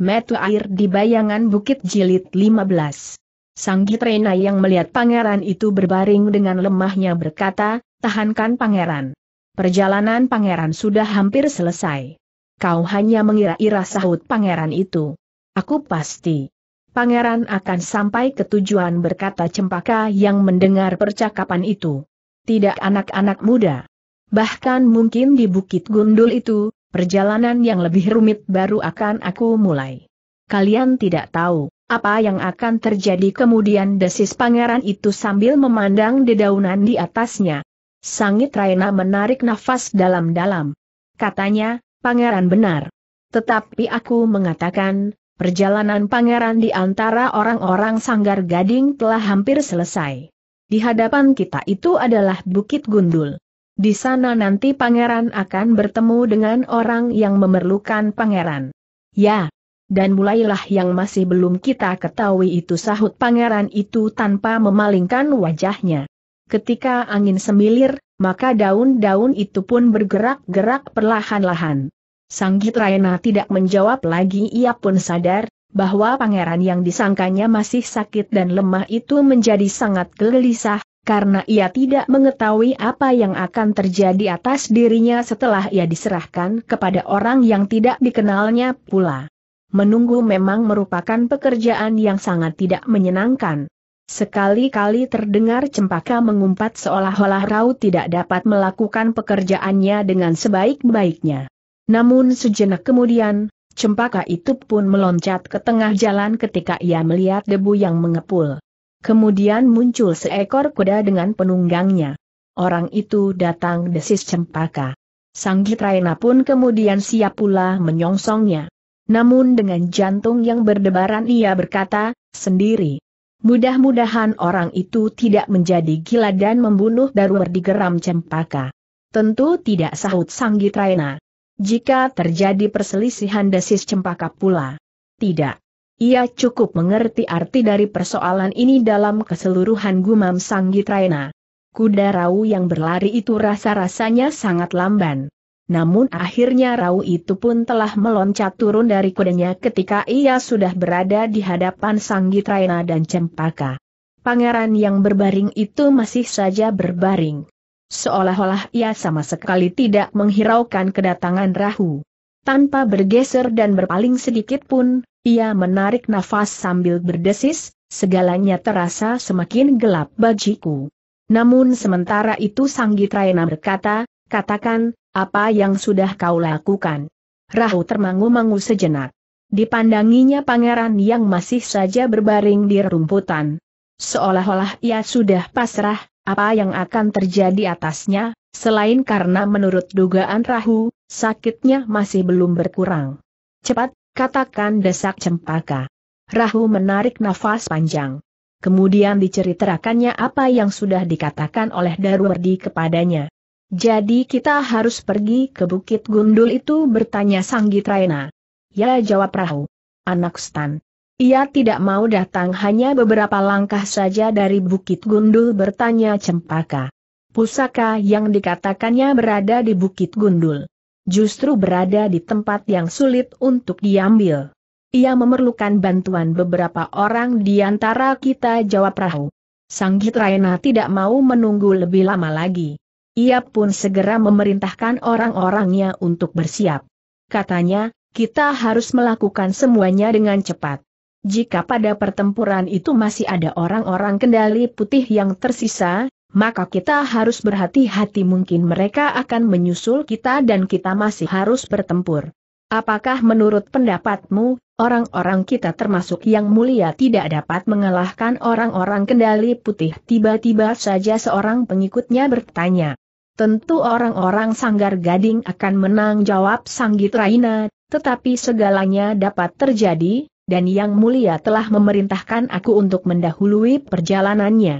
metu air di bayangan bukit jilid 15. Sang Gitrena yang melihat pangeran itu berbaring dengan lemahnya berkata, tahankan pangeran. Perjalanan pangeran sudah hampir selesai. Kau hanya mengira-ira sahut pangeran itu. Aku pasti. Pangeran akan sampai ke tujuan berkata cempaka yang mendengar percakapan itu. Tidak anak-anak muda. Bahkan mungkin di Bukit Gundul itu, perjalanan yang lebih rumit baru akan aku mulai. Kalian tidak tahu, apa yang akan terjadi kemudian desis pangeran itu sambil memandang dedaunan di atasnya. Sangit Raina menarik nafas dalam-dalam. Katanya, pangeran benar. Tetapi aku mengatakan, perjalanan pangeran di antara orang-orang sanggar gading telah hampir selesai. Di hadapan kita itu adalah Bukit Gundul. Di sana nanti pangeran akan bertemu dengan orang yang memerlukan pangeran. Ya. Dan mulailah yang masih belum kita ketahui itu sahut pangeran itu tanpa memalingkan wajahnya. Ketika angin semilir, maka daun-daun itu pun bergerak-gerak perlahan-lahan. Sanggit Raina tidak menjawab lagi ia pun sadar, bahwa pangeran yang disangkanya masih sakit dan lemah itu menjadi sangat gelisah, karena ia tidak mengetahui apa yang akan terjadi atas dirinya setelah ia diserahkan kepada orang yang tidak dikenalnya pula. Menunggu memang merupakan pekerjaan yang sangat tidak menyenangkan. Sekali-kali terdengar cempaka mengumpat seolah-olah Rau tidak dapat melakukan pekerjaannya dengan sebaik-baiknya. Namun sejenak kemudian, cempaka itu pun meloncat ke tengah jalan ketika ia melihat debu yang mengepul. Kemudian muncul seekor kuda dengan penunggangnya. Orang itu datang desis cempaka. Sang Gitraena pun kemudian siap pula menyongsongnya. Namun dengan jantung yang berdebaran ia berkata, sendiri. Mudah-mudahan orang itu tidak menjadi gila dan membunuh Darwer di geram cempaka. Tentu tidak sahut Sang Gitraena. Jika terjadi perselisihan desis cempaka pula. Tidak. Ia cukup mengerti arti dari persoalan ini dalam keseluruhan gumam Sanggitrayana. Kuda Rau yang berlari itu rasa-rasanya sangat lamban. Namun akhirnya Rau itu pun telah meloncat turun dari kudanya ketika ia sudah berada di hadapan Sanggitrayana dan Cempaka. Pangeran yang berbaring itu masih saja berbaring. Seolah-olah ia sama sekali tidak menghiraukan kedatangan Rahu. Tanpa bergeser dan berpaling sedikit pun, ia menarik nafas sambil berdesis, segalanya terasa semakin gelap bagiku. Namun sementara itu Sang Sanggitrayana berkata, katakan, apa yang sudah kau lakukan. Rahu termangu-mangu sejenak. Dipandanginya pangeran yang masih saja berbaring di rumputan. Seolah-olah ia sudah pasrah, apa yang akan terjadi atasnya, selain karena menurut dugaan Rahu, sakitnya masih belum berkurang. Cepat, Katakan desak cempaka. Rahu menarik nafas panjang. Kemudian diceritakannya apa yang sudah dikatakan oleh Darwardi kepadanya. Jadi kita harus pergi ke Bukit Gundul itu bertanya Sanggitraena. Ya jawab Rahu. Anak Stan. Ia tidak mau datang hanya beberapa langkah saja dari Bukit Gundul bertanya Cempaka. Pusaka yang dikatakannya berada di Bukit Gundul justru berada di tempat yang sulit untuk diambil. Ia memerlukan bantuan beberapa orang di antara kita jawab Rahu. Sanggit Raina tidak mau menunggu lebih lama lagi. Ia pun segera memerintahkan orang-orangnya untuk bersiap. Katanya, kita harus melakukan semuanya dengan cepat. Jika pada pertempuran itu masih ada orang-orang kendali putih yang tersisa, maka kita harus berhati-hati mungkin mereka akan menyusul kita dan kita masih harus bertempur. Apakah menurut pendapatmu, orang-orang kita termasuk yang mulia tidak dapat mengalahkan orang-orang kendali putih? Tiba-tiba saja seorang pengikutnya bertanya. Tentu orang-orang sanggar gading akan menang jawab Sanggit Raina, tetapi segalanya dapat terjadi, dan yang mulia telah memerintahkan aku untuk mendahului perjalanannya.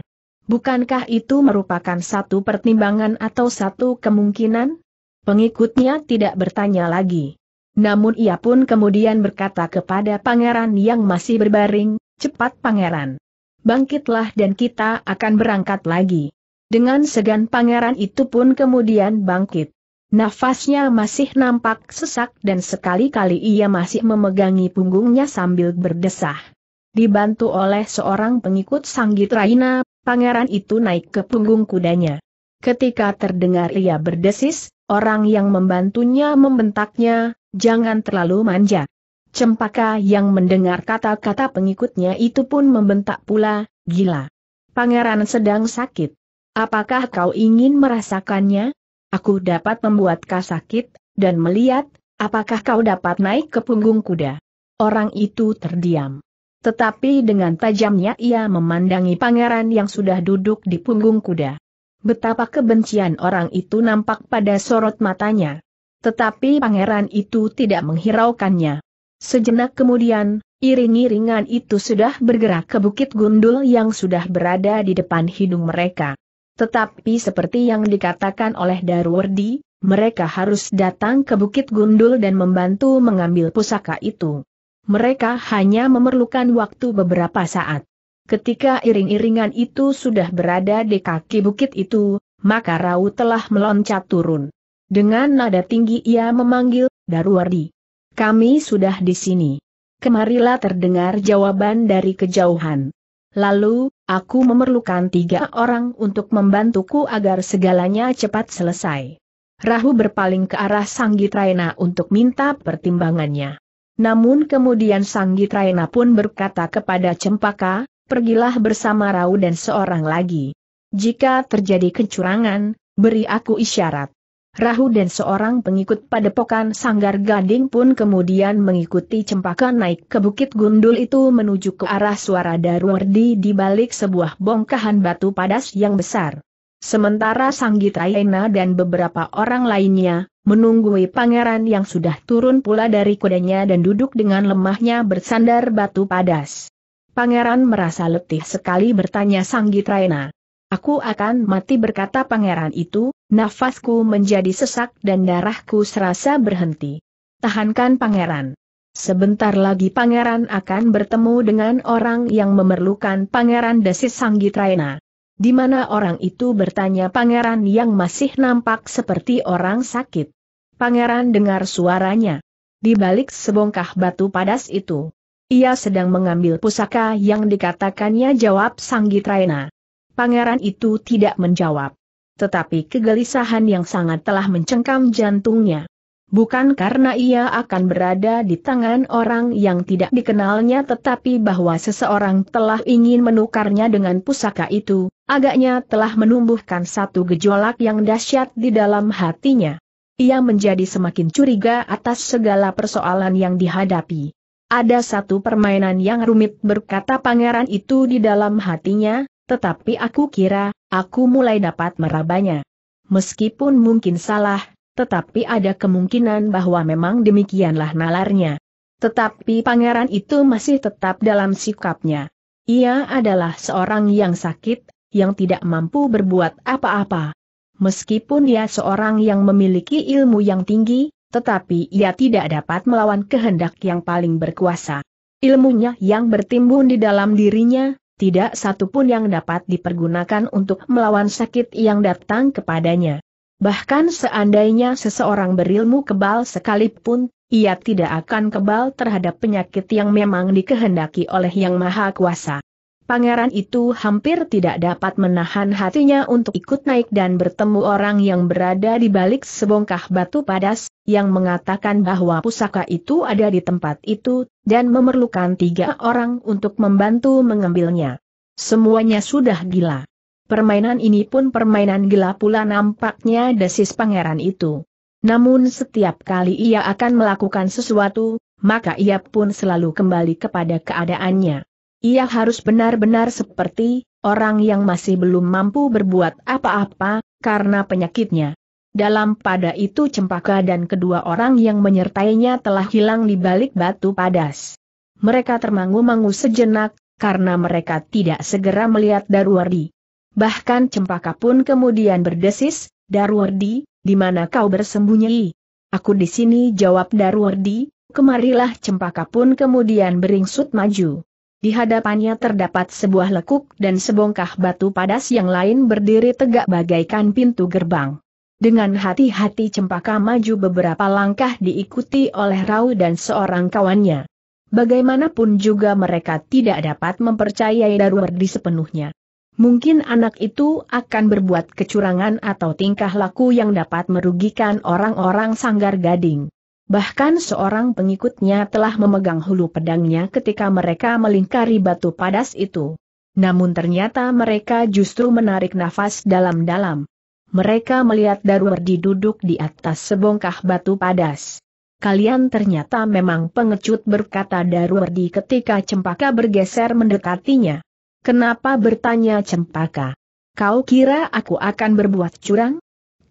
Bukankah itu merupakan satu pertimbangan atau satu kemungkinan? Pengikutnya tidak bertanya lagi. Namun ia pun kemudian berkata kepada pangeran yang masih berbaring, cepat pangeran. Bangkitlah dan kita akan berangkat lagi. Dengan segan pangeran itu pun kemudian bangkit. Nafasnya masih nampak sesak dan sekali-kali ia masih memegangi punggungnya sambil berdesah. Dibantu oleh seorang pengikut Sanggit Raina, pangeran itu naik ke punggung kudanya. Ketika terdengar ia berdesis, orang yang membantunya membentaknya, jangan terlalu manja. Cempaka yang mendengar kata-kata pengikutnya itu pun membentak pula, gila. Pangeran sedang sakit. Apakah kau ingin merasakannya? Aku dapat membuat kau sakit, dan melihat, apakah kau dapat naik ke punggung kuda. Orang itu terdiam. Tetapi dengan tajamnya ia memandangi pangeran yang sudah duduk di punggung kuda. Betapa kebencian orang itu nampak pada sorot matanya. Tetapi pangeran itu tidak menghiraukannya. Sejenak kemudian, iring-iringan itu sudah bergerak ke bukit gundul yang sudah berada di depan hidung mereka. Tetapi seperti yang dikatakan oleh Darwardi, mereka harus datang ke Bukit Gundul dan membantu mengambil pusaka itu. Mereka hanya memerlukan waktu beberapa saat. Ketika iring-iringan itu sudah berada di kaki bukit itu, maka Rau telah meloncat turun. Dengan nada tinggi ia memanggil, Darwardi. Kami sudah di sini. Kemarilah terdengar jawaban dari kejauhan. Lalu, aku memerlukan tiga orang untuk membantuku agar segalanya cepat selesai. Rahu berpaling ke arah Sanggitraina untuk minta pertimbangannya. Namun kemudian Sang Gitraena pun berkata kepada Cempaka, pergilah bersama Rau dan seorang lagi. Jika terjadi kecurangan, beri aku isyarat. Rahu dan seorang pengikut padepokan Sanggar Gading pun kemudian mengikuti cempaka naik ke bukit gundul itu menuju ke arah suara Darwardi di balik sebuah bongkahan batu padas yang besar. Sementara Sanggitayana dan beberapa orang lainnya, menunggui pangeran yang sudah turun pula dari kudanya dan duduk dengan lemahnya bersandar batu padas. Pangeran merasa letih sekali bertanya Sanggitrayana. Aku akan mati berkata pangeran itu, nafasku menjadi sesak dan darahku serasa berhenti. Tahankan pangeran. Sebentar lagi pangeran akan bertemu dengan orang yang memerlukan pangeran desis Sanggitrayana. Di mana orang itu bertanya pangeran yang masih nampak seperti orang sakit. Pangeran dengar suaranya. Di balik sebongkah batu padas itu. Ia sedang mengambil pusaka yang dikatakannya jawab Raina. Pangeran itu tidak menjawab. Tetapi kegelisahan yang sangat telah mencengkam jantungnya bukan karena ia akan berada di tangan orang yang tidak dikenalnya tetapi bahwa seseorang telah ingin menukarnya dengan pusaka itu, agaknya telah menumbuhkan satu gejolak yang dahsyat di dalam hatinya. Ia menjadi semakin curiga atas segala persoalan yang dihadapi. Ada satu permainan yang rumit berkata pangeran itu di dalam hatinya, tetapi aku kira, aku mulai dapat merabanya. Meskipun mungkin salah, tetapi ada kemungkinan bahwa memang demikianlah nalarnya. Tetapi pangeran itu masih tetap dalam sikapnya. Ia adalah seorang yang sakit, yang tidak mampu berbuat apa-apa. Meskipun ia seorang yang memiliki ilmu yang tinggi, tetapi ia tidak dapat melawan kehendak yang paling berkuasa. Ilmunya yang bertimbun di dalam dirinya, tidak satupun yang dapat dipergunakan untuk melawan sakit yang datang kepadanya. Bahkan seandainya seseorang berilmu kebal sekalipun, ia tidak akan kebal terhadap penyakit yang memang dikehendaki oleh Yang Maha Kuasa. Pangeran itu hampir tidak dapat menahan hatinya untuk ikut naik dan bertemu orang yang berada di balik sebongkah batu padas, yang mengatakan bahwa pusaka itu ada di tempat itu, dan memerlukan tiga orang untuk membantu mengambilnya. Semuanya sudah gila. Permainan ini pun permainan gila pula nampaknya desis pangeran itu. Namun setiap kali ia akan melakukan sesuatu, maka ia pun selalu kembali kepada keadaannya. Ia harus benar-benar seperti orang yang masih belum mampu berbuat apa-apa, karena penyakitnya. Dalam pada itu cempaka dan kedua orang yang menyertainya telah hilang di balik batu padas. Mereka termangu-mangu sejenak, karena mereka tidak segera melihat Darwari. Bahkan cempaka pun kemudian berdesis, Darwardi, di mana kau bersembunyi? Aku di sini jawab Darwardi, kemarilah cempaka pun kemudian beringsut maju. Di hadapannya terdapat sebuah lekuk dan sebongkah batu padas yang lain berdiri tegak bagaikan pintu gerbang. Dengan hati-hati cempaka maju beberapa langkah diikuti oleh Rau dan seorang kawannya. Bagaimanapun juga mereka tidak dapat mempercayai Darwardi sepenuhnya. Mungkin anak itu akan berbuat kecurangan atau tingkah laku yang dapat merugikan orang-orang sanggar gading. Bahkan seorang pengikutnya telah memegang hulu pedangnya ketika mereka melingkari batu padas itu. Namun ternyata mereka justru menarik nafas dalam-dalam. Mereka melihat Darwardi duduk di atas sebongkah batu padas. Kalian ternyata memang pengecut berkata Darwardi ketika cempaka bergeser mendekatinya. Kenapa bertanya cempaka? Kau kira aku akan berbuat curang?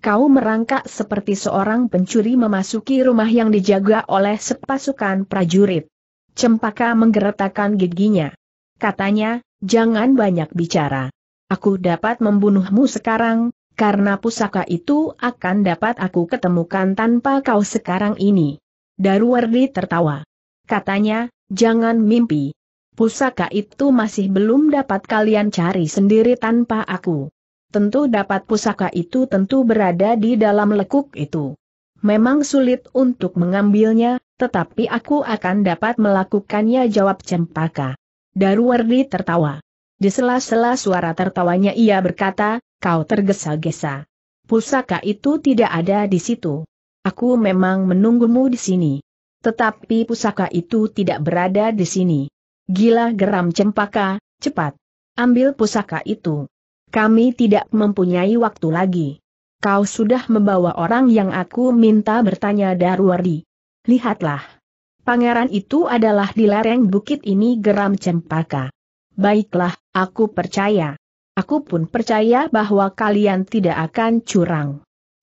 Kau merangkak seperti seorang pencuri memasuki rumah yang dijaga oleh sepasukan prajurit. Cempaka menggeretakkan giginya. Katanya, jangan banyak bicara. Aku dapat membunuhmu sekarang, karena pusaka itu akan dapat aku ketemukan tanpa kau sekarang ini. Darwardi tertawa. Katanya, jangan mimpi pusaka itu masih belum dapat kalian cari sendiri tanpa aku. Tentu dapat pusaka itu tentu berada di dalam lekuk itu. Memang sulit untuk mengambilnya, tetapi aku akan dapat melakukannya jawab Cempaka. Daruwardi tertawa. Di sela-sela suara tertawanya ia berkata, kau tergesa-gesa. Pusaka itu tidak ada di situ. Aku memang menunggumu di sini. Tetapi pusaka itu tidak berada di sini. Gila geram cempaka, cepat. Ambil pusaka itu. Kami tidak mempunyai waktu lagi. Kau sudah membawa orang yang aku minta bertanya Darwardi. Lihatlah. Pangeran itu adalah di lereng bukit ini geram cempaka. Baiklah, aku percaya. Aku pun percaya bahwa kalian tidak akan curang.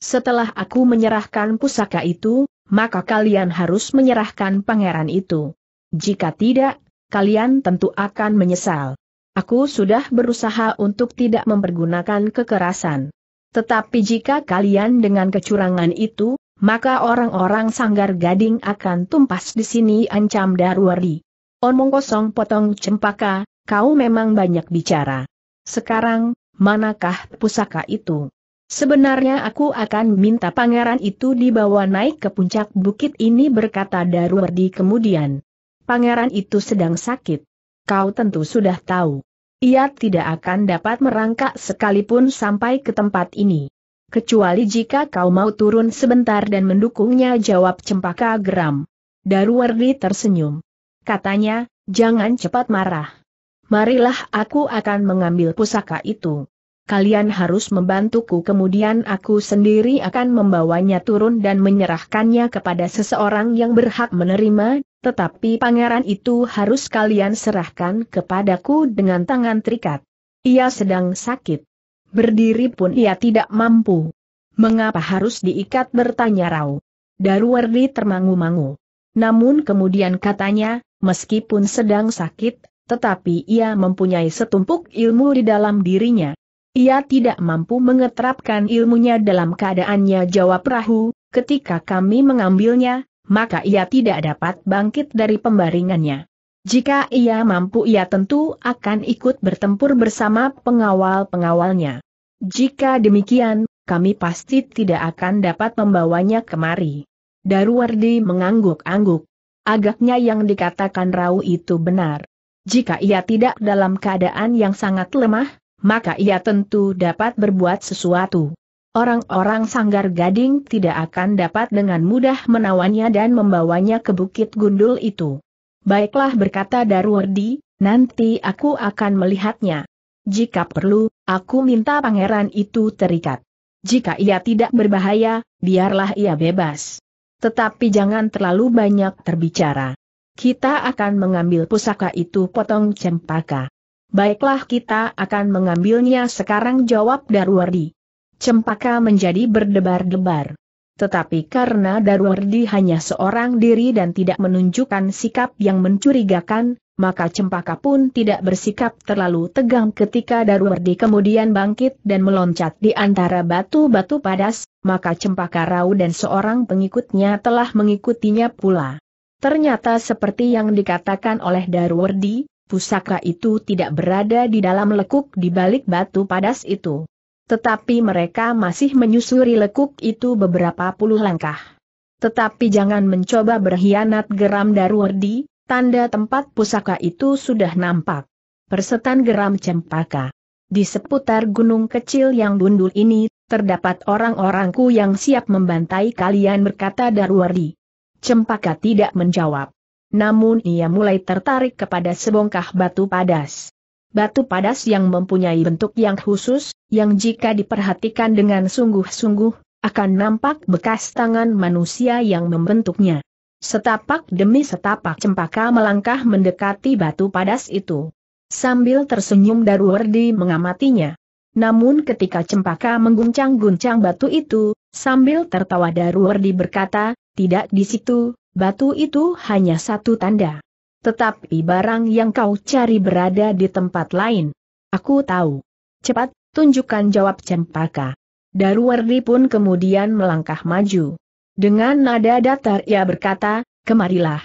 Setelah aku menyerahkan pusaka itu, maka kalian harus menyerahkan pangeran itu. Jika tidak, kalian tentu akan menyesal. Aku sudah berusaha untuk tidak mempergunakan kekerasan. Tetapi jika kalian dengan kecurangan itu, maka orang-orang sanggar gading akan tumpas di sini ancam Darwari. Omong kosong potong cempaka, kau memang banyak bicara. Sekarang, manakah pusaka itu? Sebenarnya aku akan minta pangeran itu dibawa naik ke puncak bukit ini berkata Darwardi kemudian pangeran itu sedang sakit. Kau tentu sudah tahu. Ia tidak akan dapat merangkak sekalipun sampai ke tempat ini. Kecuali jika kau mau turun sebentar dan mendukungnya jawab cempaka geram. Daruwardi tersenyum. Katanya, jangan cepat marah. Marilah aku akan mengambil pusaka itu. Kalian harus membantuku kemudian aku sendiri akan membawanya turun dan menyerahkannya kepada seseorang yang berhak menerima, tetapi pangeran itu harus kalian serahkan kepadaku dengan tangan terikat. Ia sedang sakit. Berdiri pun ia tidak mampu. Mengapa harus diikat bertanya Rau. Darwardi termangu-mangu. Namun kemudian katanya, meskipun sedang sakit, tetapi ia mempunyai setumpuk ilmu di dalam dirinya. Ia tidak mampu mengetrapkan ilmunya dalam keadaannya jawab Rahu, ketika kami mengambilnya, maka ia tidak dapat bangkit dari pembaringannya. Jika ia mampu ia tentu akan ikut bertempur bersama pengawal-pengawalnya. Jika demikian, kami pasti tidak akan dapat membawanya kemari. Daruwardi mengangguk-angguk. Agaknya yang dikatakan Rau itu benar. Jika ia tidak dalam keadaan yang sangat lemah, maka ia tentu dapat berbuat sesuatu. Orang-orang sanggar gading tidak akan dapat dengan mudah menawannya dan membawanya ke bukit gundul itu. Baiklah berkata Darwardi, nanti aku akan melihatnya. Jika perlu, aku minta pangeran itu terikat. Jika ia tidak berbahaya, biarlah ia bebas. Tetapi jangan terlalu banyak terbicara. Kita akan mengambil pusaka itu potong cempaka. Baiklah kita akan mengambilnya sekarang jawab Darwardi. Cempaka menjadi berdebar-debar. Tetapi karena Darwardi hanya seorang diri dan tidak menunjukkan sikap yang mencurigakan, maka Cempaka pun tidak bersikap terlalu tegang ketika Darwardi kemudian bangkit dan meloncat di antara batu-batu padas, maka Cempaka Rau dan seorang pengikutnya telah mengikutinya pula. Ternyata seperti yang dikatakan oleh Darwardi, pusaka itu tidak berada di dalam lekuk di balik batu padas itu. Tetapi mereka masih menyusuri lekuk itu beberapa puluh langkah. Tetapi jangan mencoba berkhianat geram Darwardi, tanda tempat pusaka itu sudah nampak. Persetan geram cempaka. Di seputar gunung kecil yang gundul ini, terdapat orang-orangku yang siap membantai kalian berkata Darwardi. Cempaka tidak menjawab. Namun ia mulai tertarik kepada sebongkah batu padas batu padas yang mempunyai bentuk yang khusus, yang jika diperhatikan dengan sungguh-sungguh, akan nampak bekas tangan manusia yang membentuknya. Setapak demi setapak cempaka melangkah mendekati batu padas itu. Sambil tersenyum Daruwerdi mengamatinya. Namun ketika cempaka mengguncang-guncang batu itu, sambil tertawa Daruwerdi berkata, tidak di situ, batu itu hanya satu tanda. Tetapi barang yang kau cari berada di tempat lain. Aku tahu. Cepat, tunjukkan jawab Cempaka. Daruwardi pun kemudian melangkah maju. Dengan nada datar ia berkata, kemarilah.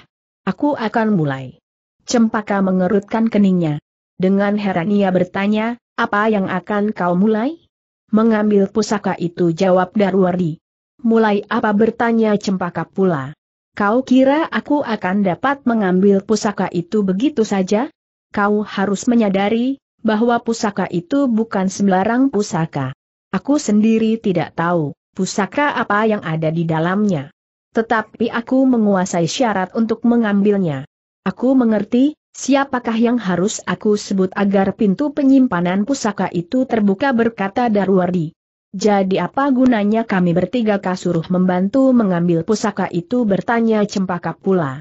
Aku akan mulai. Cempaka mengerutkan keningnya. Dengan heran ia bertanya, apa yang akan kau mulai? Mengambil pusaka itu jawab Daruwardi. Mulai apa bertanya Cempaka pula. Kau kira aku akan dapat mengambil pusaka itu begitu saja? Kau harus menyadari, bahwa pusaka itu bukan sembarang pusaka. Aku sendiri tidak tahu, pusaka apa yang ada di dalamnya. Tetapi aku menguasai syarat untuk mengambilnya. Aku mengerti, siapakah yang harus aku sebut agar pintu penyimpanan pusaka itu terbuka berkata Darwardi. Jadi apa gunanya kami bertiga kasuruh membantu mengambil pusaka itu bertanya cempaka pula.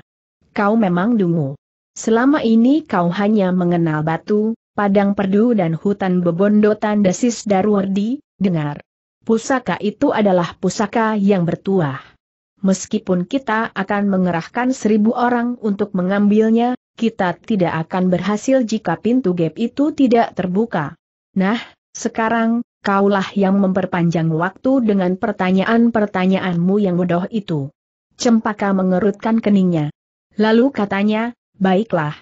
Kau memang dungu. Selama ini kau hanya mengenal batu, padang perdu dan hutan bebondotan desis Darwardi, dengar. Pusaka itu adalah pusaka yang bertuah. Meskipun kita akan mengerahkan seribu orang untuk mengambilnya, kita tidak akan berhasil jika pintu gap itu tidak terbuka. Nah, sekarang, kaulah yang memperpanjang waktu dengan pertanyaan-pertanyaanmu yang bodoh itu. Cempaka mengerutkan keningnya. Lalu katanya, baiklah.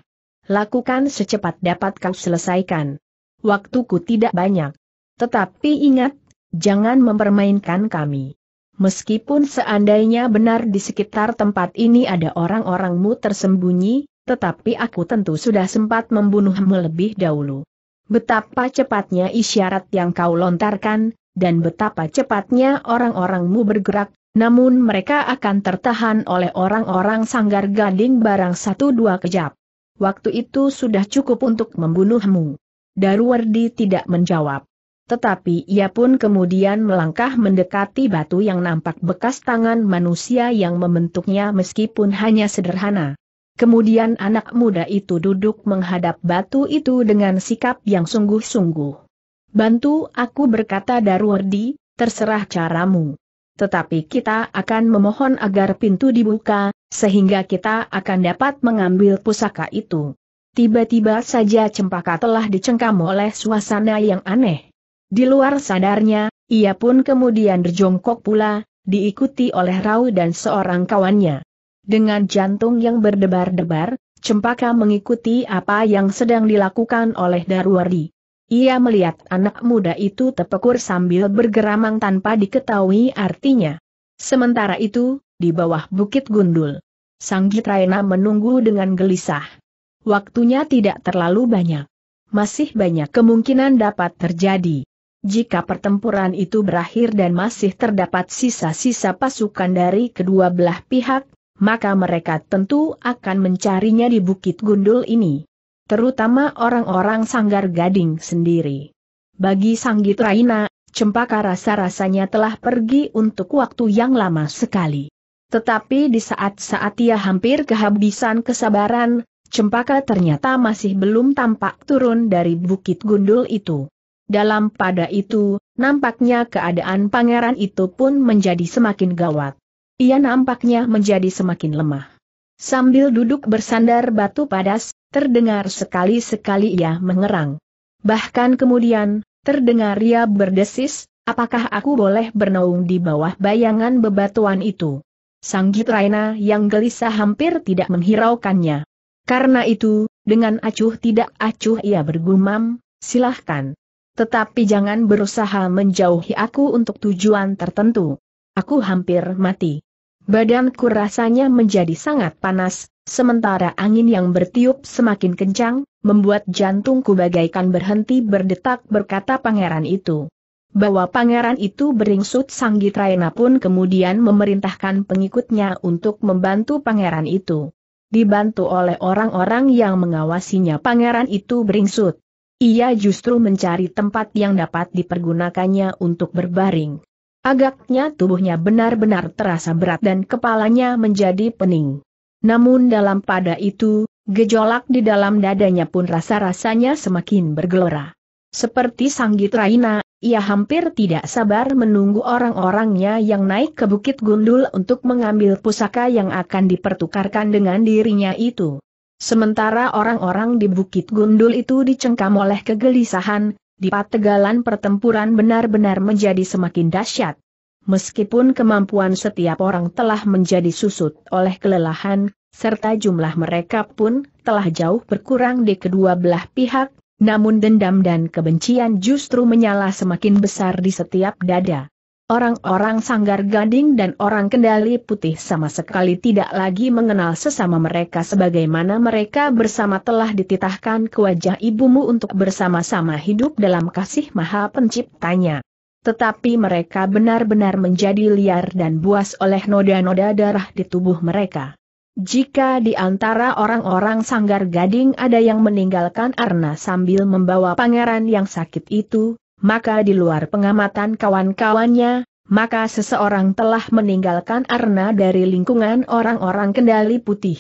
Lakukan secepat dapat kau selesaikan. Waktuku tidak banyak. Tetapi ingat, jangan mempermainkan kami. Meskipun seandainya benar di sekitar tempat ini ada orang-orangmu tersembunyi, tetapi aku tentu sudah sempat membunuhmu lebih dahulu. Betapa cepatnya isyarat yang kau lontarkan, dan betapa cepatnya orang-orangmu bergerak, namun mereka akan tertahan oleh orang-orang sanggar gading barang satu dua kejap. Waktu itu sudah cukup untuk membunuhmu. Darwardi tidak menjawab. Tetapi ia pun kemudian melangkah mendekati batu yang nampak bekas tangan manusia yang membentuknya meskipun hanya sederhana. Kemudian anak muda itu duduk menghadap batu itu dengan sikap yang sungguh-sungguh. Bantu aku berkata Darwardi, terserah caramu. Tetapi kita akan memohon agar pintu dibuka, sehingga kita akan dapat mengambil pusaka itu. Tiba-tiba saja cempaka telah dicengkam oleh suasana yang aneh. Di luar sadarnya, ia pun kemudian berjongkok pula, diikuti oleh Rau dan seorang kawannya. Dengan jantung yang berdebar-debar, Cempaka mengikuti apa yang sedang dilakukan oleh Darwardi. Ia melihat anak muda itu tepekur sambil bergeramang tanpa diketahui artinya. Sementara itu, di bawah bukit gundul, Sang Gitraena menunggu dengan gelisah. Waktunya tidak terlalu banyak. Masih banyak kemungkinan dapat terjadi. Jika pertempuran itu berakhir dan masih terdapat sisa-sisa pasukan dari kedua belah pihak, maka mereka tentu akan mencarinya di Bukit Gundul ini. Terutama orang-orang Sanggar Gading sendiri. Bagi Sanggit Raina, Cempaka rasa-rasanya telah pergi untuk waktu yang lama sekali. Tetapi di saat-saat ia hampir kehabisan kesabaran, Cempaka ternyata masih belum tampak turun dari Bukit Gundul itu. Dalam pada itu, nampaknya keadaan pangeran itu pun menjadi semakin gawat. Ia nampaknya menjadi semakin lemah. Sambil duduk bersandar batu padas, terdengar sekali-sekali ia mengerang. Bahkan kemudian, terdengar ia berdesis, apakah aku boleh bernaung di bawah bayangan bebatuan itu? Sang Raina yang gelisah hampir tidak menghiraukannya. Karena itu, dengan acuh tidak acuh ia bergumam, silahkan. Tetapi jangan berusaha menjauhi aku untuk tujuan tertentu. Aku hampir mati. Badanku rasanya menjadi sangat panas, sementara angin yang bertiup semakin kencang, membuat jantungku bagaikan berhenti berdetak berkata pangeran itu. Bahwa pangeran itu beringsut Sanggitrayana pun kemudian memerintahkan pengikutnya untuk membantu pangeran itu. Dibantu oleh orang-orang yang mengawasinya pangeran itu beringsut. Ia justru mencari tempat yang dapat dipergunakannya untuk berbaring. Agaknya tubuhnya benar-benar terasa berat dan kepalanya menjadi pening. Namun dalam pada itu, gejolak di dalam dadanya pun rasa-rasanya semakin bergelora. Seperti sanggit Raina, ia hampir tidak sabar menunggu orang-orangnya yang naik ke Bukit Gundul untuk mengambil pusaka yang akan dipertukarkan dengan dirinya itu. Sementara orang-orang di Bukit Gundul itu dicengkam oleh kegelisahan, di pategalan pertempuran benar-benar menjadi semakin dahsyat. Meskipun kemampuan setiap orang telah menjadi susut oleh kelelahan, serta jumlah mereka pun telah jauh berkurang di kedua belah pihak, namun dendam dan kebencian justru menyala semakin besar di setiap dada. Orang-orang sanggar gading dan orang kendali putih sama sekali tidak lagi mengenal sesama mereka sebagaimana mereka bersama telah dititahkan ke wajah ibumu untuk bersama-sama hidup dalam kasih maha penciptanya. Tetapi mereka benar-benar menjadi liar dan buas oleh noda-noda darah di tubuh mereka. Jika di antara orang-orang sanggar gading ada yang meninggalkan Arna sambil membawa pangeran yang sakit itu, maka di luar pengamatan kawan-kawannya, maka seseorang telah meninggalkan Arna dari lingkungan orang-orang kendali putih.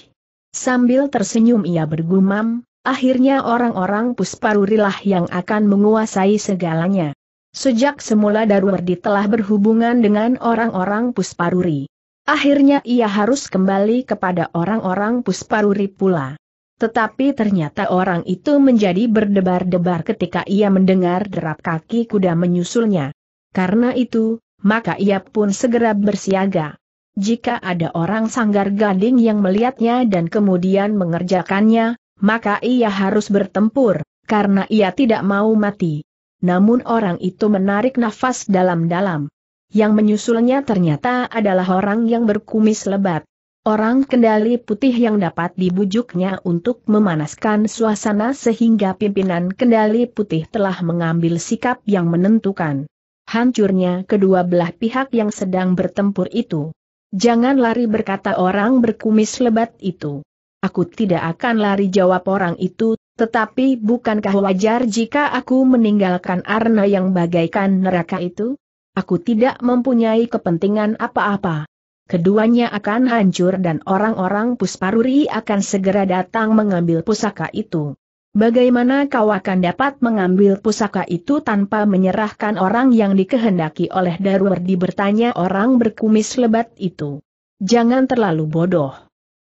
Sambil tersenyum ia bergumam, akhirnya orang-orang Pusparurilah yang akan menguasai segalanya. Sejak semula Darwardi telah berhubungan dengan orang-orang Pusparuri. Akhirnya ia harus kembali kepada orang-orang Pusparuri pula. Tetapi ternyata orang itu menjadi berdebar-debar ketika ia mendengar derap kaki kuda menyusulnya. Karena itu, maka ia pun segera bersiaga. Jika ada orang sanggar gading yang melihatnya dan kemudian mengerjakannya, maka ia harus bertempur, karena ia tidak mau mati. Namun orang itu menarik nafas dalam-dalam. Yang menyusulnya ternyata adalah orang yang berkumis lebat orang kendali putih yang dapat dibujuknya untuk memanaskan suasana sehingga pimpinan kendali putih telah mengambil sikap yang menentukan. Hancurnya kedua belah pihak yang sedang bertempur itu. Jangan lari berkata orang berkumis lebat itu. Aku tidak akan lari jawab orang itu, tetapi bukankah wajar jika aku meninggalkan arna yang bagaikan neraka itu? Aku tidak mempunyai kepentingan apa-apa keduanya akan hancur dan orang-orang Pusparuri akan segera datang mengambil pusaka itu. Bagaimana kau akan dapat mengambil pusaka itu tanpa menyerahkan orang yang dikehendaki oleh Darwardi bertanya orang berkumis lebat itu. Jangan terlalu bodoh.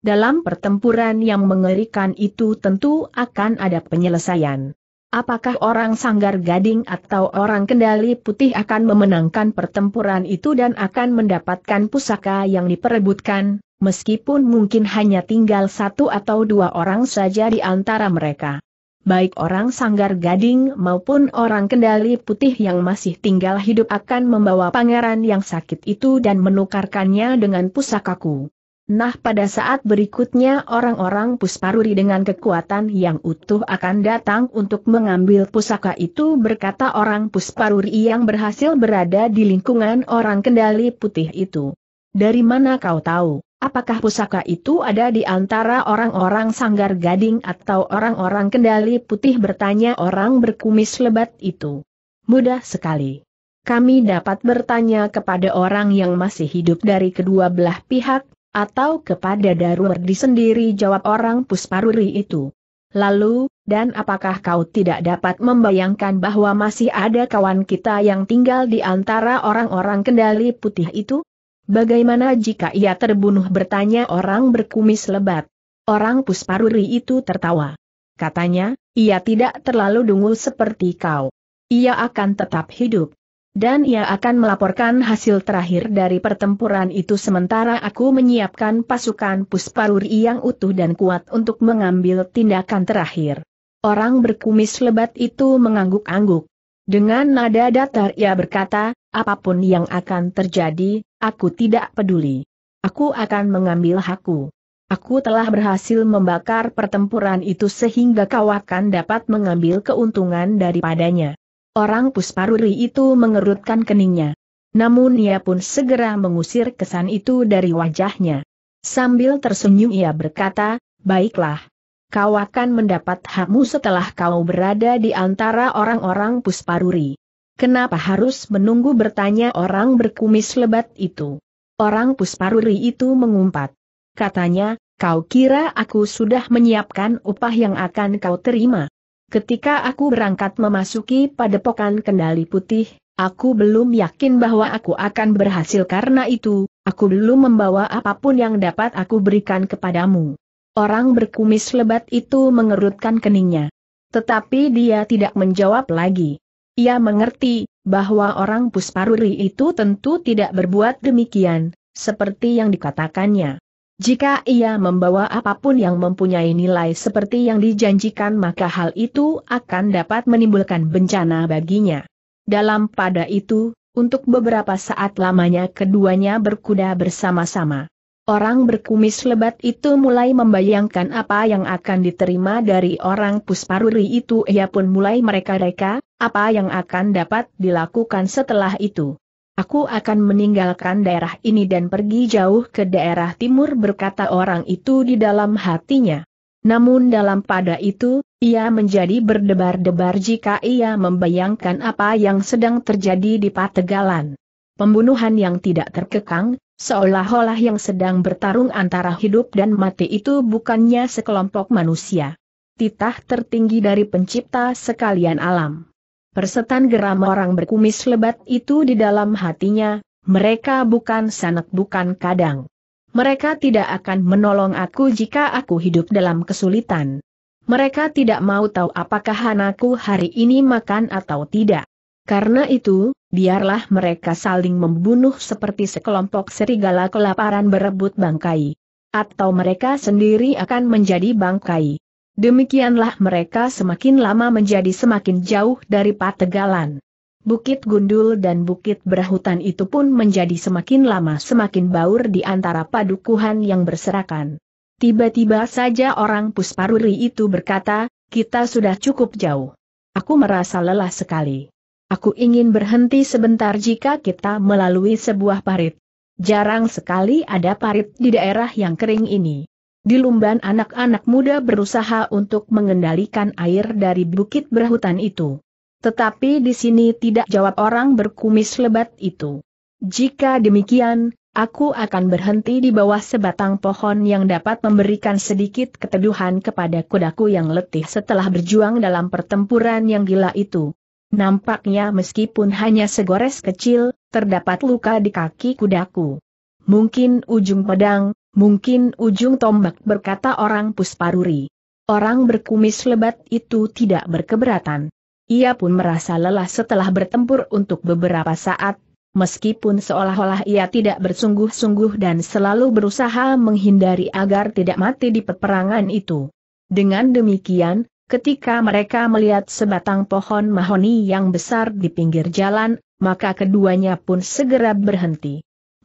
Dalam pertempuran yang mengerikan itu tentu akan ada penyelesaian. Apakah orang sanggar gading atau orang kendali putih akan memenangkan pertempuran itu dan akan mendapatkan pusaka yang diperebutkan, meskipun mungkin hanya tinggal satu atau dua orang saja di antara mereka. Baik orang sanggar gading maupun orang kendali putih yang masih tinggal hidup akan membawa pangeran yang sakit itu dan menukarkannya dengan pusakaku. Nah pada saat berikutnya orang-orang Pusparuri dengan kekuatan yang utuh akan datang untuk mengambil pusaka itu berkata orang Pusparuri yang berhasil berada di lingkungan orang kendali putih itu. Dari mana kau tahu, apakah pusaka itu ada di antara orang-orang sanggar gading atau orang-orang kendali putih bertanya orang berkumis lebat itu. Mudah sekali kami dapat bertanya kepada orang yang masih hidup dari kedua belah pihak, atau kepada Darwardi sendiri jawab orang Pusparuri itu. Lalu, dan apakah kau tidak dapat membayangkan bahwa masih ada kawan kita yang tinggal di antara orang-orang kendali putih itu? Bagaimana jika ia terbunuh bertanya orang berkumis lebat? Orang Pusparuri itu tertawa. Katanya, ia tidak terlalu dungu seperti kau. Ia akan tetap hidup. Dan ia akan melaporkan hasil terakhir dari pertempuran itu sementara aku menyiapkan pasukan pusparuri yang utuh dan kuat untuk mengambil tindakan terakhir. Orang berkumis lebat itu mengangguk-angguk. Dengan nada datar ia berkata, apapun yang akan terjadi, aku tidak peduli. Aku akan mengambil hakku. Aku telah berhasil membakar pertempuran itu sehingga kau akan dapat mengambil keuntungan daripadanya. Orang Pusparuri itu mengerutkan keningnya. Namun ia pun segera mengusir kesan itu dari wajahnya. Sambil tersenyum ia berkata, baiklah. Kau akan mendapat hakmu setelah kau berada di antara orang-orang Pusparuri. Kenapa harus menunggu bertanya orang berkumis lebat itu? Orang Pusparuri itu mengumpat. Katanya, kau kira aku sudah menyiapkan upah yang akan kau terima? Ketika aku berangkat memasuki padepokan kendali putih, aku belum yakin bahwa aku akan berhasil karena itu, aku belum membawa apapun yang dapat aku berikan kepadamu. Orang berkumis lebat itu mengerutkan keningnya. Tetapi dia tidak menjawab lagi. Ia mengerti, bahwa orang Pusparuri itu tentu tidak berbuat demikian, seperti yang dikatakannya. Jika ia membawa apapun yang mempunyai nilai seperti yang dijanjikan maka hal itu akan dapat menimbulkan bencana baginya. Dalam pada itu, untuk beberapa saat lamanya keduanya berkuda bersama-sama. Orang berkumis lebat itu mulai membayangkan apa yang akan diterima dari orang pusparuri itu ia pun mulai mereka-reka, apa yang akan dapat dilakukan setelah itu. Aku akan meninggalkan daerah ini dan pergi jauh ke daerah timur berkata orang itu di dalam hatinya. Namun dalam pada itu, ia menjadi berdebar-debar jika ia membayangkan apa yang sedang terjadi di Pategalan. Pembunuhan yang tidak terkekang, seolah-olah yang sedang bertarung antara hidup dan mati itu bukannya sekelompok manusia. Titah tertinggi dari pencipta sekalian alam. Persetan geram orang berkumis lebat itu di dalam hatinya, mereka bukan sanak bukan kadang. Mereka tidak akan menolong aku jika aku hidup dalam kesulitan. Mereka tidak mau tahu apakah anakku hari ini makan atau tidak. Karena itu, biarlah mereka saling membunuh seperti sekelompok serigala kelaparan berebut bangkai. Atau mereka sendiri akan menjadi bangkai. Demikianlah mereka semakin lama menjadi semakin jauh dari Pategalan. Bukit Gundul dan Bukit Berhutan itu pun menjadi semakin lama semakin baur di antara padukuhan yang berserakan. Tiba-tiba saja orang Pusparuri itu berkata, kita sudah cukup jauh. Aku merasa lelah sekali. Aku ingin berhenti sebentar jika kita melalui sebuah parit. Jarang sekali ada parit di daerah yang kering ini. Di Lumban anak-anak muda berusaha untuk mengendalikan air dari bukit berhutan itu. Tetapi di sini tidak jawab orang berkumis lebat itu. Jika demikian, aku akan berhenti di bawah sebatang pohon yang dapat memberikan sedikit keteduhan kepada kudaku yang letih setelah berjuang dalam pertempuran yang gila itu. Nampaknya meskipun hanya segores kecil, terdapat luka di kaki kudaku. Mungkin ujung pedang, Mungkin ujung tombak berkata orang Pusparuri. Orang berkumis lebat itu tidak berkeberatan. Ia pun merasa lelah setelah bertempur untuk beberapa saat, meskipun seolah-olah ia tidak bersungguh-sungguh dan selalu berusaha menghindari agar tidak mati di peperangan itu. Dengan demikian, ketika mereka melihat sebatang pohon mahoni yang besar di pinggir jalan, maka keduanya pun segera berhenti.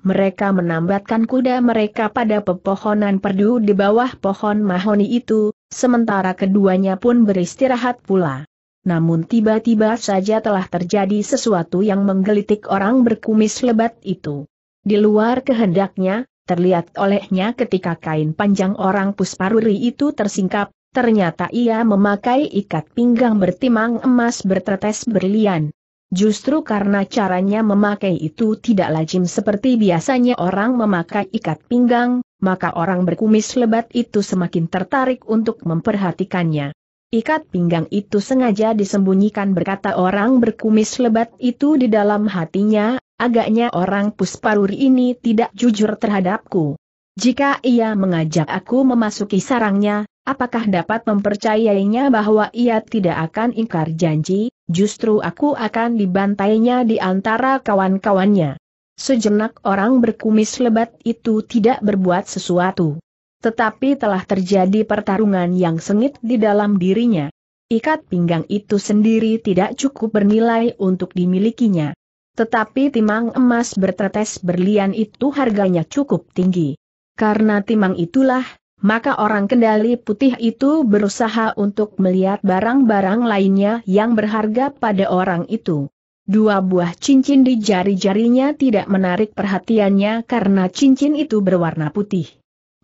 Mereka menambatkan kuda mereka pada pepohonan perdu di bawah pohon mahoni itu, sementara keduanya pun beristirahat pula. Namun tiba-tiba saja telah terjadi sesuatu yang menggelitik orang berkumis lebat itu. Di luar kehendaknya, terlihat olehnya ketika kain panjang orang pusparuri itu tersingkap, ternyata ia memakai ikat pinggang bertimang emas bertetes berlian. Justru karena caranya memakai itu tidak lazim seperti biasanya orang memakai ikat pinggang, maka orang berkumis lebat itu semakin tertarik untuk memperhatikannya. Ikat pinggang itu sengaja disembunyikan berkata orang berkumis lebat itu di dalam hatinya, agaknya orang pusparuri ini tidak jujur terhadapku. Jika ia mengajak aku memasuki sarangnya, apakah dapat mempercayainya bahwa ia tidak akan ingkar janji, justru aku akan dibantainya di antara kawan-kawannya. Sejenak orang berkumis lebat itu tidak berbuat sesuatu. Tetapi telah terjadi pertarungan yang sengit di dalam dirinya. Ikat pinggang itu sendiri tidak cukup bernilai untuk dimilikinya. Tetapi timang emas bertetes berlian itu harganya cukup tinggi. Karena timang itulah, maka orang kendali putih itu berusaha untuk melihat barang-barang lainnya yang berharga pada orang itu. Dua buah cincin di jari-jarinya tidak menarik perhatiannya karena cincin itu berwarna putih.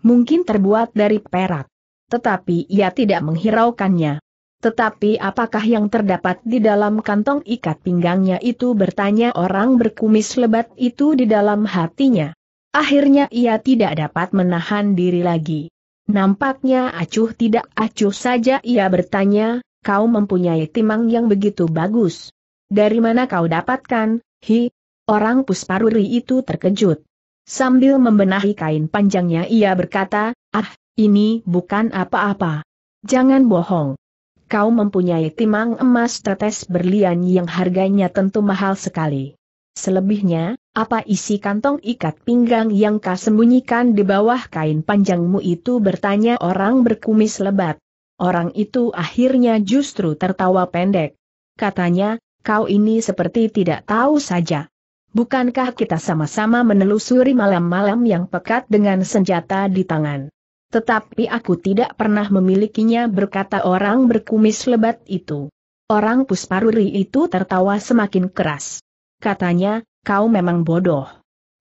Mungkin terbuat dari perak. Tetapi ia tidak menghiraukannya. Tetapi apakah yang terdapat di dalam kantong ikat pinggangnya itu bertanya orang berkumis lebat itu di dalam hatinya. Akhirnya ia tidak dapat menahan diri lagi. Nampaknya acuh tidak acuh saja ia bertanya, kau mempunyai timang yang begitu bagus. Dari mana kau dapatkan, hi? Orang pusparuri itu terkejut. Sambil membenahi kain panjangnya ia berkata, ah, ini bukan apa-apa. Jangan bohong. Kau mempunyai timang emas tetes berlian yang harganya tentu mahal sekali. Selebihnya, apa isi kantong ikat pinggang yang kau sembunyikan di bawah kain panjangmu itu bertanya orang berkumis lebat. Orang itu akhirnya justru tertawa pendek. Katanya, kau ini seperti tidak tahu saja. Bukankah kita sama-sama menelusuri malam-malam yang pekat dengan senjata di tangan? Tetapi aku tidak pernah memilikinya berkata orang berkumis lebat itu. Orang Pusparuri itu tertawa semakin keras katanya, kau memang bodoh.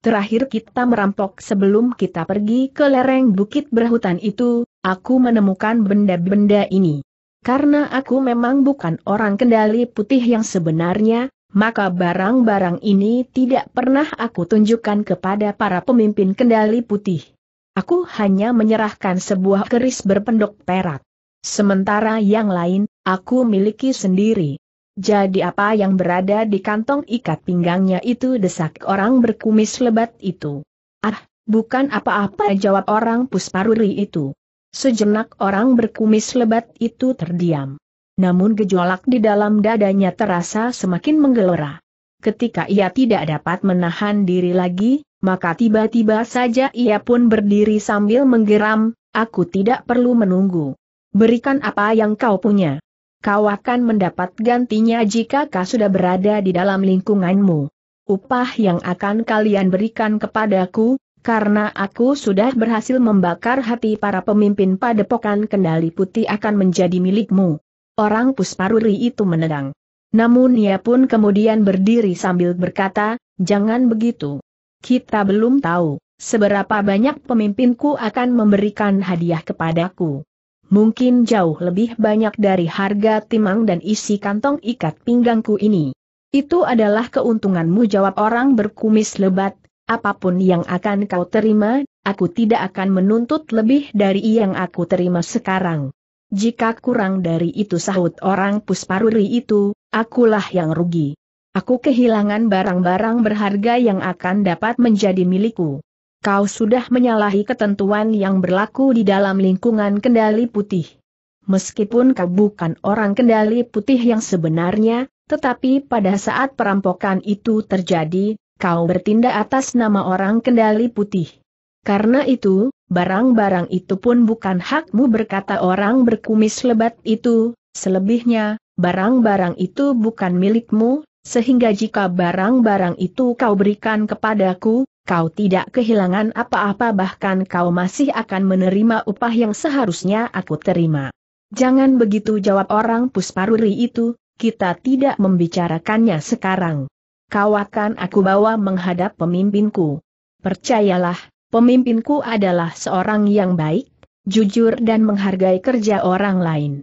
Terakhir kita merampok sebelum kita pergi ke lereng bukit berhutan itu, aku menemukan benda-benda ini. Karena aku memang bukan orang kendali putih yang sebenarnya, maka barang-barang ini tidak pernah aku tunjukkan kepada para pemimpin kendali putih. Aku hanya menyerahkan sebuah keris berpendok perak. Sementara yang lain, aku miliki sendiri. Jadi apa yang berada di kantong ikat pinggangnya itu desak orang berkumis lebat itu. Ah, bukan apa-apa jawab orang pusparuri itu. Sejenak orang berkumis lebat itu terdiam. Namun gejolak di dalam dadanya terasa semakin menggelora. Ketika ia tidak dapat menahan diri lagi, maka tiba-tiba saja ia pun berdiri sambil menggeram, aku tidak perlu menunggu. Berikan apa yang kau punya. Kau akan mendapat gantinya jika kau sudah berada di dalam lingkunganmu. Upah yang akan kalian berikan kepadaku, karena aku sudah berhasil membakar hati para pemimpin padepokan kendali putih akan menjadi milikmu. Orang Pusparuri itu menedang. Namun ia pun kemudian berdiri sambil berkata, jangan begitu. Kita belum tahu, seberapa banyak pemimpinku akan memberikan hadiah kepadaku mungkin jauh lebih banyak dari harga timang dan isi kantong ikat pinggangku ini. Itu adalah keuntunganmu jawab orang berkumis lebat, apapun yang akan kau terima, aku tidak akan menuntut lebih dari yang aku terima sekarang. Jika kurang dari itu sahut orang pusparuri itu, akulah yang rugi. Aku kehilangan barang-barang berharga yang akan dapat menjadi milikku kau sudah menyalahi ketentuan yang berlaku di dalam lingkungan kendali putih. Meskipun kau bukan orang kendali putih yang sebenarnya, tetapi pada saat perampokan itu terjadi, kau bertindak atas nama orang kendali putih. Karena itu, barang-barang itu pun bukan hakmu berkata orang berkumis lebat itu, selebihnya, barang-barang itu bukan milikmu, sehingga jika barang-barang itu kau berikan kepadaku, kau tidak kehilangan apa-apa bahkan kau masih akan menerima upah yang seharusnya aku terima. Jangan begitu jawab orang Pusparuri itu, kita tidak membicarakannya sekarang. Kau akan aku bawa menghadap pemimpinku. Percayalah, pemimpinku adalah seorang yang baik, jujur dan menghargai kerja orang lain.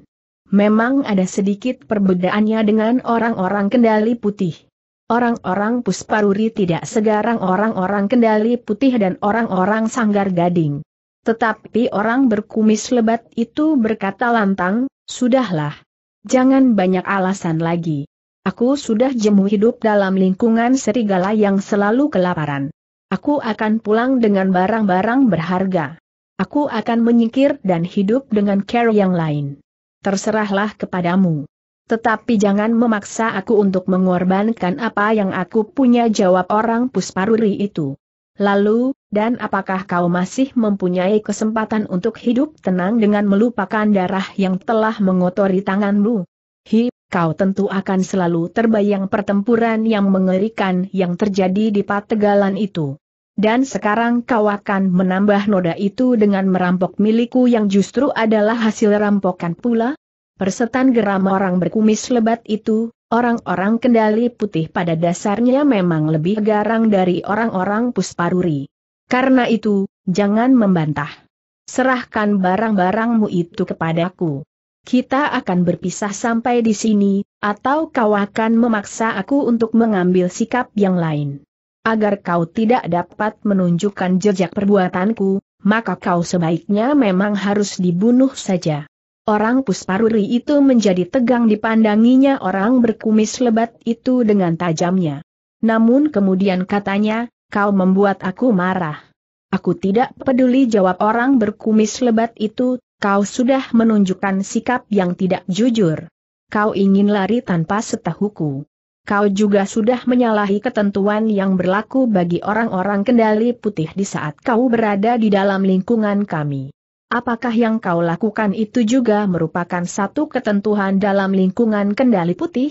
Memang ada sedikit perbedaannya dengan orang-orang kendali putih. Orang-orang Pusparuri tidak segarang orang-orang kendali putih dan orang-orang sanggar gading. Tetapi orang berkumis lebat itu berkata lantang, sudahlah. Jangan banyak alasan lagi. Aku sudah jemu hidup dalam lingkungan serigala yang selalu kelaparan. Aku akan pulang dengan barang-barang berharga. Aku akan menyingkir dan hidup dengan care yang lain terserahlah kepadamu. Tetapi jangan memaksa aku untuk mengorbankan apa yang aku punya jawab orang Pusparuri itu. Lalu, dan apakah kau masih mempunyai kesempatan untuk hidup tenang dengan melupakan darah yang telah mengotori tanganmu? Hi, kau tentu akan selalu terbayang pertempuran yang mengerikan yang terjadi di Pategalan itu dan sekarang kau akan menambah noda itu dengan merampok milikku yang justru adalah hasil rampokan pula? Persetan geram orang berkumis lebat itu, orang-orang kendali putih pada dasarnya memang lebih garang dari orang-orang pusparuri. Karena itu, jangan membantah. Serahkan barang-barangmu itu kepadaku. Kita akan berpisah sampai di sini, atau kau akan memaksa aku untuk mengambil sikap yang lain. Agar kau tidak dapat menunjukkan jejak perbuatanku, maka kau sebaiknya memang harus dibunuh saja. Orang Pusparuri itu menjadi tegang dipandanginya orang berkumis lebat itu dengan tajamnya. Namun kemudian katanya, kau membuat aku marah. Aku tidak peduli jawab orang berkumis lebat itu, kau sudah menunjukkan sikap yang tidak jujur. Kau ingin lari tanpa setahuku kau juga sudah menyalahi ketentuan yang berlaku bagi orang-orang kendali putih di saat kau berada di dalam lingkungan kami. Apakah yang kau lakukan itu juga merupakan satu ketentuan dalam lingkungan kendali putih?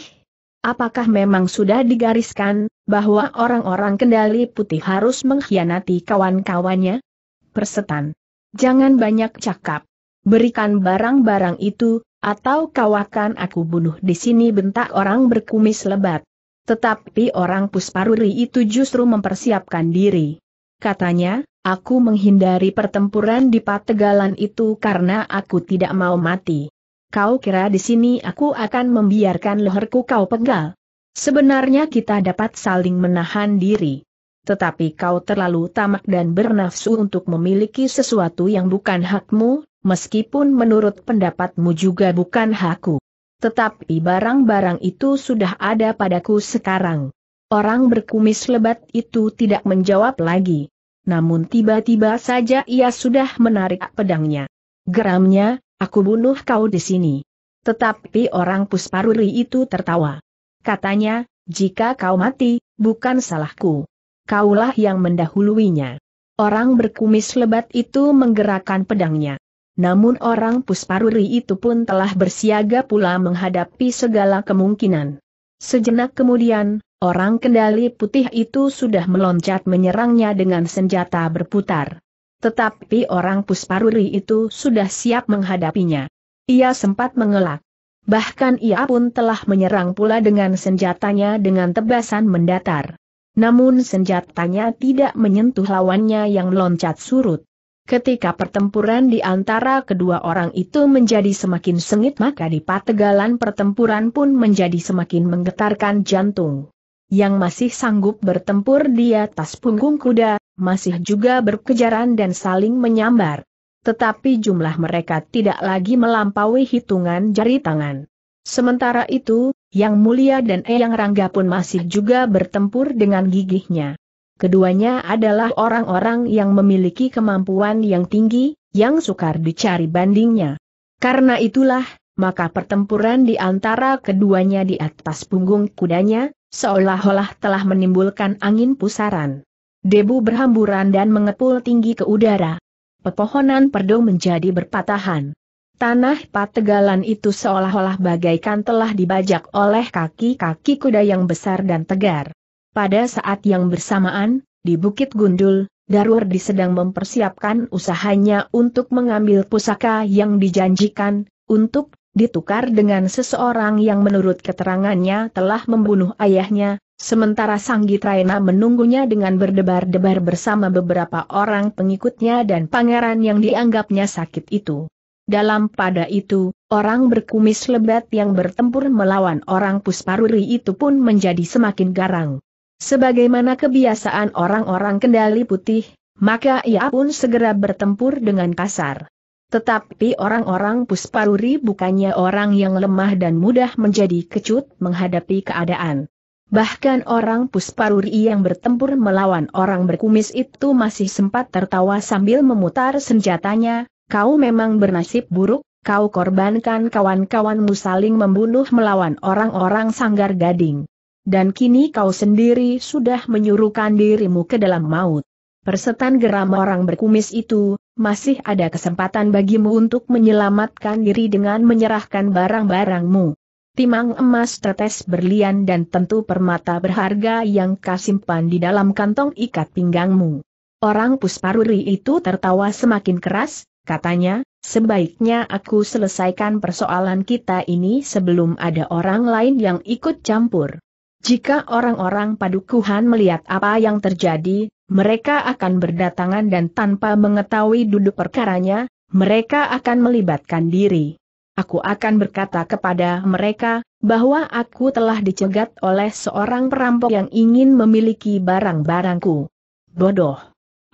Apakah memang sudah digariskan, bahwa orang-orang kendali putih harus mengkhianati kawan-kawannya? Persetan. Jangan banyak cakap. Berikan barang-barang itu, atau kau akan aku bunuh di sini bentak orang berkumis lebat. Tetapi orang Pusparuri itu justru mempersiapkan diri. Katanya, aku menghindari pertempuran di Pategalan itu karena aku tidak mau mati. Kau kira di sini aku akan membiarkan leherku kau pegal? Sebenarnya kita dapat saling menahan diri. Tetapi kau terlalu tamak dan bernafsu untuk memiliki sesuatu yang bukan hakmu, meskipun menurut pendapatmu juga bukan hakku. Tetapi barang-barang itu sudah ada padaku sekarang. Orang berkumis lebat itu tidak menjawab lagi. Namun tiba-tiba saja ia sudah menarik pedangnya. Geramnya, aku bunuh kau di sini. Tetapi orang Pusparuri itu tertawa. Katanya, jika kau mati, bukan salahku. Kaulah yang mendahuluinya. Orang berkumis lebat itu menggerakkan pedangnya namun orang Pusparuri itu pun telah bersiaga pula menghadapi segala kemungkinan. Sejenak kemudian, orang kendali putih itu sudah meloncat menyerangnya dengan senjata berputar. Tetapi orang Pusparuri itu sudah siap menghadapinya. Ia sempat mengelak. Bahkan ia pun telah menyerang pula dengan senjatanya dengan tebasan mendatar. Namun senjatanya tidak menyentuh lawannya yang loncat surut. Ketika pertempuran di antara kedua orang itu menjadi semakin sengit maka di pategalan pertempuran pun menjadi semakin menggetarkan jantung. Yang masih sanggup bertempur di atas punggung kuda, masih juga berkejaran dan saling menyambar. Tetapi jumlah mereka tidak lagi melampaui hitungan jari tangan. Sementara itu, Yang Mulia dan Eyang Rangga pun masih juga bertempur dengan gigihnya. Keduanya adalah orang-orang yang memiliki kemampuan yang tinggi, yang sukar dicari bandingnya. Karena itulah, maka pertempuran di antara keduanya di atas punggung kudanya, seolah-olah telah menimbulkan angin pusaran. Debu berhamburan dan mengepul tinggi ke udara. Pepohonan perdo menjadi berpatahan. Tanah pategalan itu seolah-olah bagaikan telah dibajak oleh kaki-kaki kuda yang besar dan tegar. Pada saat yang bersamaan, di Bukit Gundul, Darwardi sedang mempersiapkan usahanya untuk mengambil pusaka yang dijanjikan, untuk ditukar dengan seseorang yang menurut keterangannya telah membunuh ayahnya, sementara Sang Traina menunggunya dengan berdebar-debar bersama beberapa orang pengikutnya dan pangeran yang dianggapnya sakit itu. Dalam pada itu, orang berkumis lebat yang bertempur melawan orang Pusparuri itu pun menjadi semakin garang. Sebagaimana kebiasaan orang-orang kendali putih, maka ia pun segera bertempur dengan kasar. Tetapi orang-orang Pusparuri bukannya orang yang lemah dan mudah menjadi kecut menghadapi keadaan. Bahkan orang Pusparuri yang bertempur melawan orang berkumis itu masih sempat tertawa sambil memutar senjatanya, kau memang bernasib buruk, kau korbankan kawan-kawanmu saling membunuh melawan orang-orang sanggar gading dan kini kau sendiri sudah menyuruhkan dirimu ke dalam maut. Persetan geram orang berkumis itu, masih ada kesempatan bagimu untuk menyelamatkan diri dengan menyerahkan barang-barangmu. Timang emas tetes berlian dan tentu permata berharga yang simpan di dalam kantong ikat pinggangmu. Orang Pusparuri itu tertawa semakin keras, katanya, sebaiknya aku selesaikan persoalan kita ini sebelum ada orang lain yang ikut campur. Jika orang-orang padukuhan melihat apa yang terjadi, mereka akan berdatangan dan tanpa mengetahui duduk perkaranya, mereka akan melibatkan diri. Aku akan berkata kepada mereka, bahwa aku telah dicegat oleh seorang perampok yang ingin memiliki barang-barangku. Bodoh.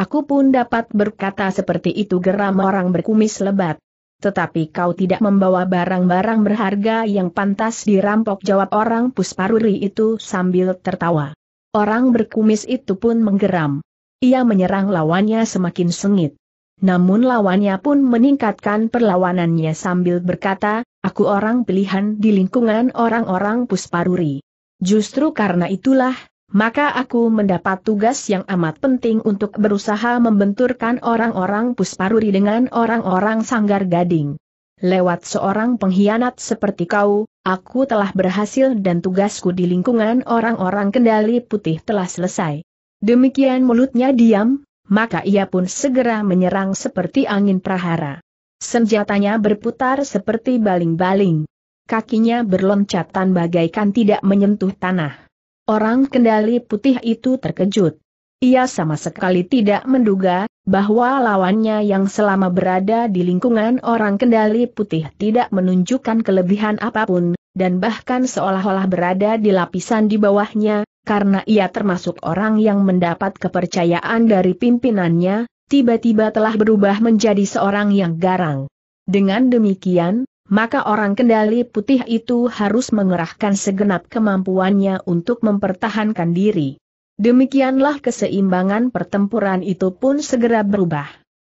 Aku pun dapat berkata seperti itu geram orang berkumis lebat. Tetapi kau tidak membawa barang-barang berharga yang pantas dirampok jawab orang pusparuri itu sambil tertawa. Orang berkumis itu pun menggeram. Ia menyerang lawannya semakin sengit. Namun lawannya pun meningkatkan perlawanannya sambil berkata, aku orang pilihan di lingkungan orang-orang pusparuri. Justru karena itulah, maka aku mendapat tugas yang amat penting untuk berusaha membenturkan orang-orang Pusparuri dengan orang-orang Sanggar Gading. Lewat seorang pengkhianat seperti kau, aku telah berhasil dan tugasku di lingkungan orang-orang kendali putih telah selesai. Demikian mulutnya diam, maka ia pun segera menyerang seperti angin prahara. Senjatanya berputar seperti baling-baling. Kakinya berloncatan bagaikan tidak menyentuh tanah. Orang kendali putih itu terkejut. Ia sama sekali tidak menduga bahwa lawannya yang selama berada di lingkungan orang kendali putih tidak menunjukkan kelebihan apapun, dan bahkan seolah-olah berada di lapisan di bawahnya, karena ia termasuk orang yang mendapat kepercayaan dari pimpinannya, tiba-tiba telah berubah menjadi seorang yang garang. Dengan demikian, maka orang kendali putih itu harus mengerahkan segenap kemampuannya untuk mempertahankan diri. Demikianlah keseimbangan pertempuran itu pun segera berubah.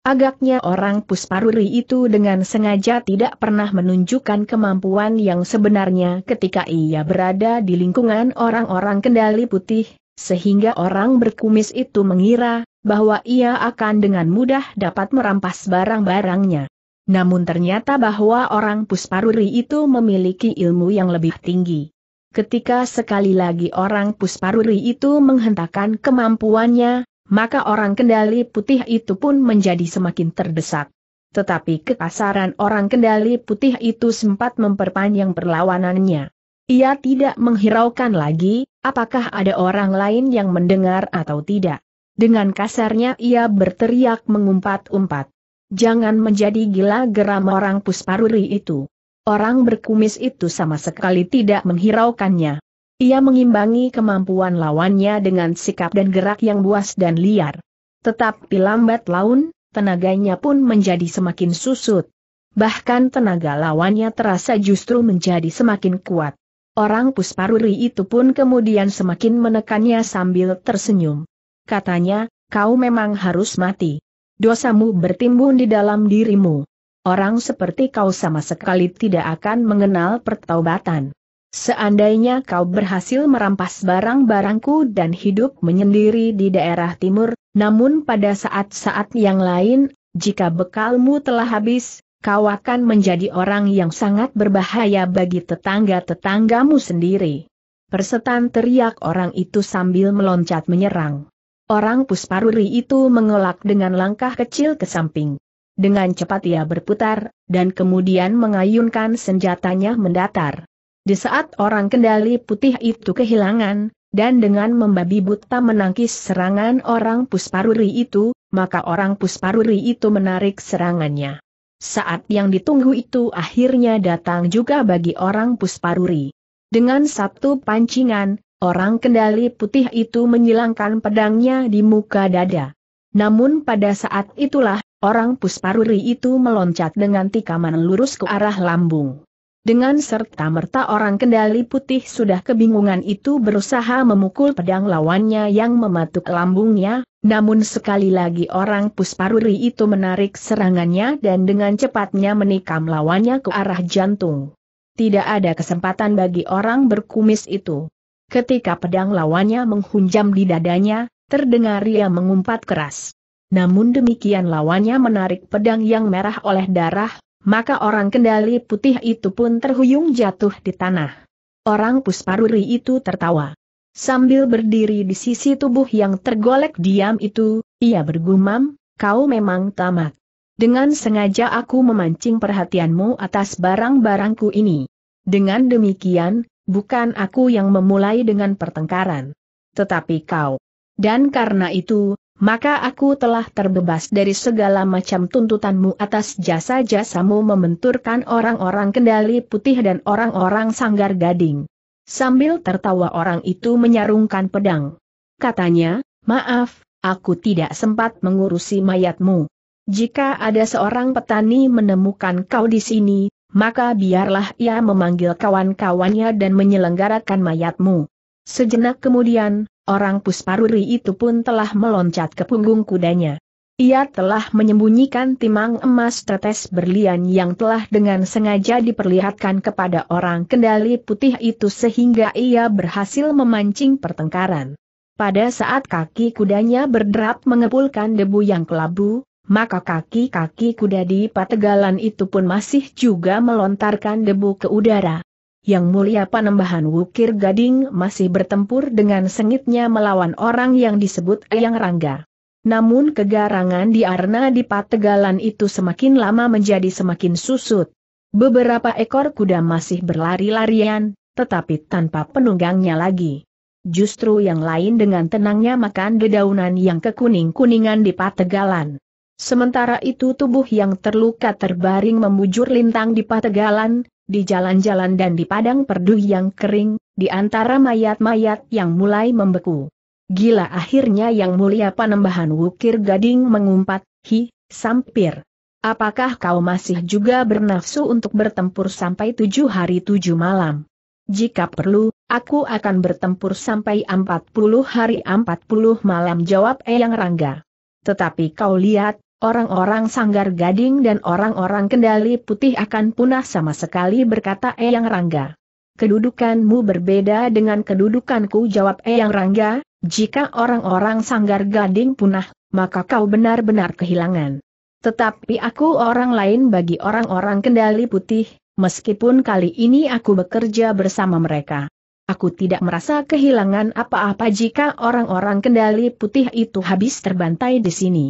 Agaknya orang Pusparuri itu dengan sengaja tidak pernah menunjukkan kemampuan yang sebenarnya ketika ia berada di lingkungan orang-orang kendali putih, sehingga orang berkumis itu mengira bahwa ia akan dengan mudah dapat merampas barang-barangnya. Namun ternyata bahwa orang Pusparuri itu memiliki ilmu yang lebih tinggi. Ketika sekali lagi orang Pusparuri itu menghentakkan kemampuannya, maka orang kendali putih itu pun menjadi semakin terdesak. Tetapi kekasaran orang kendali putih itu sempat memperpanjang perlawanannya. Ia tidak menghiraukan lagi, apakah ada orang lain yang mendengar atau tidak. Dengan kasarnya ia berteriak mengumpat-umpat. Jangan menjadi gila geram orang pusparuri itu. Orang berkumis itu sama sekali tidak menghiraukannya. Ia mengimbangi kemampuan lawannya dengan sikap dan gerak yang buas dan liar. Tetapi lambat laun, tenaganya pun menjadi semakin susut. Bahkan tenaga lawannya terasa justru menjadi semakin kuat. Orang pusparuri itu pun kemudian semakin menekannya sambil tersenyum. Katanya, kau memang harus mati dosamu bertimbun di dalam dirimu. Orang seperti kau sama sekali tidak akan mengenal pertaubatan. Seandainya kau berhasil merampas barang-barangku dan hidup menyendiri di daerah timur, namun pada saat-saat yang lain, jika bekalmu telah habis, kau akan menjadi orang yang sangat berbahaya bagi tetangga-tetanggamu sendiri. Persetan teriak orang itu sambil meloncat menyerang. Orang Pusparuri itu mengelak dengan langkah kecil ke samping. Dengan cepat ia berputar, dan kemudian mengayunkan senjatanya mendatar. Di saat orang kendali putih itu kehilangan, dan dengan membabi buta menangkis serangan orang Pusparuri itu, maka orang Pusparuri itu menarik serangannya. Saat yang ditunggu itu akhirnya datang juga bagi orang Pusparuri. Dengan satu pancingan, Orang kendali putih itu menyilangkan pedangnya di muka dada. Namun pada saat itulah, orang pusparuri itu meloncat dengan tikaman lurus ke arah lambung. Dengan serta-merta orang kendali putih sudah kebingungan itu berusaha memukul pedang lawannya yang mematuk lambungnya, namun sekali lagi orang pusparuri itu menarik serangannya dan dengan cepatnya menikam lawannya ke arah jantung. Tidak ada kesempatan bagi orang berkumis itu. Ketika pedang lawannya menghunjam di dadanya, terdengar ia mengumpat keras. Namun demikian lawannya menarik pedang yang merah oleh darah, maka orang kendali putih itu pun terhuyung jatuh di tanah. Orang pusparuri itu tertawa. Sambil berdiri di sisi tubuh yang tergolek diam itu, ia bergumam, kau memang tamak. Dengan sengaja aku memancing perhatianmu atas barang-barangku ini. Dengan demikian, Bukan aku yang memulai dengan pertengkaran. Tetapi kau. Dan karena itu, maka aku telah terbebas dari segala macam tuntutanmu atas jasa-jasamu membenturkan orang-orang kendali putih dan orang-orang sanggar gading. Sambil tertawa orang itu menyarungkan pedang. Katanya, maaf, aku tidak sempat mengurusi mayatmu. Jika ada seorang petani menemukan kau di sini, maka biarlah ia memanggil kawan-kawannya dan menyelenggarakan mayatmu. Sejenak kemudian, orang Pusparuri itu pun telah meloncat ke punggung kudanya. Ia telah menyembunyikan timang emas tetes berlian yang telah dengan sengaja diperlihatkan kepada orang kendali putih itu sehingga ia berhasil memancing pertengkaran. Pada saat kaki kudanya berderap mengepulkan debu yang kelabu, maka kaki-kaki kuda di pategalan itu pun masih juga melontarkan debu ke udara. Yang mulia panembahan Wukir Gading masih bertempur dengan sengitnya melawan orang yang disebut Eyang Rangga. Namun kegarangan di arena di pategalan itu semakin lama menjadi semakin susut. Beberapa ekor kuda masih berlari-larian, tetapi tanpa penunggangnya lagi. Justru yang lain dengan tenangnya makan dedaunan yang kekuning-kuningan di pategalan. Sementara itu tubuh yang terluka terbaring membujur lintang di pategalan, di jalan-jalan dan di padang perdu yang kering, di antara mayat-mayat yang mulai membeku. Gila akhirnya yang mulia panembahan wukir gading mengumpat, hi, sampir. Apakah kau masih juga bernafsu untuk bertempur sampai tujuh hari tujuh malam? Jika perlu, aku akan bertempur sampai empat puluh hari empat puluh malam jawab Eyang Rangga. Tetapi kau lihat, Orang-orang Sanggar Gading dan orang-orang Kendali Putih akan punah sama sekali berkata Eyang Rangga. Kedudukanmu berbeda dengan kedudukanku jawab Eyang Rangga, jika orang-orang Sanggar Gading punah, maka kau benar-benar kehilangan. Tetapi aku orang lain bagi orang-orang Kendali Putih, meskipun kali ini aku bekerja bersama mereka. Aku tidak merasa kehilangan apa-apa jika orang-orang kendali putih itu habis terbantai di sini.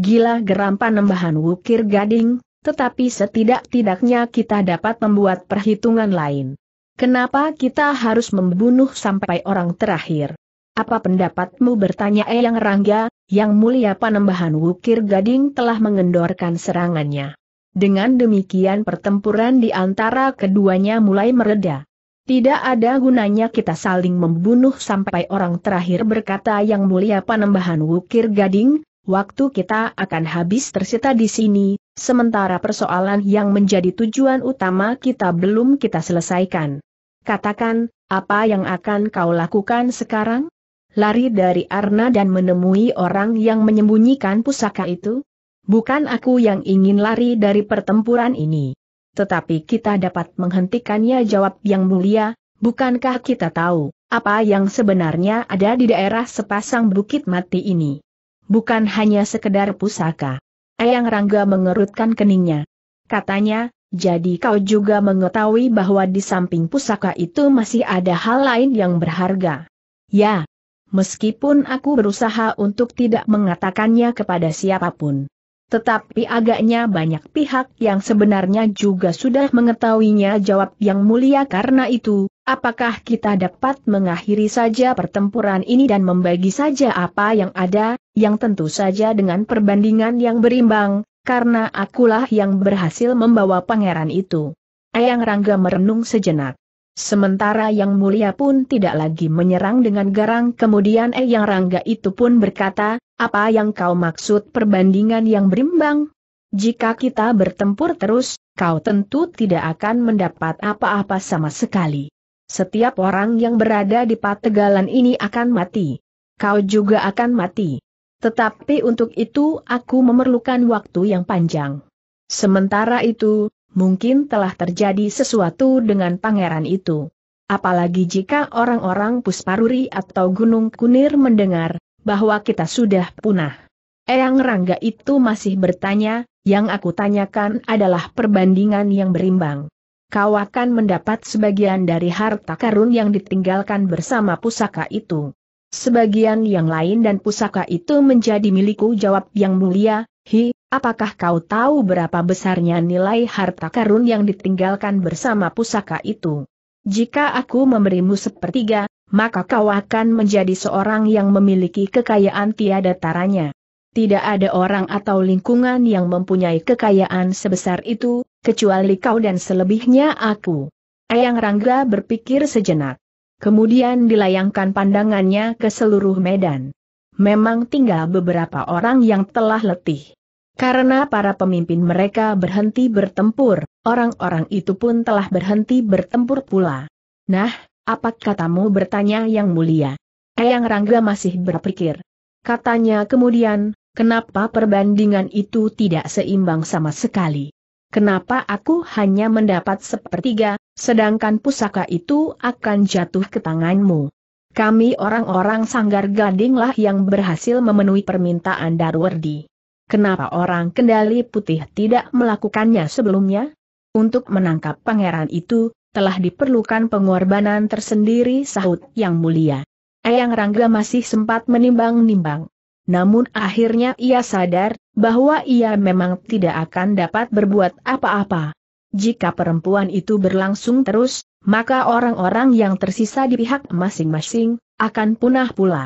Gila geram panembahan wukir gading, tetapi setidak-tidaknya kita dapat membuat perhitungan lain. Kenapa kita harus membunuh sampai orang terakhir? Apa pendapatmu bertanya Eyang Rangga, yang mulia panembahan Wukir Gading telah mengendorkan serangannya. Dengan demikian pertempuran di antara keduanya mulai mereda. Tidak ada gunanya kita saling membunuh sampai orang terakhir berkata yang mulia panembahan Wukir Gading, waktu kita akan habis tersita di sini, sementara persoalan yang menjadi tujuan utama kita belum kita selesaikan. Katakan, apa yang akan kau lakukan sekarang? Lari dari Arna dan menemui orang yang menyembunyikan pusaka itu? Bukan aku yang ingin lari dari pertempuran ini. Tetapi kita dapat menghentikannya jawab yang mulia, bukankah kita tahu, apa yang sebenarnya ada di daerah sepasang bukit mati ini? bukan hanya sekedar pusaka. Eyang Rangga mengerutkan keningnya. Katanya, jadi kau juga mengetahui bahwa di samping pusaka itu masih ada hal lain yang berharga. Ya, meskipun aku berusaha untuk tidak mengatakannya kepada siapapun. Tetapi agaknya banyak pihak yang sebenarnya juga sudah mengetahuinya jawab yang mulia karena itu, apakah kita dapat mengakhiri saja pertempuran ini dan membagi saja apa yang ada, yang tentu saja dengan perbandingan yang berimbang, karena akulah yang berhasil membawa pangeran itu. Eyang Rangga merenung sejenak. Sementara yang mulia pun tidak lagi menyerang dengan garang kemudian Eyang Rangga itu pun berkata, apa yang kau maksud perbandingan yang berimbang? Jika kita bertempur terus, kau tentu tidak akan mendapat apa-apa sama sekali. Setiap orang yang berada di pategalan ini akan mati. Kau juga akan mati. Tetapi untuk itu aku memerlukan waktu yang panjang. Sementara itu, mungkin telah terjadi sesuatu dengan pangeran itu. Apalagi jika orang-orang Pusparuri atau Gunung Kunir mendengar, bahwa kita sudah punah. Eyang Rangga itu masih bertanya, yang aku tanyakan adalah perbandingan yang berimbang. Kau akan mendapat sebagian dari harta karun yang ditinggalkan bersama pusaka itu. Sebagian yang lain dan pusaka itu menjadi milikku jawab yang mulia, hi, apakah kau tahu berapa besarnya nilai harta karun yang ditinggalkan bersama pusaka itu? Jika aku memberimu sepertiga, maka kau akan menjadi seorang yang memiliki kekayaan tiada taranya. Tidak ada orang atau lingkungan yang mempunyai kekayaan sebesar itu, kecuali kau dan selebihnya aku. Eyang Rangga berpikir sejenak. Kemudian dilayangkan pandangannya ke seluruh medan. Memang tinggal beberapa orang yang telah letih. Karena para pemimpin mereka berhenti bertempur, orang-orang itu pun telah berhenti bertempur pula. Nah, apa katamu bertanya yang mulia? Eyang Rangga masih berpikir. Katanya kemudian, kenapa perbandingan itu tidak seimbang sama sekali? kenapa aku hanya mendapat sepertiga, sedangkan pusaka itu akan jatuh ke tanganmu. Kami orang-orang sanggar gadinglah yang berhasil memenuhi permintaan Darwardi. Kenapa orang kendali putih tidak melakukannya sebelumnya? Untuk menangkap pangeran itu, telah diperlukan pengorbanan tersendiri sahut yang mulia. Eyang Rangga masih sempat menimbang-nimbang. Namun akhirnya ia sadar, bahwa ia memang tidak akan dapat berbuat apa-apa. Jika perempuan itu berlangsung terus, maka orang-orang yang tersisa di pihak masing-masing akan punah pula.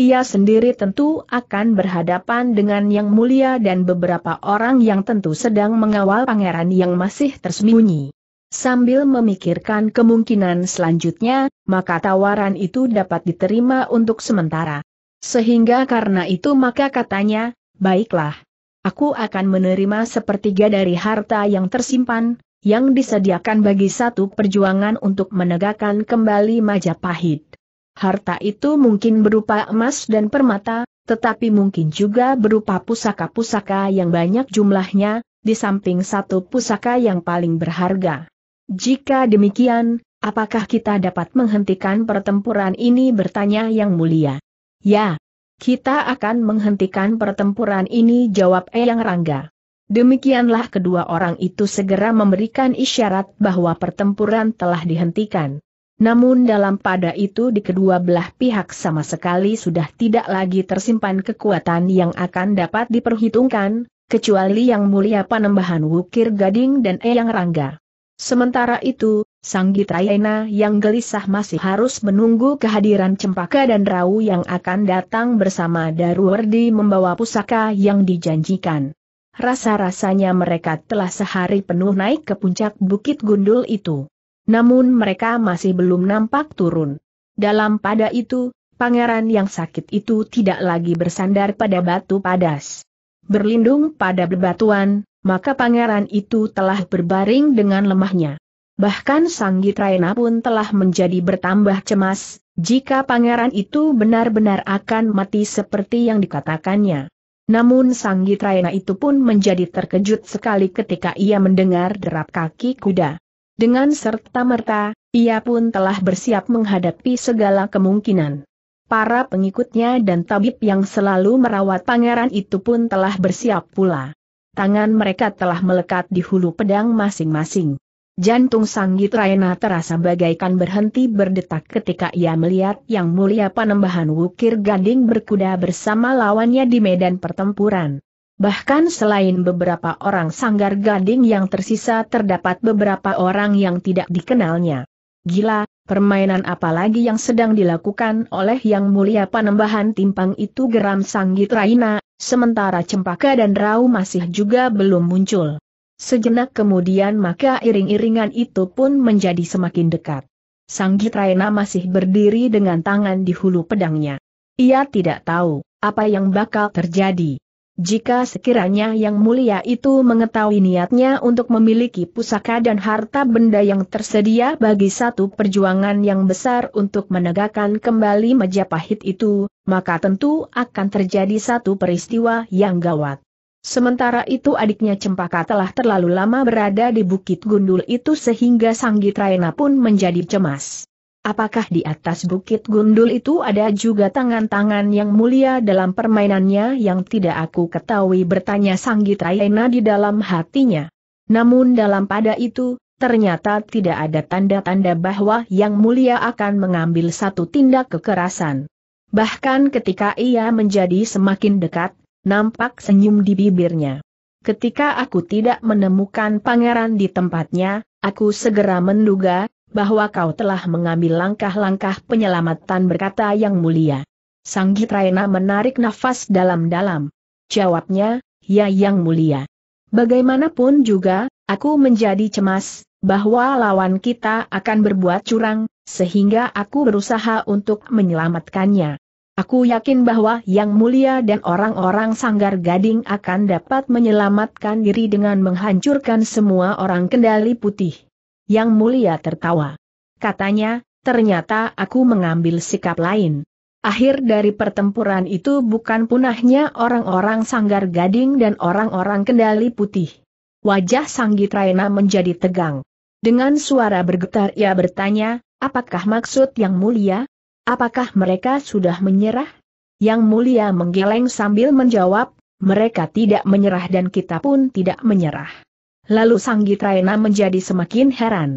Ia sendiri tentu akan berhadapan dengan Yang Mulia dan beberapa orang yang tentu sedang mengawal pangeran yang masih tersembunyi. Sambil memikirkan kemungkinan selanjutnya, maka tawaran itu dapat diterima untuk sementara. Sehingga karena itu maka katanya, baiklah, aku akan menerima sepertiga dari harta yang tersimpan, yang disediakan bagi satu perjuangan untuk menegakkan kembali Majapahit. Harta itu mungkin berupa emas dan permata, tetapi mungkin juga berupa pusaka-pusaka yang banyak jumlahnya, di samping satu pusaka yang paling berharga. Jika demikian, apakah kita dapat menghentikan pertempuran ini bertanya yang mulia? Ya, kita akan menghentikan pertempuran ini jawab Eyang Rangga. Demikianlah kedua orang itu segera memberikan isyarat bahwa pertempuran telah dihentikan. Namun dalam pada itu di kedua belah pihak sama sekali sudah tidak lagi tersimpan kekuatan yang akan dapat diperhitungkan, kecuali yang mulia Panembahan Wukir Gading dan Eyang Rangga. Sementara itu, Sang Gitrayena yang gelisah masih harus menunggu kehadiran Cempaka dan Rau yang akan datang bersama Daruwerdi membawa pusaka yang dijanjikan. Rasa-rasanya mereka telah sehari penuh naik ke puncak Bukit Gundul itu. Namun mereka masih belum nampak turun. Dalam pada itu, pangeran yang sakit itu tidak lagi bersandar pada batu padas. Berlindung pada bebatuan, maka pangeran itu telah berbaring dengan lemahnya. Bahkan Sang Gitraena pun telah menjadi bertambah cemas, jika pangeran itu benar-benar akan mati seperti yang dikatakannya. Namun Sang Gitraena itu pun menjadi terkejut sekali ketika ia mendengar derap kaki kuda. Dengan serta-merta, ia pun telah bersiap menghadapi segala kemungkinan. Para pengikutnya dan tabib yang selalu merawat pangeran itu pun telah bersiap pula. Tangan mereka telah melekat di hulu pedang masing-masing. Jantung Sanggit Raina terasa bagaikan berhenti berdetak ketika ia melihat yang mulia panembahan Wukir Ganding berkuda bersama lawannya di medan pertempuran. Bahkan selain beberapa orang sanggar gading yang tersisa terdapat beberapa orang yang tidak dikenalnya. Gila, permainan apa lagi yang sedang dilakukan oleh yang mulia panembahan timpang itu geram Sanggit Raina, sementara Cempaka dan Rau masih juga belum muncul. Sejenak kemudian maka iring-iringan itu pun menjadi semakin dekat. Sang Gitraena masih berdiri dengan tangan di hulu pedangnya. Ia tidak tahu apa yang bakal terjadi. Jika sekiranya yang mulia itu mengetahui niatnya untuk memiliki pusaka dan harta benda yang tersedia bagi satu perjuangan yang besar untuk menegakkan kembali Majapahit itu, maka tentu akan terjadi satu peristiwa yang gawat. Sementara itu adiknya Cempaka telah terlalu lama berada di Bukit Gundul itu sehingga Sang Traina pun menjadi cemas. Apakah di atas Bukit Gundul itu ada juga tangan-tangan yang mulia dalam permainannya yang tidak aku ketahui bertanya Sang Traina di dalam hatinya. Namun dalam pada itu, ternyata tidak ada tanda-tanda bahwa yang mulia akan mengambil satu tindak kekerasan. Bahkan ketika ia menjadi semakin dekat, Nampak senyum di bibirnya. Ketika aku tidak menemukan pangeran di tempatnya, aku segera menduga, bahwa kau telah mengambil langkah-langkah penyelamatan berkata yang mulia. Sanggit Raina menarik nafas dalam-dalam. Jawabnya, ya yang mulia. Bagaimanapun juga, aku menjadi cemas, bahwa lawan kita akan berbuat curang, sehingga aku berusaha untuk menyelamatkannya. Aku yakin bahwa Yang Mulia dan orang-orang Sanggar Gading akan dapat menyelamatkan diri dengan menghancurkan semua orang kendali putih. Yang Mulia tertawa. Katanya, ternyata aku mengambil sikap lain. Akhir dari pertempuran itu bukan punahnya orang-orang Sanggar Gading dan orang-orang kendali putih. Wajah Sanggit Raina menjadi tegang. Dengan suara bergetar ia bertanya, apakah maksud Yang Mulia? Apakah mereka sudah menyerah? Yang mulia menggeleng sambil menjawab, mereka tidak menyerah dan kita pun tidak menyerah. Lalu Sang Gitraena menjadi semakin heran.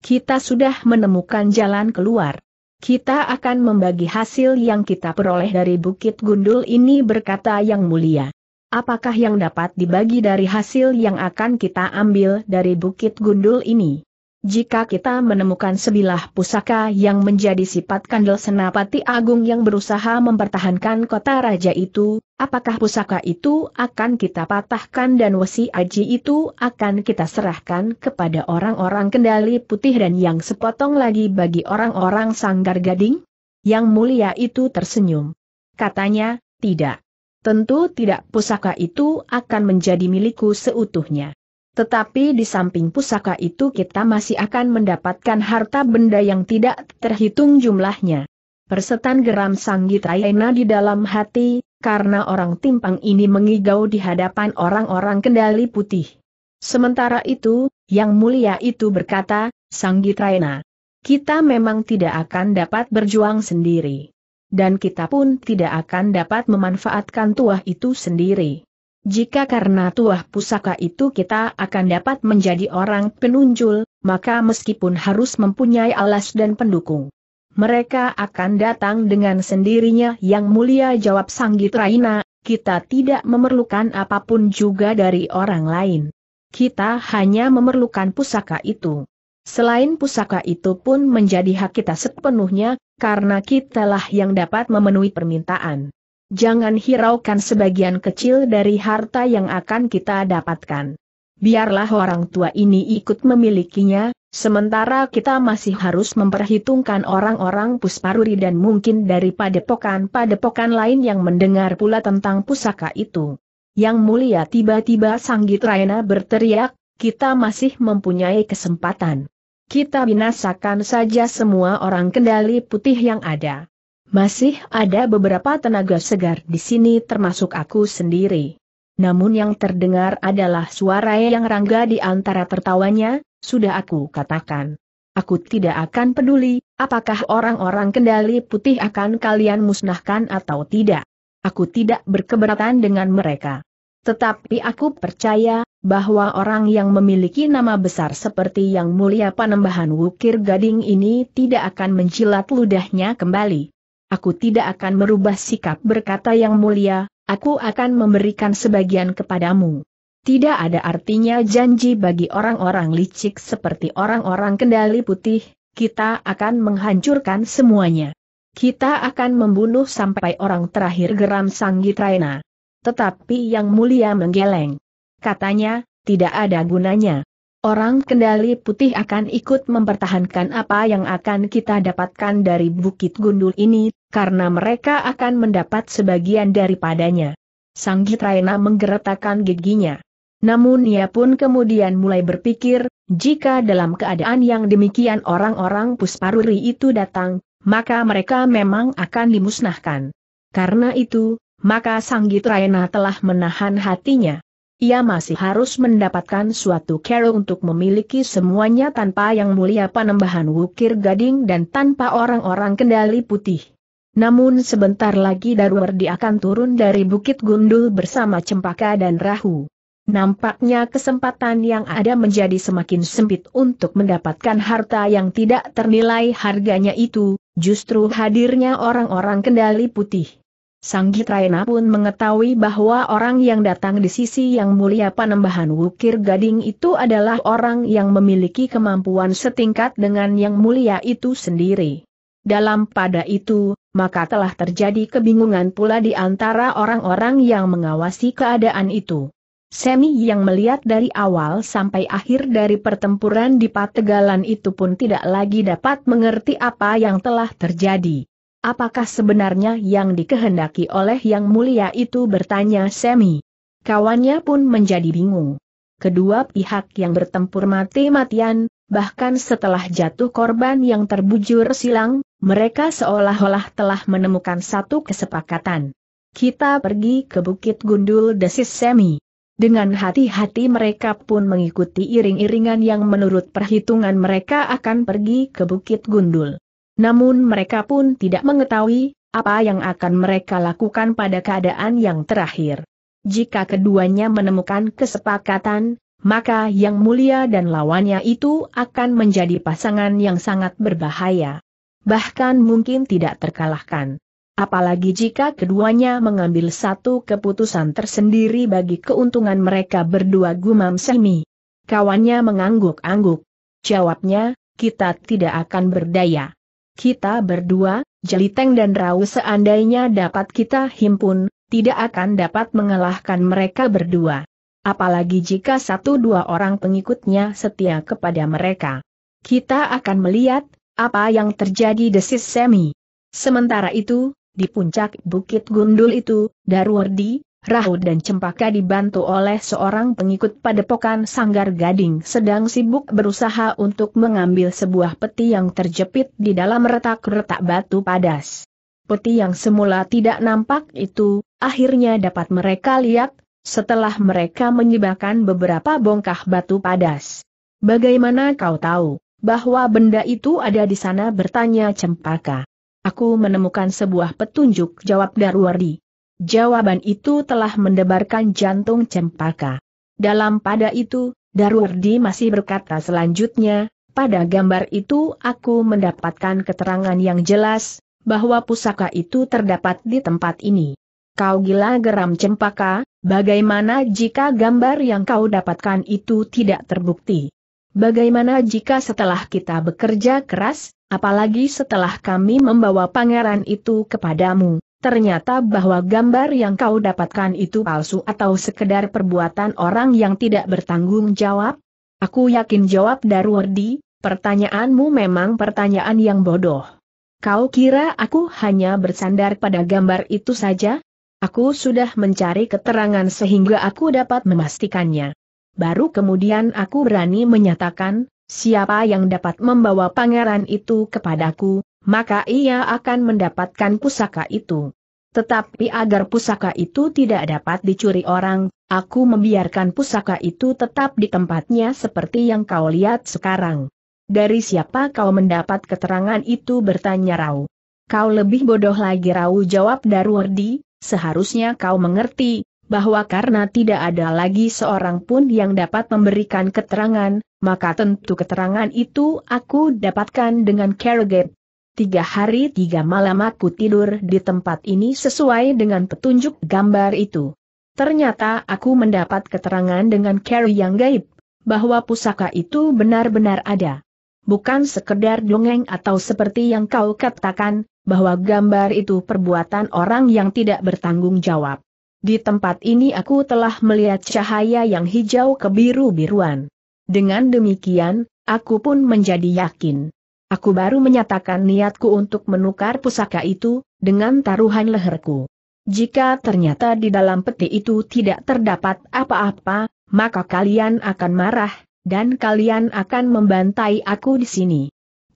Kita sudah menemukan jalan keluar. Kita akan membagi hasil yang kita peroleh dari Bukit Gundul ini berkata yang mulia. Apakah yang dapat dibagi dari hasil yang akan kita ambil dari Bukit Gundul ini? Jika kita menemukan sebilah pusaka yang menjadi sifat kandel senapati agung yang berusaha mempertahankan kota raja itu, apakah pusaka itu akan kita patahkan dan wesi aji itu akan kita serahkan kepada orang-orang kendali putih dan yang sepotong lagi bagi orang-orang sanggar gading? Yang mulia itu tersenyum. Katanya, tidak. Tentu tidak pusaka itu akan menjadi milikku seutuhnya. Tetapi di samping pusaka itu kita masih akan mendapatkan harta benda yang tidak terhitung jumlahnya. Persetan geram Sanggitrayana di dalam hati, karena orang timpang ini mengigau di hadapan orang-orang kendali putih. Sementara itu, yang mulia itu berkata, Sanggitrayana, kita memang tidak akan dapat berjuang sendiri. Dan kita pun tidak akan dapat memanfaatkan tuah itu sendiri. Jika karena tuah pusaka itu kita akan dapat menjadi orang penunjul, maka meskipun harus mempunyai alas dan pendukung. Mereka akan datang dengan sendirinya yang mulia jawab Sanggit Raina, kita tidak memerlukan apapun juga dari orang lain. Kita hanya memerlukan pusaka itu. Selain pusaka itu pun menjadi hak kita sepenuhnya, karena kitalah yang dapat memenuhi permintaan. Jangan hiraukan sebagian kecil dari harta yang akan kita dapatkan. Biarlah orang tua ini ikut memilikinya, sementara kita masih harus memperhitungkan orang-orang pusparuri dan mungkin dari padepokan-padepokan lain yang mendengar pula tentang pusaka itu. Yang mulia tiba-tiba Sanggit Raina berteriak, kita masih mempunyai kesempatan. Kita binasakan saja semua orang kendali putih yang ada. Masih ada beberapa tenaga segar di sini termasuk aku sendiri. Namun yang terdengar adalah suara yang rangga di antara tertawanya, sudah aku katakan. Aku tidak akan peduli, apakah orang-orang kendali putih akan kalian musnahkan atau tidak. Aku tidak berkeberatan dengan mereka. Tetapi aku percaya, bahwa orang yang memiliki nama besar seperti yang mulia panembahan Wukir Gading ini tidak akan menjilat ludahnya kembali aku tidak akan merubah sikap berkata yang mulia, aku akan memberikan sebagian kepadamu. Tidak ada artinya janji bagi orang-orang licik seperti orang-orang kendali putih, kita akan menghancurkan semuanya. Kita akan membunuh sampai orang terakhir geram Raina. Tetapi yang mulia menggeleng. Katanya, tidak ada gunanya. Orang kendali putih akan ikut mempertahankan apa yang akan kita dapatkan dari Bukit Gundul ini, karena mereka akan mendapat sebagian daripadanya. Sang Gitraena menggeretakan giginya. Namun ia pun kemudian mulai berpikir, jika dalam keadaan yang demikian orang-orang Pusparuri itu datang, maka mereka memang akan dimusnahkan. Karena itu, maka Sang Gitraena telah menahan hatinya. Ia masih harus mendapatkan suatu kero untuk memiliki semuanya tanpa yang mulia panembahan wukir gading dan tanpa orang-orang kendali putih. Namun sebentar lagi Darwardi akan turun dari Bukit Gundul bersama Cempaka dan Rahu. Nampaknya kesempatan yang ada menjadi semakin sempit untuk mendapatkan harta yang tidak ternilai harganya itu, justru hadirnya orang-orang kendali putih. Sanggitraina pun mengetahui bahwa orang yang datang di sisi yang mulia panembahan Wukir Gading itu adalah orang yang memiliki kemampuan setingkat dengan yang mulia itu sendiri. Dalam pada itu, maka telah terjadi kebingungan pula di antara orang-orang yang mengawasi keadaan itu. Semi yang melihat dari awal sampai akhir dari pertempuran di Pategalan itu pun tidak lagi dapat mengerti apa yang telah terjadi. Apakah sebenarnya yang dikehendaki oleh Yang Mulia itu bertanya Semi. Kawannya pun menjadi bingung. Kedua pihak yang bertempur mati-matian, bahkan setelah jatuh korban yang terbujur silang, mereka seolah-olah telah menemukan satu kesepakatan. Kita pergi ke Bukit Gundul Desis Semi. Dengan hati-hati mereka pun mengikuti iring-iringan yang menurut perhitungan mereka akan pergi ke Bukit Gundul. Namun mereka pun tidak mengetahui apa yang akan mereka lakukan pada keadaan yang terakhir. Jika keduanya menemukan kesepakatan, maka yang mulia dan lawannya itu akan menjadi pasangan yang sangat berbahaya bahkan mungkin tidak terkalahkan. Apalagi jika keduanya mengambil satu keputusan tersendiri bagi keuntungan mereka berdua gumam Semi. Kawannya mengangguk-angguk. Jawabnya, kita tidak akan berdaya. Kita berdua, Jeliteng dan Rau seandainya dapat kita himpun, tidak akan dapat mengalahkan mereka berdua. Apalagi jika satu dua orang pengikutnya setia kepada mereka. Kita akan melihat, apa yang terjadi desis Semi? Sementara itu, di puncak Bukit Gundul itu, Darwardi, Rahud dan Cempaka dibantu oleh seorang pengikut padepokan Sanggar Gading sedang sibuk berusaha untuk mengambil sebuah peti yang terjepit di dalam retak-retak batu padas. Peti yang semula tidak nampak itu, akhirnya dapat mereka lihat, setelah mereka menyebabkan beberapa bongkah batu padas. Bagaimana kau tahu? bahwa benda itu ada di sana bertanya Cempaka. Aku menemukan sebuah petunjuk jawab Darwardi. Jawaban itu telah mendebarkan jantung Cempaka. Dalam pada itu, Darwardi masih berkata selanjutnya, pada gambar itu aku mendapatkan keterangan yang jelas, bahwa pusaka itu terdapat di tempat ini. Kau gila geram cempaka, bagaimana jika gambar yang kau dapatkan itu tidak terbukti? Bagaimana jika setelah kita bekerja keras, apalagi setelah kami membawa pangeran itu kepadamu, ternyata bahwa gambar yang kau dapatkan itu palsu atau sekedar perbuatan orang yang tidak bertanggung jawab? Aku yakin jawab Darwardi, pertanyaanmu memang pertanyaan yang bodoh. Kau kira aku hanya bersandar pada gambar itu saja? Aku sudah mencari keterangan sehingga aku dapat memastikannya baru kemudian aku berani menyatakan, siapa yang dapat membawa pangeran itu kepadaku, maka ia akan mendapatkan pusaka itu. Tetapi agar pusaka itu tidak dapat dicuri orang, aku membiarkan pusaka itu tetap di tempatnya seperti yang kau lihat sekarang. Dari siapa kau mendapat keterangan itu bertanya Rau. Kau lebih bodoh lagi Rau jawab Darwardi, seharusnya kau mengerti, bahwa karena tidak ada lagi seorang pun yang dapat memberikan keterangan, maka tentu keterangan itu aku dapatkan dengan Kerrigan. Tiga hari tiga malam aku tidur di tempat ini sesuai dengan petunjuk gambar itu. Ternyata aku mendapat keterangan dengan Carrie yang gaib, bahwa pusaka itu benar-benar ada. Bukan sekedar dongeng atau seperti yang kau katakan, bahwa gambar itu perbuatan orang yang tidak bertanggung jawab. Di tempat ini aku telah melihat cahaya yang hijau kebiru-biruan. Dengan demikian, aku pun menjadi yakin. Aku baru menyatakan niatku untuk menukar pusaka itu, dengan taruhan leherku. Jika ternyata di dalam peti itu tidak terdapat apa-apa, maka kalian akan marah, dan kalian akan membantai aku di sini.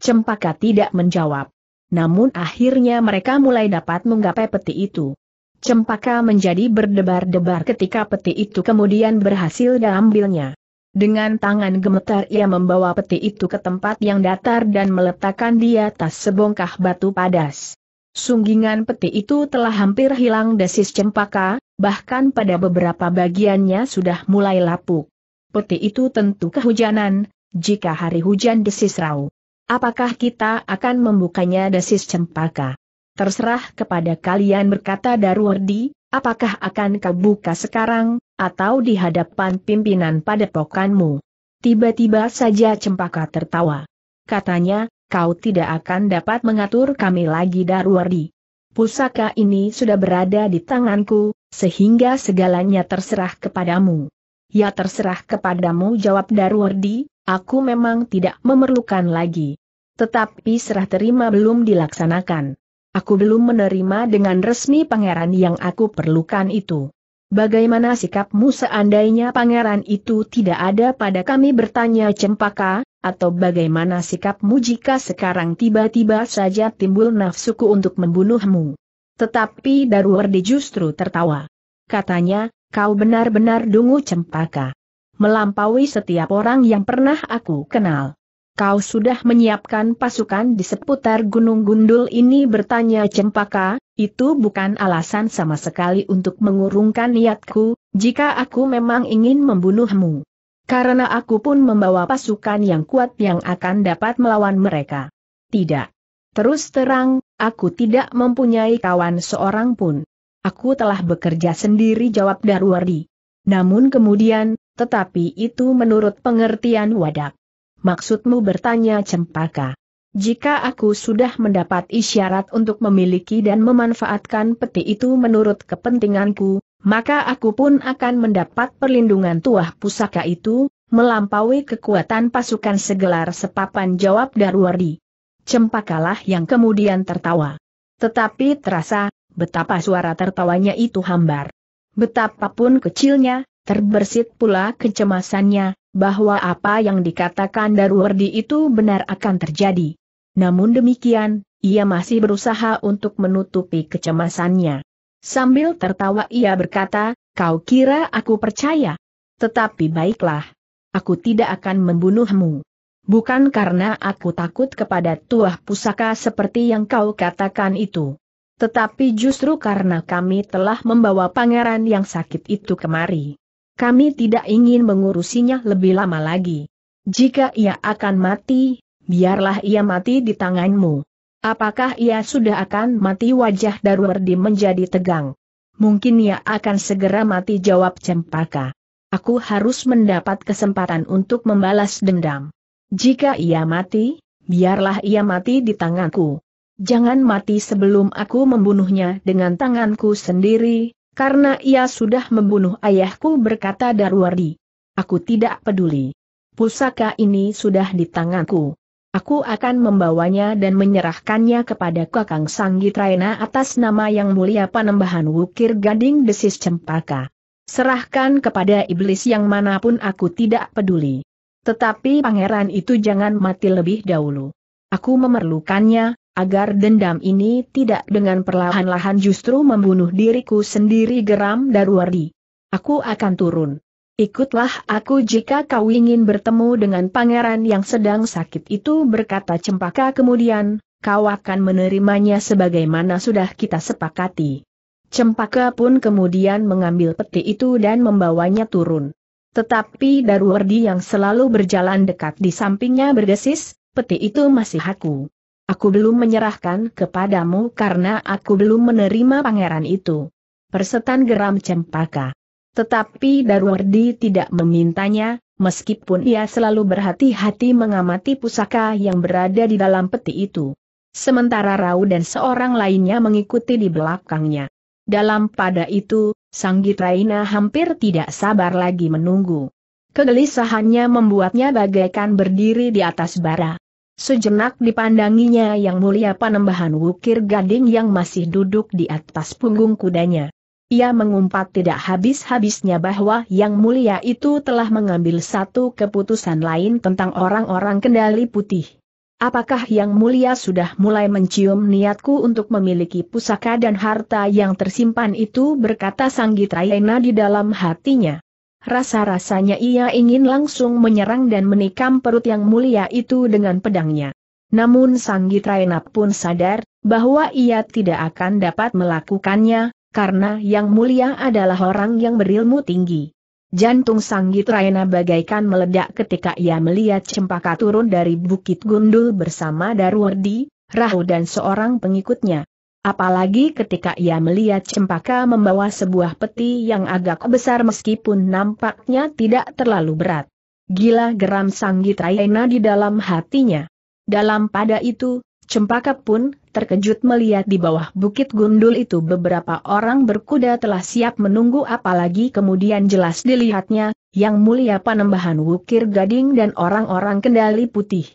Cempaka tidak menjawab. Namun akhirnya mereka mulai dapat menggapai peti itu. Cempaka menjadi berdebar-debar ketika peti itu kemudian berhasil diambilnya. Dengan tangan gemetar ia membawa peti itu ke tempat yang datar dan meletakkan di atas sebongkah batu padas. Sunggingan peti itu telah hampir hilang desis cempaka, bahkan pada beberapa bagiannya sudah mulai lapuk. Peti itu tentu kehujanan, jika hari hujan desis rau. Apakah kita akan membukanya desis cempaka? Terserah kepada kalian berkata Darwardi, apakah akan kau buka sekarang, atau di hadapan pimpinan padepokanmu? Tiba-tiba saja Cempaka tertawa. Katanya, kau tidak akan dapat mengatur kami lagi Darwardi. Pusaka ini sudah berada di tanganku, sehingga segalanya terserah kepadamu. Ya terserah kepadamu jawab Darwardi, aku memang tidak memerlukan lagi. Tetapi serah terima belum dilaksanakan. Aku belum menerima dengan resmi pangeran yang aku perlukan itu. Bagaimana sikapmu seandainya pangeran itu tidak ada pada kami bertanya cempaka, atau bagaimana sikapmu jika sekarang tiba-tiba saja timbul nafsuku untuk membunuhmu? Tetapi Darwardi justru tertawa. Katanya, kau benar-benar dungu cempaka. Melampaui setiap orang yang pernah aku kenal. Kau sudah menyiapkan pasukan di seputar Gunung Gundul ini bertanya Cempaka, itu bukan alasan sama sekali untuk mengurungkan niatku, jika aku memang ingin membunuhmu. Karena aku pun membawa pasukan yang kuat yang akan dapat melawan mereka. Tidak. Terus terang, aku tidak mempunyai kawan seorang pun. Aku telah bekerja sendiri jawab Darwardi. Namun kemudian, tetapi itu menurut pengertian wadak. Maksudmu bertanya cempaka. Jika aku sudah mendapat isyarat untuk memiliki dan memanfaatkan peti itu menurut kepentinganku, maka aku pun akan mendapat perlindungan tuah pusaka itu, melampaui kekuatan pasukan segelar sepapan jawab Darwardi. Cempakalah yang kemudian tertawa. Tetapi terasa, betapa suara tertawanya itu hambar. Betapapun kecilnya, Terbersit pula kecemasannya, bahwa apa yang dikatakan Darwardi itu benar akan terjadi. Namun demikian, ia masih berusaha untuk menutupi kecemasannya. Sambil tertawa ia berkata, kau kira aku percaya? Tetapi baiklah. Aku tidak akan membunuhmu. Bukan karena aku takut kepada tuah pusaka seperti yang kau katakan itu. Tetapi justru karena kami telah membawa pangeran yang sakit itu kemari. Kami tidak ingin mengurusinya lebih lama lagi. Jika ia akan mati, biarlah ia mati di tanganmu. Apakah ia sudah akan mati wajah Darwardi menjadi tegang? Mungkin ia akan segera mati jawab Cempaka. Aku harus mendapat kesempatan untuk membalas dendam. Jika ia mati, biarlah ia mati di tanganku. Jangan mati sebelum aku membunuhnya dengan tanganku sendiri, karena ia sudah membunuh ayahku berkata Darwardi. Aku tidak peduli. Pusaka ini sudah di tanganku. Aku akan membawanya dan menyerahkannya kepada Kakang Sanggitraena atas nama yang mulia Panembahan Wukir Gading Desis Cempaka. Serahkan kepada iblis yang manapun aku tidak peduli. Tetapi pangeran itu jangan mati lebih dahulu. Aku memerlukannya, agar dendam ini tidak dengan perlahan-lahan justru membunuh diriku sendiri geram Darwardi. Aku akan turun. Ikutlah aku jika kau ingin bertemu dengan pangeran yang sedang sakit itu berkata cempaka kemudian, kau akan menerimanya sebagaimana sudah kita sepakati. Cempaka pun kemudian mengambil peti itu dan membawanya turun. Tetapi Darwardi yang selalu berjalan dekat di sampingnya berdesis, peti itu masih aku. Aku belum menyerahkan kepadamu karena aku belum menerima pangeran itu. Persetan geram cempaka. Tetapi Darwardi tidak memintanya, meskipun ia selalu berhati-hati mengamati pusaka yang berada di dalam peti itu. Sementara Rau dan seorang lainnya mengikuti di belakangnya. Dalam pada itu, Sanggit Raina hampir tidak sabar lagi menunggu. Kegelisahannya membuatnya bagaikan berdiri di atas bara. Sejenak dipandanginya yang mulia panembahan wukir gading yang masih duduk di atas punggung kudanya. Ia mengumpat tidak habis-habisnya bahwa yang mulia itu telah mengambil satu keputusan lain tentang orang-orang kendali putih. Apakah yang mulia sudah mulai mencium niatku untuk memiliki pusaka dan harta yang tersimpan itu berkata Sanggitrayena di dalam hatinya. Rasa-rasanya ia ingin langsung menyerang dan menikam perut yang mulia itu dengan pedangnya. Namun Sang Trainap pun sadar, bahwa ia tidak akan dapat melakukannya, karena yang mulia adalah orang yang berilmu tinggi. Jantung Sang Gitraena bagaikan meledak ketika ia melihat cempaka turun dari Bukit Gundul bersama Darwardi, Rahu dan seorang pengikutnya. Apalagi ketika ia melihat cempaka membawa sebuah peti yang agak besar meskipun nampaknya tidak terlalu berat. Gila geram sang Rayana di dalam hatinya. Dalam pada itu, cempaka pun terkejut melihat di bawah bukit gundul itu beberapa orang berkuda telah siap menunggu apalagi kemudian jelas dilihatnya, yang mulia panembahan wukir gading dan orang-orang kendali putih.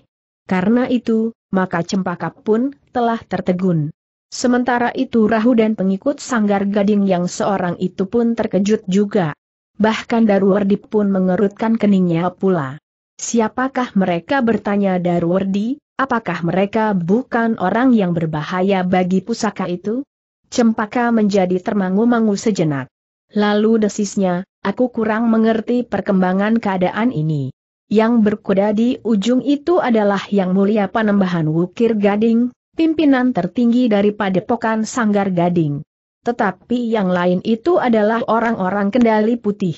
Karena itu, maka cempaka pun telah tertegun. Sementara itu Rahu dan pengikut Sanggar Gading yang seorang itu pun terkejut juga. Bahkan Darwardi pun mengerutkan keningnya pula. Siapakah mereka bertanya Darwardi, apakah mereka bukan orang yang berbahaya bagi pusaka itu? Cempaka menjadi termangu-mangu sejenak. Lalu desisnya, aku kurang mengerti perkembangan keadaan ini. Yang berkuda di ujung itu adalah Yang Mulia Panembahan Wukir Gading, pimpinan tertinggi dari padepokan Sanggar Gading. Tetapi yang lain itu adalah orang-orang kendali putih.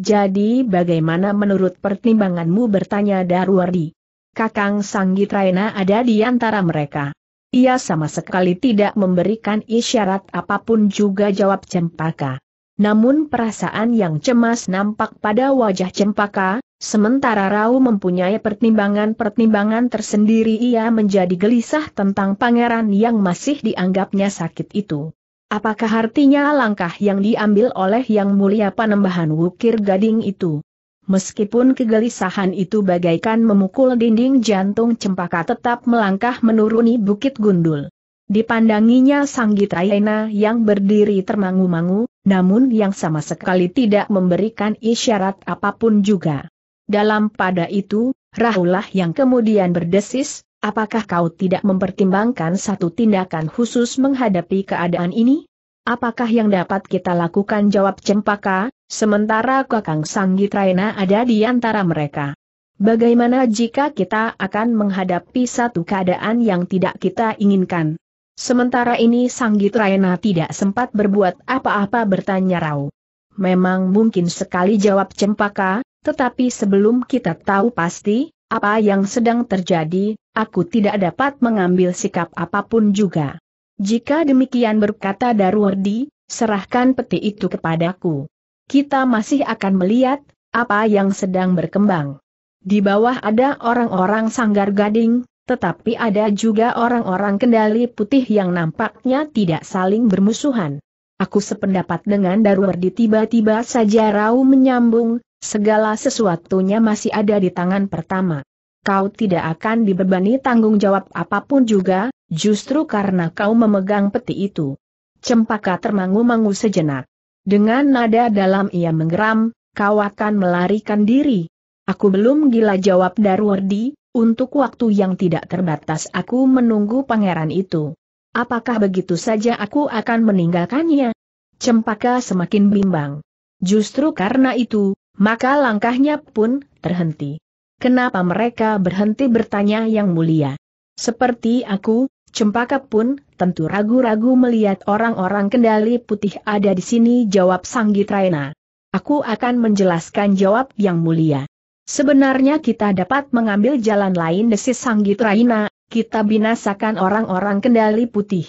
Jadi bagaimana menurut pertimbanganmu bertanya Darwardi? Kakang Sanggitraina ada di antara mereka. Ia sama sekali tidak memberikan isyarat apapun juga jawab Cempaka. Namun perasaan yang cemas nampak pada wajah Cempaka, Sementara Rau mempunyai pertimbangan-pertimbangan tersendiri ia menjadi gelisah tentang pangeran yang masih dianggapnya sakit itu. Apakah artinya langkah yang diambil oleh Yang Mulia Panembahan Wukir Gading itu? Meskipun kegelisahan itu bagaikan memukul dinding jantung cempaka tetap melangkah menuruni bukit gundul. Dipandanginya sang Rayana yang berdiri termangu-mangu, namun yang sama sekali tidak memberikan isyarat apapun juga. Dalam pada itu, Rahulah yang kemudian berdesis, apakah kau tidak mempertimbangkan satu tindakan khusus menghadapi keadaan ini? Apakah yang dapat kita lakukan jawab Cempaka, sementara Kakang Sanggitraina ada di antara mereka. Bagaimana jika kita akan menghadapi satu keadaan yang tidak kita inginkan? Sementara ini Sanggitraina tidak sempat berbuat apa-apa bertanya Rau. Memang mungkin sekali jawab Cempaka, tetapi sebelum kita tahu pasti, apa yang sedang terjadi, aku tidak dapat mengambil sikap apapun juga. Jika demikian berkata Darwardi, serahkan peti itu kepadaku. Kita masih akan melihat, apa yang sedang berkembang. Di bawah ada orang-orang sanggar gading, tetapi ada juga orang-orang kendali putih yang nampaknya tidak saling bermusuhan. Aku sependapat dengan Darwardi tiba-tiba saja Rau menyambung, Segala sesuatunya masih ada di tangan pertama. Kau tidak akan dibebani tanggung jawab apapun juga, justru karena kau memegang peti itu. Cempaka termangu-mangu sejenak. Dengan nada dalam ia menggeram, kau akan melarikan diri. Aku belum gila jawab Darwardi, untuk waktu yang tidak terbatas aku menunggu pangeran itu. Apakah begitu saja aku akan meninggalkannya? Cempaka semakin bimbang. Justru karena itu, maka langkahnya pun terhenti. Kenapa mereka berhenti bertanya yang mulia? Seperti aku, Cempaka pun tentu ragu-ragu melihat orang-orang kendali putih ada di sini jawab Sanggitraina. Aku akan menjelaskan jawab yang mulia. Sebenarnya kita dapat mengambil jalan lain desis Sanggitraina, kita binasakan orang-orang kendali putih.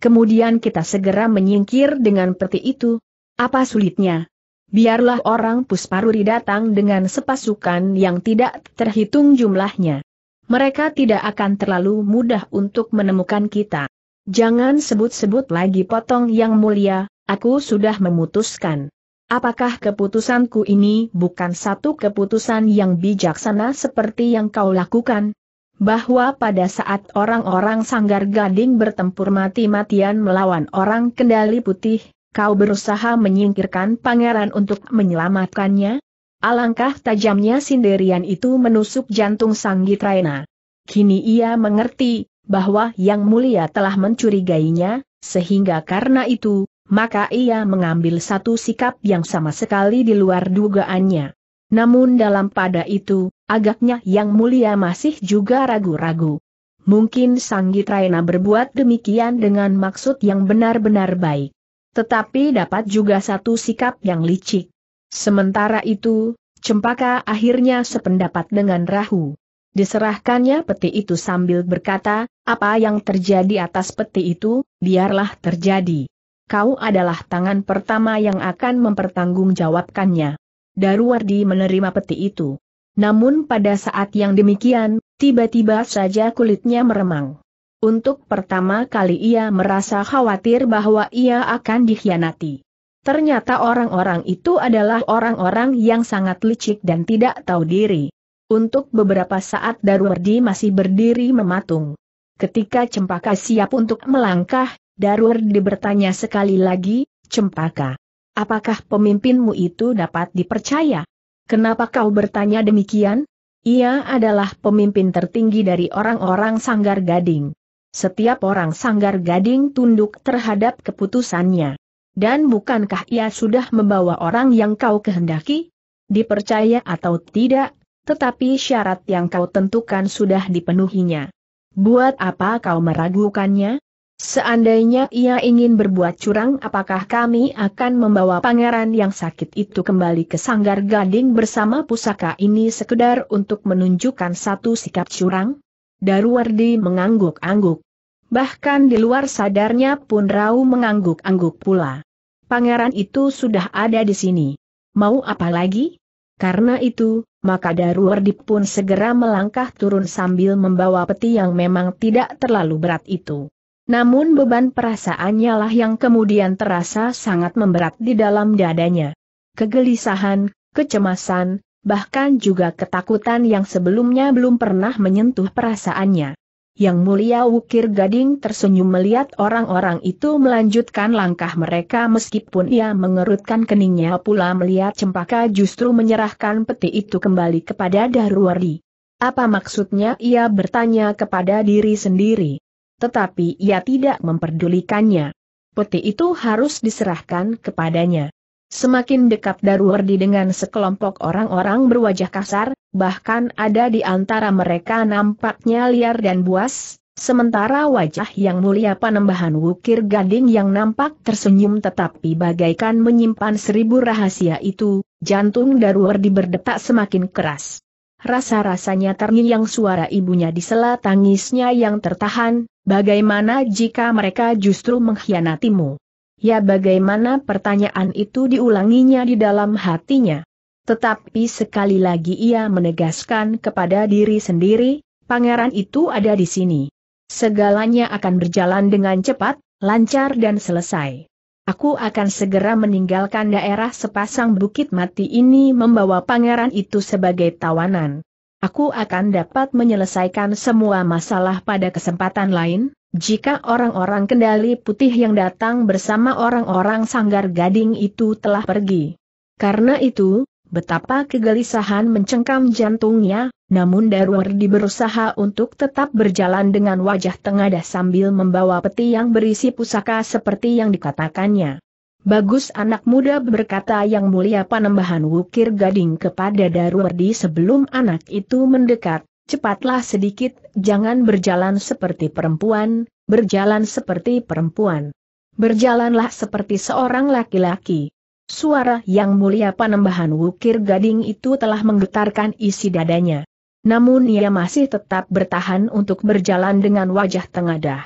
Kemudian kita segera menyingkir dengan peti itu. Apa sulitnya? Biarlah orang Pusparuri datang dengan sepasukan yang tidak terhitung jumlahnya. Mereka tidak akan terlalu mudah untuk menemukan kita. Jangan sebut-sebut lagi potong yang mulia, aku sudah memutuskan. Apakah keputusanku ini bukan satu keputusan yang bijaksana seperti yang kau lakukan? Bahwa pada saat orang-orang sanggar gading bertempur mati-matian melawan orang kendali putih, Kau berusaha menyingkirkan pangeran untuk menyelamatkannya? Alangkah tajamnya sindirian itu menusuk jantung sang Gitraena. Kini ia mengerti, bahwa Yang Mulia telah mencurigainya, sehingga karena itu, maka ia mengambil satu sikap yang sama sekali di luar dugaannya. Namun dalam pada itu, agaknya Yang Mulia masih juga ragu-ragu. Mungkin Sanggitraena berbuat demikian dengan maksud yang benar-benar baik. Tetapi dapat juga satu sikap yang licik. Sementara itu, Cempaka akhirnya sependapat dengan Rahu. Diserahkannya peti itu sambil berkata, apa yang terjadi atas peti itu, biarlah terjadi. Kau adalah tangan pertama yang akan mempertanggungjawabkannya. Daruwardi menerima peti itu. Namun pada saat yang demikian, tiba-tiba saja kulitnya meremang. Untuk pertama kali ia merasa khawatir bahwa ia akan dikhianati. Ternyata orang-orang itu adalah orang-orang yang sangat licik dan tidak tahu diri. Untuk beberapa saat Darwardi masih berdiri mematung. Ketika Cempaka siap untuk melangkah, Darwardi bertanya sekali lagi, Cempaka, apakah pemimpinmu itu dapat dipercaya? Kenapa kau bertanya demikian? Ia adalah pemimpin tertinggi dari orang-orang Sanggar Gading. Setiap orang sanggar gading tunduk terhadap keputusannya. Dan bukankah ia sudah membawa orang yang kau kehendaki? Dipercaya atau tidak, tetapi syarat yang kau tentukan sudah dipenuhinya. Buat apa kau meragukannya? Seandainya ia ingin berbuat curang apakah kami akan membawa pangeran yang sakit itu kembali ke sanggar gading bersama pusaka ini sekedar untuk menunjukkan satu sikap curang? Darwardi mengangguk-angguk. Bahkan di luar sadarnya pun Rau mengangguk-angguk pula. Pangeran itu sudah ada di sini. Mau apa lagi? Karena itu, maka Daruwardi pun segera melangkah turun sambil membawa peti yang memang tidak terlalu berat itu. Namun beban perasaannya lah yang kemudian terasa sangat memberat di dalam dadanya. Kegelisahan, kecemasan, bahkan juga ketakutan yang sebelumnya belum pernah menyentuh perasaannya. Yang mulia Wukir Gading tersenyum melihat orang-orang itu melanjutkan langkah mereka meskipun ia mengerutkan keningnya pula melihat cempaka justru menyerahkan peti itu kembali kepada Darwari. Apa maksudnya ia bertanya kepada diri sendiri. Tetapi ia tidak memperdulikannya. Peti itu harus diserahkan kepadanya. Semakin dekat Daruwardi dengan sekelompok orang-orang berwajah kasar, bahkan ada di antara mereka nampaknya liar dan buas, sementara wajah yang mulia panembahan wukir gading yang nampak tersenyum tetapi bagaikan menyimpan seribu rahasia itu, jantung Daruwardi berdetak semakin keras. Rasa-rasanya terngiang suara ibunya di sela tangisnya yang tertahan, bagaimana jika mereka justru mengkhianatimu? Ya bagaimana pertanyaan itu diulanginya di dalam hatinya. Tetapi sekali lagi ia menegaskan kepada diri sendiri, pangeran itu ada di sini. Segalanya akan berjalan dengan cepat, lancar dan selesai. Aku akan segera meninggalkan daerah sepasang bukit mati ini membawa pangeran itu sebagai tawanan. Aku akan dapat menyelesaikan semua masalah pada kesempatan lain, jika orang-orang kendali putih yang datang bersama orang-orang sanggar gading itu telah pergi. Karena itu, betapa kegelisahan mencengkam jantungnya, namun Darwardi berusaha untuk tetap berjalan dengan wajah tengadah sambil membawa peti yang berisi pusaka seperti yang dikatakannya. Bagus anak muda berkata yang mulia panembahan wukir gading kepada Darwardi sebelum anak itu mendekat, Cepatlah sedikit, jangan berjalan seperti perempuan, berjalan seperti perempuan. Berjalanlah seperti seorang laki-laki. Suara yang mulia panembahan wukir gading itu telah menggetarkan isi dadanya. Namun ia masih tetap bertahan untuk berjalan dengan wajah tengadah.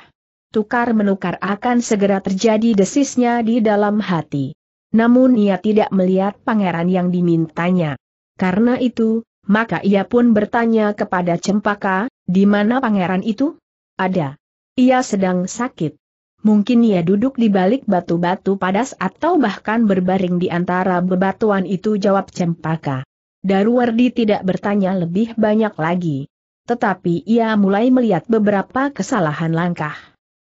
Tukar-menukar akan segera terjadi desisnya di dalam hati. Namun ia tidak melihat pangeran yang dimintanya. Karena itu, maka ia pun bertanya kepada Cempaka, di mana pangeran itu? Ada. Ia sedang sakit. Mungkin ia duduk di balik batu-batu padas atau bahkan berbaring di antara bebatuan itu jawab Cempaka. Darwardi tidak bertanya lebih banyak lagi. Tetapi ia mulai melihat beberapa kesalahan langkah.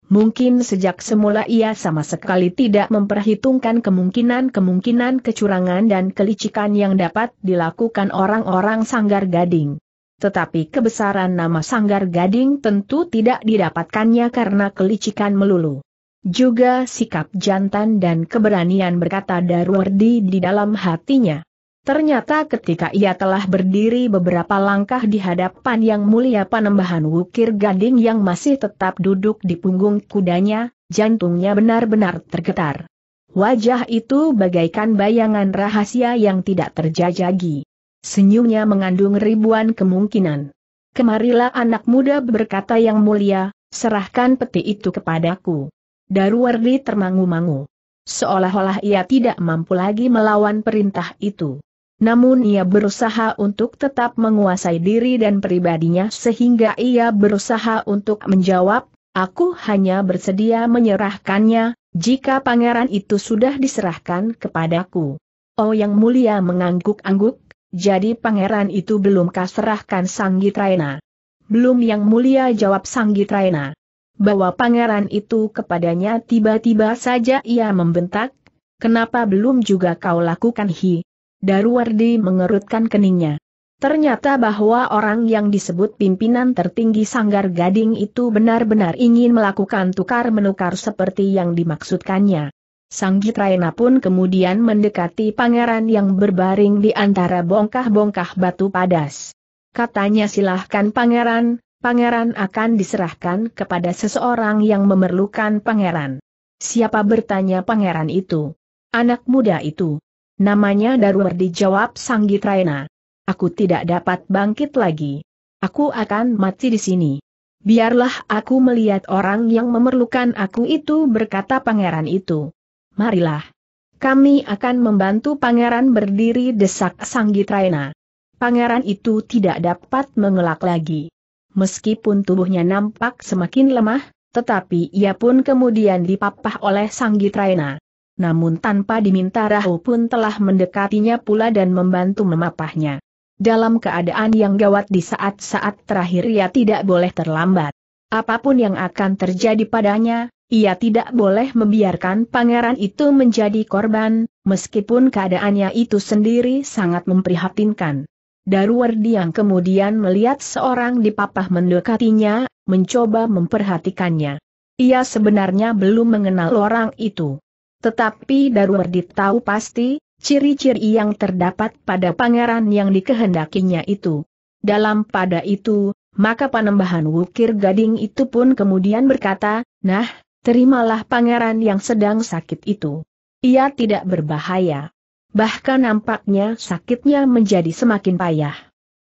Mungkin sejak semula ia sama sekali tidak memperhitungkan kemungkinan-kemungkinan kecurangan dan kelicikan yang dapat dilakukan orang-orang Sanggar Gading. Tetapi kebesaran nama Sanggar Gading tentu tidak didapatkannya karena kelicikan melulu. Juga sikap jantan dan keberanian berkata Darwardi di dalam hatinya. Ternyata ketika ia telah berdiri beberapa langkah di hadapan yang mulia panembahan Wukir Gading yang masih tetap duduk di punggung kudanya, jantungnya benar-benar tergetar. Wajah itu bagaikan bayangan rahasia yang tidak terjajagi. Senyumnya mengandung ribuan kemungkinan. Kemarilah anak muda berkata yang mulia, serahkan peti itu kepadaku. Daruwardi termangu-mangu. Seolah-olah ia tidak mampu lagi melawan perintah itu. Namun ia berusaha untuk tetap menguasai diri dan pribadinya sehingga ia berusaha untuk menjawab, aku hanya bersedia menyerahkannya, jika pangeran itu sudah diserahkan kepadaku. Oh yang mulia mengangguk-angguk, jadi pangeran itu belum kaserahkan Sanggitraena. Belum yang mulia jawab Sanggitraena. Bahwa pangeran itu kepadanya tiba-tiba saja ia membentak, kenapa belum juga kau lakukan hi? Daruwardi mengerutkan keningnya. Ternyata bahwa orang yang disebut pimpinan tertinggi Sanggar Gading itu benar-benar ingin melakukan tukar-menukar seperti yang dimaksudkannya. Sang Raina pun kemudian mendekati pangeran yang berbaring di antara bongkah-bongkah batu padas. Katanya silahkan pangeran, pangeran akan diserahkan kepada seseorang yang memerlukan pangeran. Siapa bertanya pangeran itu? Anak muda itu. Namanya Darwardi jawab Sanggitrayana. Aku tidak dapat bangkit lagi. Aku akan mati di sini. Biarlah aku melihat orang yang memerlukan aku itu berkata pangeran itu. Marilah. Kami akan membantu pangeran berdiri desak Sanggitrayana. Pangeran itu tidak dapat mengelak lagi. Meskipun tubuhnya nampak semakin lemah, tetapi ia pun kemudian dipapah oleh Sanggitrayana namun tanpa diminta Rahu pun telah mendekatinya pula dan membantu memapahnya. Dalam keadaan yang gawat di saat-saat terakhir ia tidak boleh terlambat. Apapun yang akan terjadi padanya, ia tidak boleh membiarkan pangeran itu menjadi korban, meskipun keadaannya itu sendiri sangat memprihatinkan. Daruwardi yang kemudian melihat seorang dipapah mendekatinya, mencoba memperhatikannya. Ia sebenarnya belum mengenal orang itu. Tetapi Darwardi tahu pasti, ciri-ciri yang terdapat pada pangeran yang dikehendakinya itu. Dalam pada itu, maka panembahan wukir gading itu pun kemudian berkata, Nah, terimalah pangeran yang sedang sakit itu. Ia tidak berbahaya. Bahkan nampaknya sakitnya menjadi semakin payah.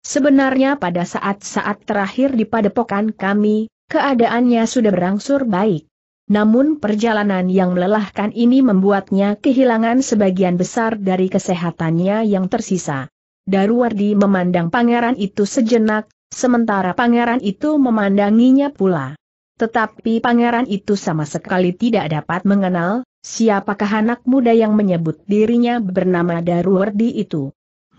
Sebenarnya pada saat-saat terakhir di padepokan kami, keadaannya sudah berangsur baik. Namun perjalanan yang melelahkan ini membuatnya kehilangan sebagian besar dari kesehatannya yang tersisa. Daruwardi memandang pangeran itu sejenak, sementara pangeran itu memandanginya pula. Tetapi pangeran itu sama sekali tidak dapat mengenal, siapakah anak muda yang menyebut dirinya bernama Daruwardi itu.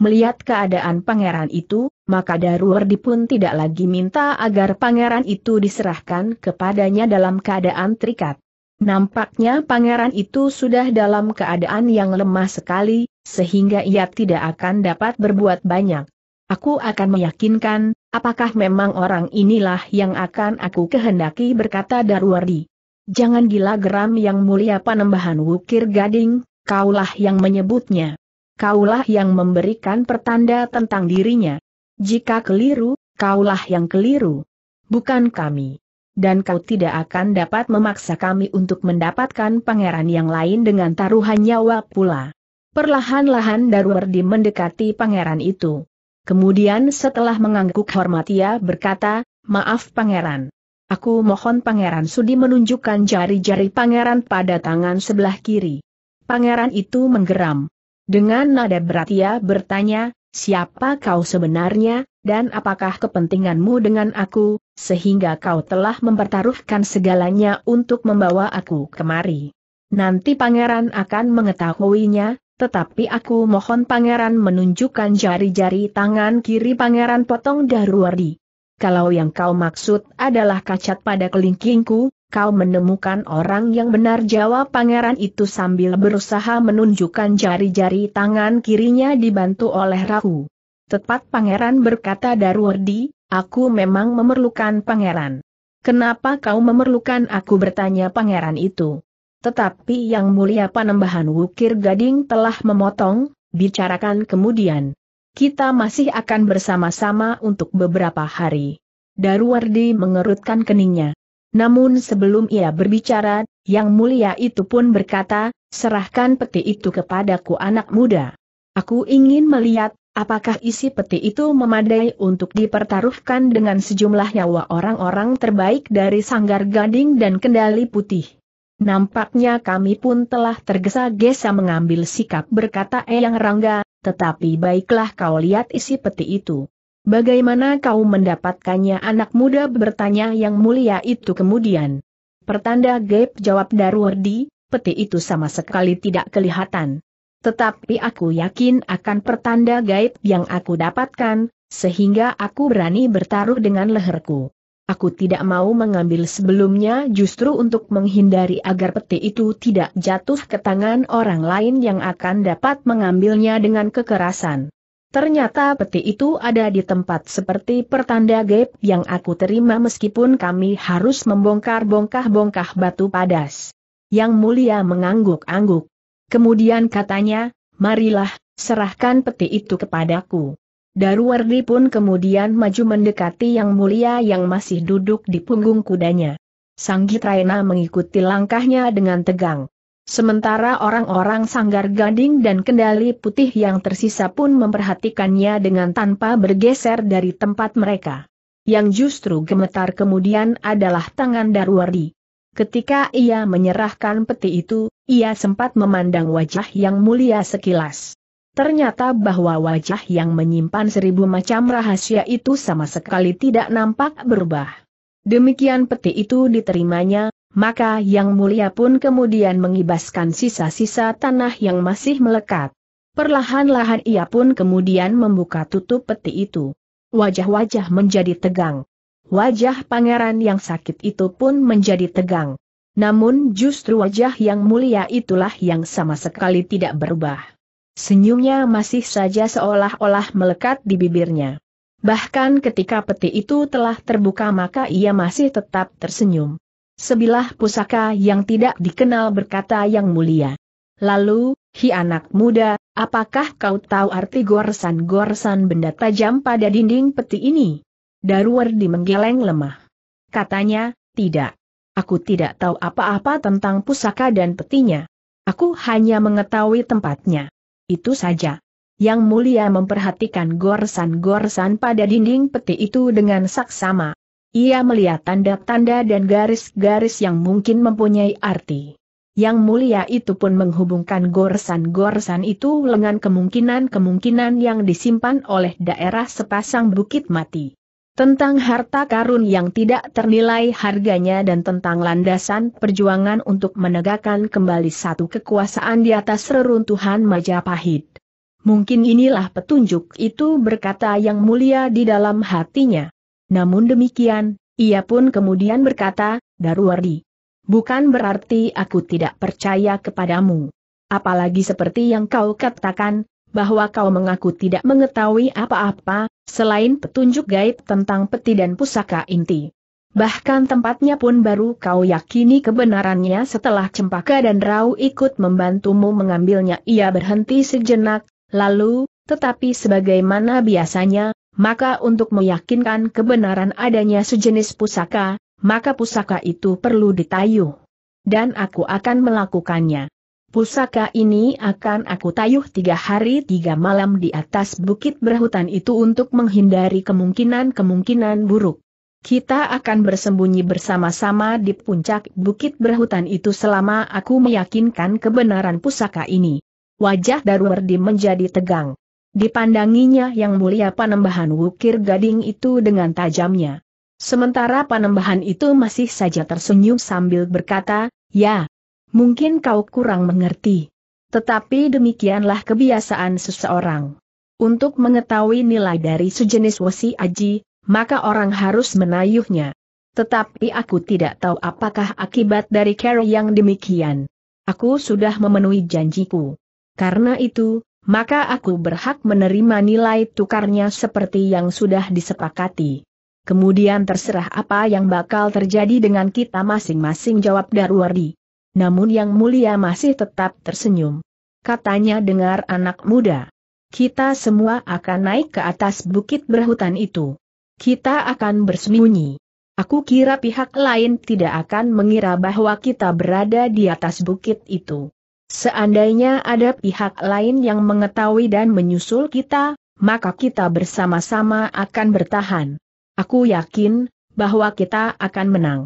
Melihat keadaan pangeran itu, maka Darwardi pun tidak lagi minta agar pangeran itu diserahkan kepadanya dalam keadaan terikat. Nampaknya pangeran itu sudah dalam keadaan yang lemah sekali, sehingga ia tidak akan dapat berbuat banyak. Aku akan meyakinkan, apakah memang orang inilah yang akan aku kehendaki berkata Darwardi. Jangan gila geram yang mulia panembahan Wukir Gading, kaulah yang menyebutnya kaulah yang memberikan pertanda tentang dirinya. Jika keliru, kaulah yang keliru. Bukan kami. Dan kau tidak akan dapat memaksa kami untuk mendapatkan pangeran yang lain dengan taruhan nyawa pula. Perlahan-lahan Darwardi mendekati pangeran itu. Kemudian setelah mengangguk hormat ia berkata, maaf pangeran. Aku mohon pangeran sudi menunjukkan jari-jari pangeran pada tangan sebelah kiri. Pangeran itu menggeram. Dengan nada berat ia bertanya, siapa kau sebenarnya, dan apakah kepentinganmu dengan aku, sehingga kau telah mempertaruhkan segalanya untuk membawa aku kemari. Nanti pangeran akan mengetahuinya, tetapi aku mohon pangeran menunjukkan jari-jari tangan kiri pangeran potong Darwardi. Kalau yang kau maksud adalah kacat pada kelingkingku, kau menemukan orang yang benar jawab pangeran itu sambil berusaha menunjukkan jari-jari tangan kirinya dibantu oleh Rahu. Tepat pangeran berkata Darwardi, aku memang memerlukan pangeran. Kenapa kau memerlukan aku bertanya pangeran itu. Tetapi yang mulia panembahan Wukir Gading telah memotong, bicarakan kemudian. Kita masih akan bersama-sama untuk beberapa hari. Darwardi mengerutkan keningnya. Namun sebelum ia berbicara, yang mulia itu pun berkata, serahkan peti itu kepadaku anak muda. Aku ingin melihat, apakah isi peti itu memadai untuk dipertaruhkan dengan sejumlah nyawa orang-orang terbaik dari Sanggar Gading dan Kendali Putih. Nampaknya kami pun telah tergesa-gesa mengambil sikap berkata Eyang Rangga, tetapi baiklah kau lihat isi peti itu. Bagaimana kau mendapatkannya anak muda bertanya yang mulia itu kemudian. Pertanda gaib jawab Darwardi, peti itu sama sekali tidak kelihatan. Tetapi aku yakin akan pertanda gaib yang aku dapatkan, sehingga aku berani bertaruh dengan leherku. Aku tidak mau mengambil sebelumnya justru untuk menghindari agar peti itu tidak jatuh ke tangan orang lain yang akan dapat mengambilnya dengan kekerasan. Ternyata peti itu ada di tempat seperti pertanda gap yang aku terima meskipun kami harus membongkar bongkah-bongkah batu padas. Yang mulia mengangguk-angguk. Kemudian katanya, marilah, serahkan peti itu kepadaku. Daruwardi pun kemudian maju mendekati yang mulia yang masih duduk di punggung kudanya. Sanggit Raina mengikuti langkahnya dengan tegang. Sementara orang-orang sanggar gading dan kendali putih yang tersisa pun memperhatikannya dengan tanpa bergeser dari tempat mereka. Yang justru gemetar kemudian adalah tangan Darwardi. Ketika ia menyerahkan peti itu, ia sempat memandang wajah yang mulia sekilas. Ternyata bahwa wajah yang menyimpan seribu macam rahasia itu sama sekali tidak nampak berubah. Demikian peti itu diterimanya, maka Yang Mulia pun kemudian mengibaskan sisa-sisa tanah yang masih melekat. Perlahan-lahan ia pun kemudian membuka tutup peti itu. Wajah-wajah menjadi tegang. Wajah pangeran yang sakit itu pun menjadi tegang. Namun justru wajah yang mulia itulah yang sama sekali tidak berubah. Senyumnya masih saja seolah-olah melekat di bibirnya. Bahkan ketika peti itu telah terbuka maka ia masih tetap tersenyum. Sebilah pusaka yang tidak dikenal berkata yang mulia. Lalu, hi anak muda, apakah kau tahu arti gorsan-gorsan benda tajam pada dinding peti ini? Darwardi menggeleng lemah. Katanya, tidak. Aku tidak tahu apa-apa tentang pusaka dan petinya. Aku hanya mengetahui tempatnya. Itu saja. Yang mulia memperhatikan gorsan-gorsan pada dinding peti itu dengan saksama. Ia melihat tanda-tanda dan garis-garis yang mungkin mempunyai arti. Yang mulia itu pun menghubungkan goresan-goresan itu dengan kemungkinan-kemungkinan yang disimpan oleh daerah sepasang bukit mati. Tentang harta karun yang tidak ternilai harganya dan tentang landasan perjuangan untuk menegakkan kembali satu kekuasaan di atas reruntuhan Majapahit. Mungkin inilah petunjuk itu berkata yang mulia di dalam hatinya. Namun demikian, ia pun kemudian berkata, Darwardi, bukan berarti aku tidak percaya kepadamu. Apalagi seperti yang kau katakan, bahwa kau mengaku tidak mengetahui apa-apa, selain petunjuk gaib tentang peti dan pusaka inti. Bahkan tempatnya pun baru kau yakini kebenarannya setelah Cempaka dan Rau ikut membantumu mengambilnya. Ia berhenti sejenak, lalu, tetapi sebagaimana biasanya, maka untuk meyakinkan kebenaran adanya sejenis pusaka, maka pusaka itu perlu ditayuh. Dan aku akan melakukannya. Pusaka ini akan aku tayuh tiga hari tiga malam di atas bukit berhutan itu untuk menghindari kemungkinan-kemungkinan buruk. Kita akan bersembunyi bersama-sama di puncak bukit berhutan itu selama aku meyakinkan kebenaran pusaka ini. Wajah Darwardi menjadi tegang. Dipandanginya yang mulia panembahan wukir gading itu dengan tajamnya. Sementara panembahan itu masih saja tersenyum sambil berkata, ya, mungkin kau kurang mengerti. Tetapi demikianlah kebiasaan seseorang. Untuk mengetahui nilai dari sejenis wasi aji, maka orang harus menayuhnya. Tetapi aku tidak tahu apakah akibat dari kera yang demikian. Aku sudah memenuhi janjiku. Karena itu, maka aku berhak menerima nilai tukarnya seperti yang sudah disepakati. Kemudian terserah apa yang bakal terjadi dengan kita masing-masing jawab Darwardi. Namun yang mulia masih tetap tersenyum. Katanya dengar anak muda. Kita semua akan naik ke atas bukit berhutan itu. Kita akan bersembunyi. Aku kira pihak lain tidak akan mengira bahwa kita berada di atas bukit itu. Seandainya ada pihak lain yang mengetahui dan menyusul kita, maka kita bersama-sama akan bertahan. Aku yakin, bahwa kita akan menang.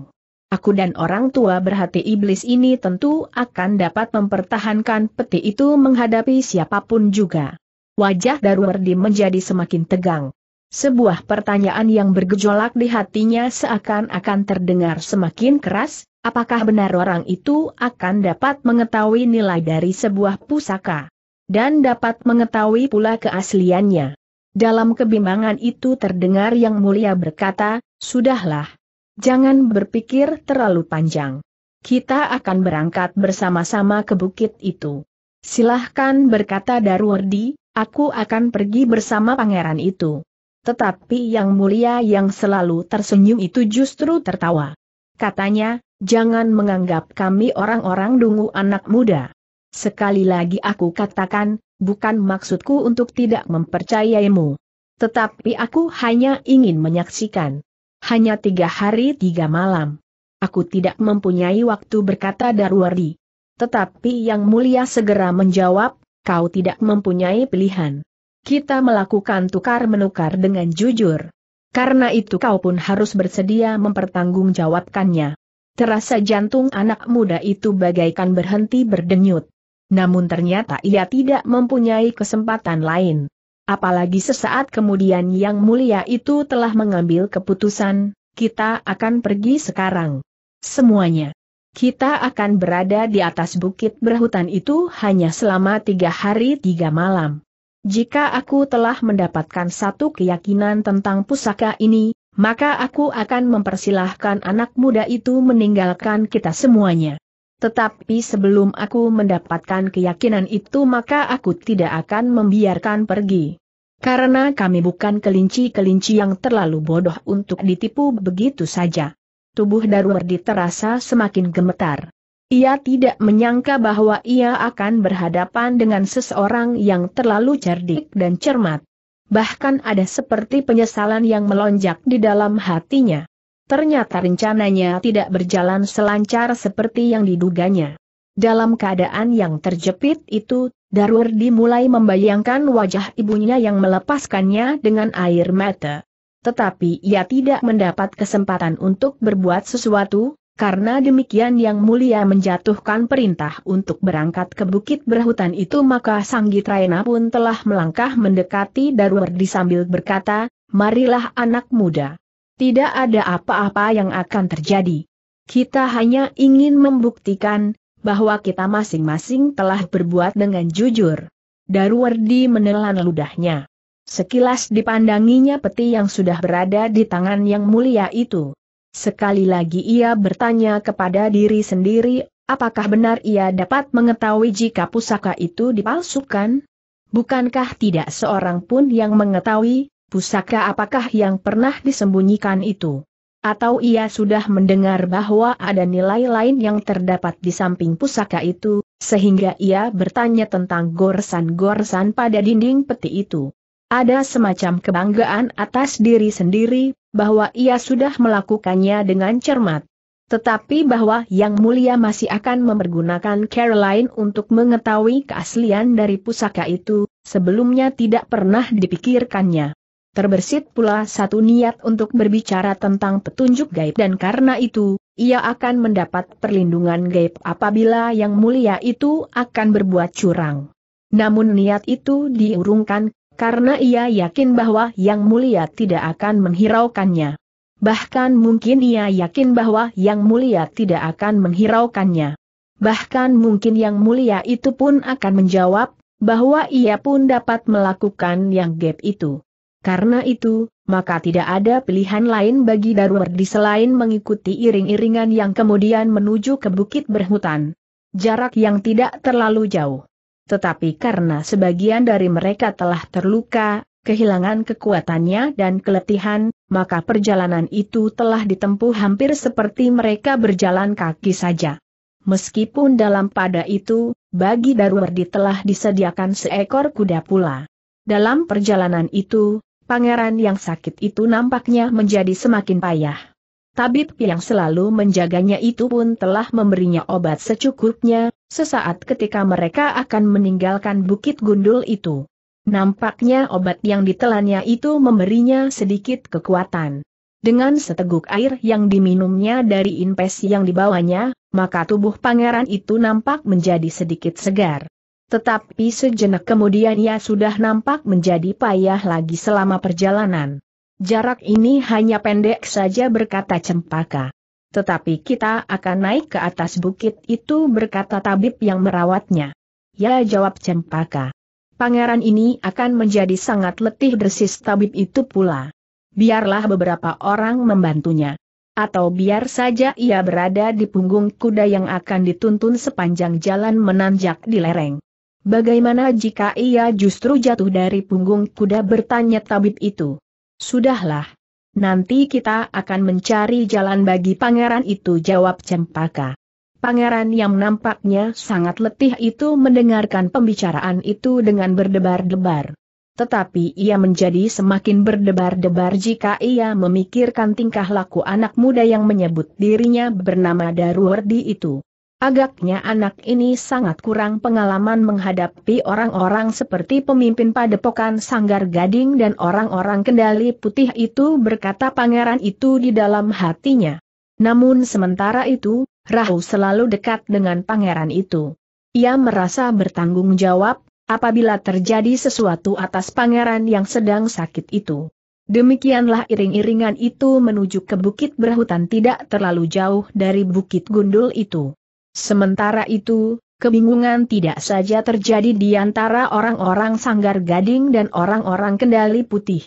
Aku dan orang tua berhati iblis ini tentu akan dapat mempertahankan peti itu menghadapi siapapun juga. Wajah Darwardi menjadi semakin tegang. Sebuah pertanyaan yang bergejolak di hatinya seakan-akan terdengar semakin keras, Apakah benar orang itu akan dapat mengetahui nilai dari sebuah pusaka? Dan dapat mengetahui pula keasliannya. Dalam kebimbangan itu terdengar yang mulia berkata, Sudahlah. Jangan berpikir terlalu panjang. Kita akan berangkat bersama-sama ke bukit itu. Silahkan berkata Darwardi, aku akan pergi bersama pangeran itu. Tetapi yang mulia yang selalu tersenyum itu justru tertawa. Katanya, Jangan menganggap kami orang-orang dungu anak muda. Sekali lagi aku katakan, bukan maksudku untuk tidak mempercayaimu. Tetapi aku hanya ingin menyaksikan. Hanya tiga hari tiga malam. Aku tidak mempunyai waktu berkata Darwari. Tetapi Yang Mulia segera menjawab, kau tidak mempunyai pilihan. Kita melakukan tukar-menukar dengan jujur. Karena itu kau pun harus bersedia mempertanggungjawabkannya. Terasa jantung anak muda itu bagaikan berhenti berdenyut. Namun ternyata ia tidak mempunyai kesempatan lain. Apalagi sesaat kemudian yang mulia itu telah mengambil keputusan, kita akan pergi sekarang. Semuanya. Kita akan berada di atas bukit berhutan itu hanya selama tiga hari tiga malam. Jika aku telah mendapatkan satu keyakinan tentang pusaka ini, maka aku akan mempersilahkan anak muda itu meninggalkan kita semuanya. Tetapi sebelum aku mendapatkan keyakinan itu maka aku tidak akan membiarkan pergi. Karena kami bukan kelinci-kelinci yang terlalu bodoh untuk ditipu begitu saja. Tubuh Darwardi terasa semakin gemetar. Ia tidak menyangka bahwa ia akan berhadapan dengan seseorang yang terlalu cerdik dan cermat bahkan ada seperti penyesalan yang melonjak di dalam hatinya. Ternyata rencananya tidak berjalan selancar seperti yang diduganya. Dalam keadaan yang terjepit itu, Darur dimulai membayangkan wajah ibunya yang melepaskannya dengan air mata. Tetapi ia tidak mendapat kesempatan untuk berbuat sesuatu, karena demikian yang mulia menjatuhkan perintah untuk berangkat ke bukit berhutan itu maka Sang pun telah melangkah mendekati Darwardi sambil berkata, marilah anak muda. Tidak ada apa-apa yang akan terjadi. Kita hanya ingin membuktikan, bahwa kita masing-masing telah berbuat dengan jujur. Darwardi menelan ludahnya. Sekilas dipandanginya peti yang sudah berada di tangan yang mulia itu. Sekali lagi ia bertanya kepada diri sendiri, apakah benar ia dapat mengetahui jika pusaka itu dipalsukan? Bukankah tidak seorang pun yang mengetahui, pusaka apakah yang pernah disembunyikan itu? Atau ia sudah mendengar bahwa ada nilai lain yang terdapat di samping pusaka itu, sehingga ia bertanya tentang goresan-goresan pada dinding peti itu. Ada semacam kebanggaan atas diri sendiri, bahwa ia sudah melakukannya dengan cermat. Tetapi bahwa Yang Mulia masih akan mempergunakan Caroline untuk mengetahui keaslian dari pusaka itu, sebelumnya tidak pernah dipikirkannya. Terbersit pula satu niat untuk berbicara tentang petunjuk gaib dan karena itu, ia akan mendapat perlindungan gaib apabila Yang Mulia itu akan berbuat curang. Namun niat itu diurungkan karena ia yakin bahwa Yang Mulia tidak akan menghiraukannya. Bahkan mungkin ia yakin bahwa Yang Mulia tidak akan menghiraukannya. Bahkan mungkin Yang Mulia itu pun akan menjawab, bahwa ia pun dapat melakukan yang gap itu. Karena itu, maka tidak ada pilihan lain bagi Daruwardi selain mengikuti iring-iringan yang kemudian menuju ke bukit berhutan. Jarak yang tidak terlalu jauh tetapi karena sebagian dari mereka telah terluka, kehilangan kekuatannya dan keletihan, maka perjalanan itu telah ditempuh hampir seperti mereka berjalan kaki saja. Meskipun dalam pada itu, bagi Darwardi telah disediakan seekor kuda pula. Dalam perjalanan itu, pangeran yang sakit itu nampaknya menjadi semakin payah. Tabib yang selalu menjaganya itu pun telah memberinya obat secukupnya, sesaat ketika mereka akan meninggalkan bukit gundul itu. Nampaknya obat yang ditelannya itu memberinya sedikit kekuatan. Dengan seteguk air yang diminumnya dari impes yang dibawanya, maka tubuh pangeran itu nampak menjadi sedikit segar. Tetapi sejenak kemudian ia sudah nampak menjadi payah lagi selama perjalanan. Jarak ini hanya pendek saja berkata cempaka. Tetapi kita akan naik ke atas bukit itu berkata tabib yang merawatnya. Ya jawab cempaka. Pangeran ini akan menjadi sangat letih desis tabib itu pula. Biarlah beberapa orang membantunya. Atau biar saja ia berada di punggung kuda yang akan dituntun sepanjang jalan menanjak di lereng. Bagaimana jika ia justru jatuh dari punggung kuda bertanya tabib itu? Sudahlah. Nanti kita akan mencari jalan bagi pangeran itu jawab Cempaka. Pangeran yang nampaknya sangat letih itu mendengarkan pembicaraan itu dengan berdebar-debar. Tetapi ia menjadi semakin berdebar-debar jika ia memikirkan tingkah laku anak muda yang menyebut dirinya bernama Darwardi itu. Agaknya anak ini sangat kurang pengalaman menghadapi orang-orang seperti pemimpin padepokan Sanggar Gading dan orang-orang kendali putih itu berkata pangeran itu di dalam hatinya. Namun sementara itu, Rahu selalu dekat dengan pangeran itu. Ia merasa bertanggung jawab, apabila terjadi sesuatu atas pangeran yang sedang sakit itu. Demikianlah iring-iringan itu menuju ke bukit berhutan tidak terlalu jauh dari bukit gundul itu. Sementara itu, kebingungan tidak saja terjadi di antara orang-orang Sanggar Gading dan orang-orang Kendali Putih.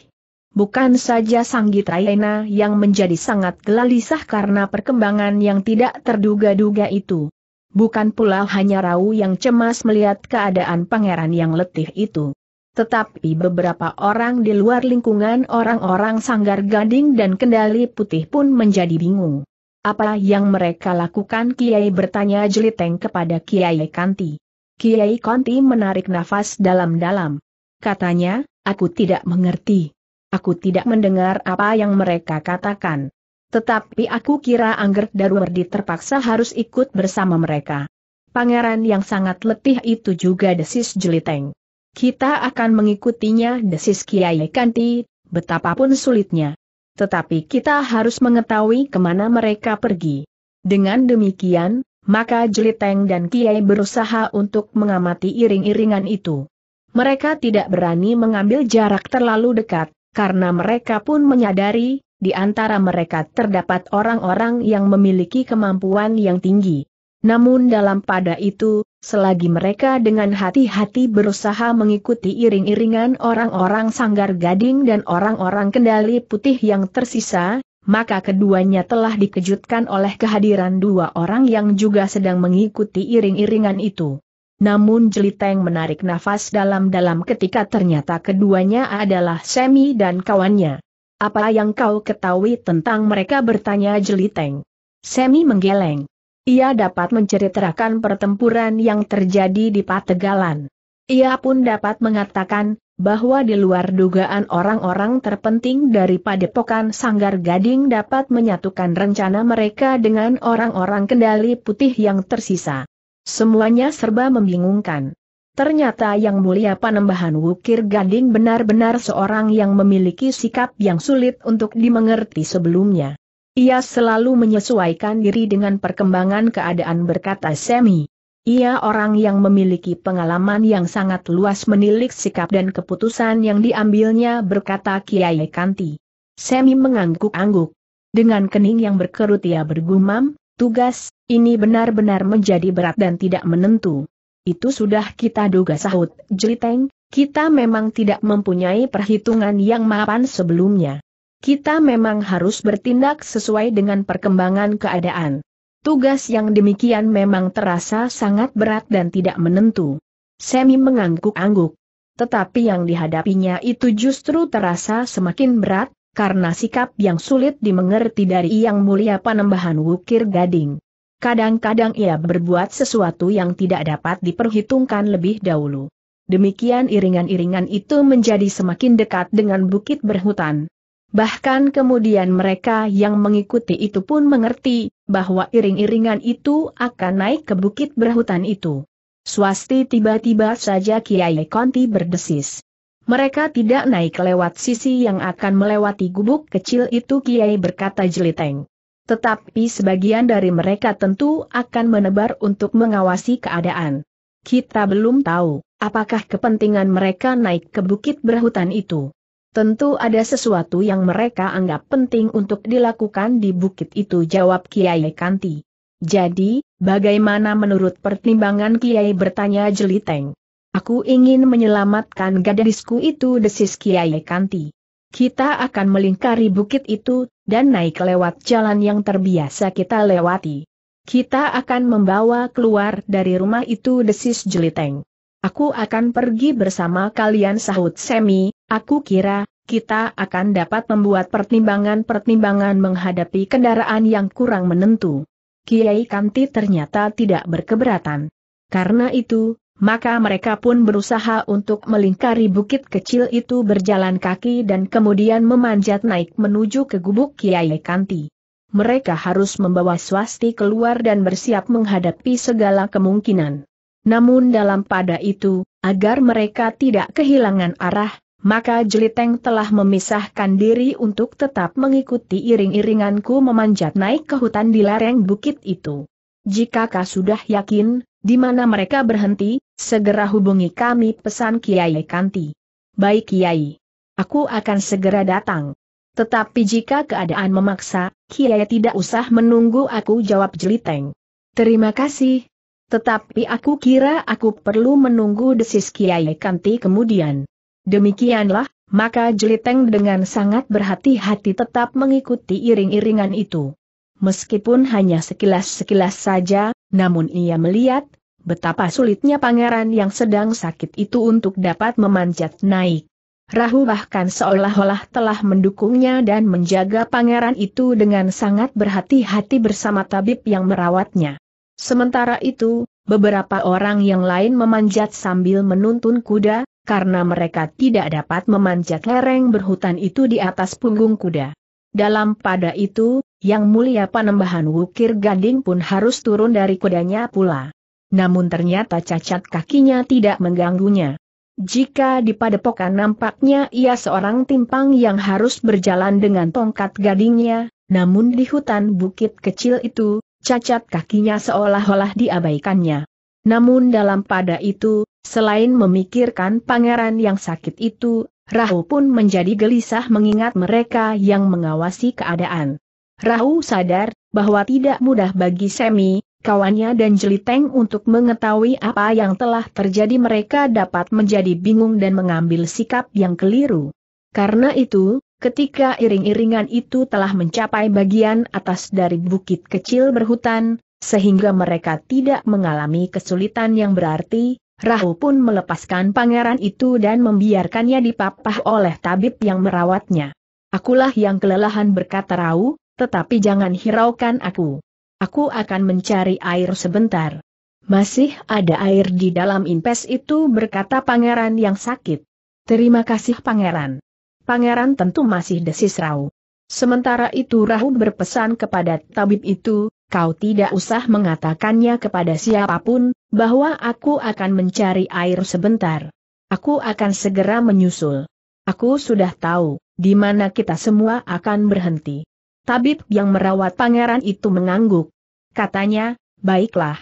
Bukan saja Raina yang menjadi sangat gelisah karena perkembangan yang tidak terduga-duga itu. Bukan pula hanya Rau yang cemas melihat keadaan pangeran yang letih itu. Tetapi beberapa orang di luar lingkungan orang-orang Sanggar Gading dan Kendali Putih pun menjadi bingung. Apa yang mereka lakukan Kiai bertanya Jeliteng kepada Kiai Kanti. Kiai Kanti menarik nafas dalam-dalam. Katanya, aku tidak mengerti. Aku tidak mendengar apa yang mereka katakan. Tetapi aku kira Angger Darwardi terpaksa harus ikut bersama mereka. Pangeran yang sangat letih itu juga desis Jeliteng. Kita akan mengikutinya desis Kiai Kanti, betapapun sulitnya. Tetapi kita harus mengetahui kemana mereka pergi. Dengan demikian, maka Jeliteng dan Kiai berusaha untuk mengamati iring-iringan itu. Mereka tidak berani mengambil jarak terlalu dekat, karena mereka pun menyadari, di antara mereka terdapat orang-orang yang memiliki kemampuan yang tinggi. Namun dalam pada itu, selagi mereka dengan hati-hati berusaha mengikuti iring-iringan orang-orang sanggar gading dan orang-orang kendali putih yang tersisa, maka keduanya telah dikejutkan oleh kehadiran dua orang yang juga sedang mengikuti iring-iringan itu. Namun Jeliteng menarik nafas dalam-dalam ketika ternyata keduanya adalah Semi dan kawannya. Apa yang kau ketahui tentang mereka bertanya Jeliteng? Semi menggeleng ia dapat menceritakan pertempuran yang terjadi di Pategalan. Ia pun dapat mengatakan, bahwa di luar dugaan orang-orang terpenting dari padepokan Sanggar Gading dapat menyatukan rencana mereka dengan orang-orang kendali putih yang tersisa. Semuanya serba membingungkan. Ternyata yang mulia panembahan Wukir Gading benar-benar seorang yang memiliki sikap yang sulit untuk dimengerti sebelumnya. Ia selalu menyesuaikan diri dengan perkembangan keadaan berkata Semi. Ia orang yang memiliki pengalaman yang sangat luas menilik sikap dan keputusan yang diambilnya berkata Kiai Kanti. Semi mengangguk-angguk. Dengan kening yang berkerut ia bergumam, tugas, ini benar-benar menjadi berat dan tidak menentu. Itu sudah kita duga sahut, jeliteng, kita memang tidak mempunyai perhitungan yang mapan sebelumnya kita memang harus bertindak sesuai dengan perkembangan keadaan. Tugas yang demikian memang terasa sangat berat dan tidak menentu. Semi mengangguk-angguk. Tetapi yang dihadapinya itu justru terasa semakin berat, karena sikap yang sulit dimengerti dari Yang Mulia Panembahan Wukir Gading. Kadang-kadang ia berbuat sesuatu yang tidak dapat diperhitungkan lebih dahulu. Demikian iringan-iringan itu menjadi semakin dekat dengan bukit berhutan. Bahkan kemudian mereka yang mengikuti itu pun mengerti, bahwa iring-iringan itu akan naik ke bukit berhutan itu. Swasti tiba-tiba saja Kiai Konti berdesis. Mereka tidak naik lewat sisi yang akan melewati gubuk kecil itu Kiai berkata jeliteng. Tetapi sebagian dari mereka tentu akan menebar untuk mengawasi keadaan. Kita belum tahu, apakah kepentingan mereka naik ke bukit berhutan itu. Tentu ada sesuatu yang mereka anggap penting untuk dilakukan di bukit itu jawab Kiai Kanti. Jadi, bagaimana menurut pertimbangan Kiai bertanya Jeliteng? Aku ingin menyelamatkan gadisku itu desis Kiai Kanti. Kita akan melingkari bukit itu, dan naik lewat jalan yang terbiasa kita lewati. Kita akan membawa keluar dari rumah itu desis Jeliteng. Aku akan pergi bersama kalian sahut Semi, aku kira, kita akan dapat membuat pertimbangan-pertimbangan menghadapi kendaraan yang kurang menentu. Kiai Kanti ternyata tidak berkeberatan. Karena itu, maka mereka pun berusaha untuk melingkari bukit kecil itu berjalan kaki dan kemudian memanjat naik menuju ke gubuk Kiai Kanti. Mereka harus membawa swasti keluar dan bersiap menghadapi segala kemungkinan. Namun dalam pada itu, agar mereka tidak kehilangan arah, maka Jeliteng telah memisahkan diri untuk tetap mengikuti iring-iringanku memanjat naik ke hutan di lereng bukit itu. Jika kau sudah yakin, di mana mereka berhenti, segera hubungi kami pesan Kiai Kanti. Baik Kiai. Aku akan segera datang. Tetapi jika keadaan memaksa, Kiai tidak usah menunggu aku jawab Jeliteng. Terima kasih, tetapi aku kira aku perlu menunggu desis Kiai Kanti kemudian. Demikianlah, maka Jeliteng dengan sangat berhati-hati tetap mengikuti iring-iringan itu. Meskipun hanya sekilas-sekilas saja, namun ia melihat, betapa sulitnya pangeran yang sedang sakit itu untuk dapat memanjat naik. Rahu bahkan seolah-olah telah mendukungnya dan menjaga pangeran itu dengan sangat berhati-hati bersama tabib yang merawatnya. Sementara itu, beberapa orang yang lain memanjat sambil menuntun kuda, karena mereka tidak dapat memanjat lereng berhutan itu di atas punggung kuda. Dalam pada itu, yang mulia panembahan Wukir Gading pun harus turun dari kudanya pula. Namun ternyata cacat kakinya tidak mengganggunya. Jika di padepokan nampaknya ia seorang timpang yang harus berjalan dengan tongkat gadingnya, namun di hutan bukit kecil itu, cacat kakinya seolah-olah diabaikannya. Namun dalam pada itu, selain memikirkan pangeran yang sakit itu, Rahu pun menjadi gelisah mengingat mereka yang mengawasi keadaan. Rahu sadar bahwa tidak mudah bagi Semi, kawannya dan Jeliteng untuk mengetahui apa yang telah terjadi mereka dapat menjadi bingung dan mengambil sikap yang keliru. Karena itu, Ketika iring-iringan itu telah mencapai bagian atas dari bukit kecil berhutan, sehingga mereka tidak mengalami kesulitan yang berarti, Rahu pun melepaskan pangeran itu dan membiarkannya dipapah oleh tabib yang merawatnya. Akulah yang kelelahan berkata Rahu, tetapi jangan hiraukan aku. Aku akan mencari air sebentar. Masih ada air di dalam impes itu berkata pangeran yang sakit. Terima kasih pangeran pangeran tentu masih desis Rau. Sementara itu Rahu berpesan kepada tabib itu, kau tidak usah mengatakannya kepada siapapun, bahwa aku akan mencari air sebentar. Aku akan segera menyusul. Aku sudah tahu, di mana kita semua akan berhenti. Tabib yang merawat pangeran itu mengangguk. Katanya, baiklah.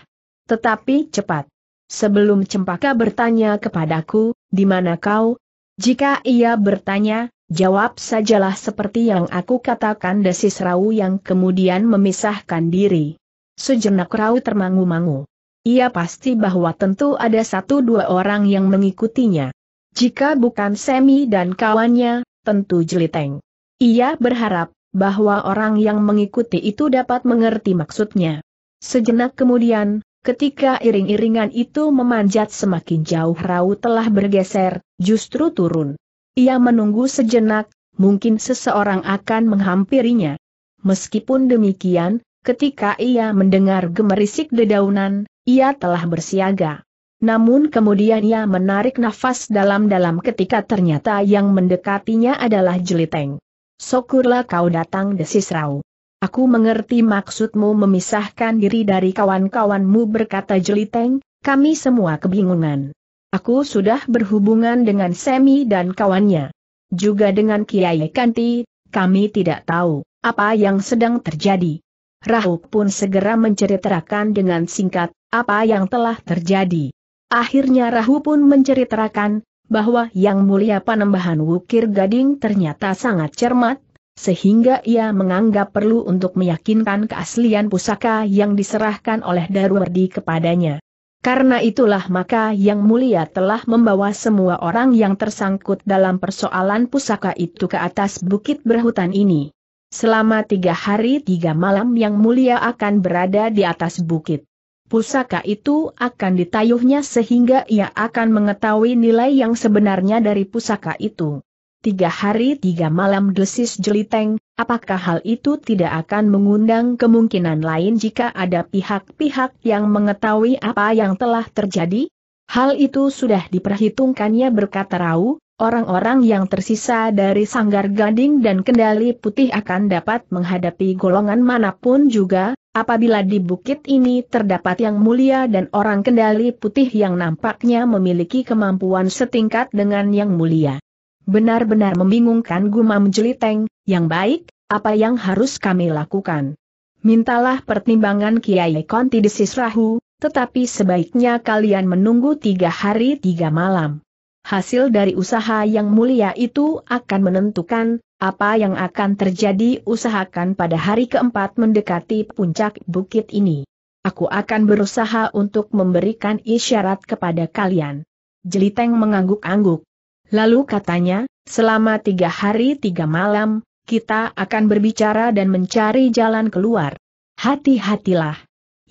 Tetapi cepat. Sebelum Cempaka bertanya kepadaku, di mana kau? Jika ia bertanya, Jawab sajalah seperti yang aku katakan desis Rau yang kemudian memisahkan diri. Sejenak Rau termangu-mangu. Ia pasti bahwa tentu ada satu dua orang yang mengikutinya. Jika bukan Semi dan kawannya, tentu jeliteng. Ia berharap bahwa orang yang mengikuti itu dapat mengerti maksudnya. Sejenak kemudian, ketika iring-iringan itu memanjat semakin jauh Rau telah bergeser, justru turun. Ia menunggu sejenak, mungkin seseorang akan menghampirinya. Meskipun demikian, ketika ia mendengar gemerisik dedaunan, ia telah bersiaga. Namun kemudian ia menarik nafas dalam-dalam ketika ternyata yang mendekatinya adalah jeliteng. Syukurlah kau datang desis Rau. Aku mengerti maksudmu memisahkan diri dari kawan-kawanmu berkata Jeliteng, kami semua kebingungan. Aku sudah berhubungan dengan Semi dan kawannya. Juga dengan Kiai Kanti, kami tidak tahu apa yang sedang terjadi. Rahuk pun segera menceritakan dengan singkat apa yang telah terjadi. Akhirnya Rahu pun menceritakan bahwa Yang Mulia Panembahan Wukir Gading ternyata sangat cermat, sehingga ia menganggap perlu untuk meyakinkan keaslian pusaka yang diserahkan oleh Darwardi kepadanya. Karena itulah maka Yang Mulia telah membawa semua orang yang tersangkut dalam persoalan pusaka itu ke atas bukit berhutan ini. Selama tiga hari tiga malam Yang Mulia akan berada di atas bukit. Pusaka itu akan ditayuhnya sehingga ia akan mengetahui nilai yang sebenarnya dari pusaka itu tiga hari tiga malam desis jeliteng, apakah hal itu tidak akan mengundang kemungkinan lain jika ada pihak-pihak yang mengetahui apa yang telah terjadi? Hal itu sudah diperhitungkannya berkata Rau, orang-orang yang tersisa dari sanggar gading dan kendali putih akan dapat menghadapi golongan manapun juga, apabila di bukit ini terdapat yang mulia dan orang kendali putih yang nampaknya memiliki kemampuan setingkat dengan yang mulia. Benar-benar membingungkan gumam jeliteng, yang baik, apa yang harus kami lakukan? Mintalah pertimbangan Kiai Konti di Sisrahu, tetapi sebaiknya kalian menunggu tiga hari tiga malam. Hasil dari usaha yang mulia itu akan menentukan, apa yang akan terjadi usahakan pada hari keempat mendekati puncak bukit ini. Aku akan berusaha untuk memberikan isyarat kepada kalian. Jeliteng mengangguk-angguk. Lalu katanya, selama tiga hari tiga malam, kita akan berbicara dan mencari jalan keluar. Hati-hatilah.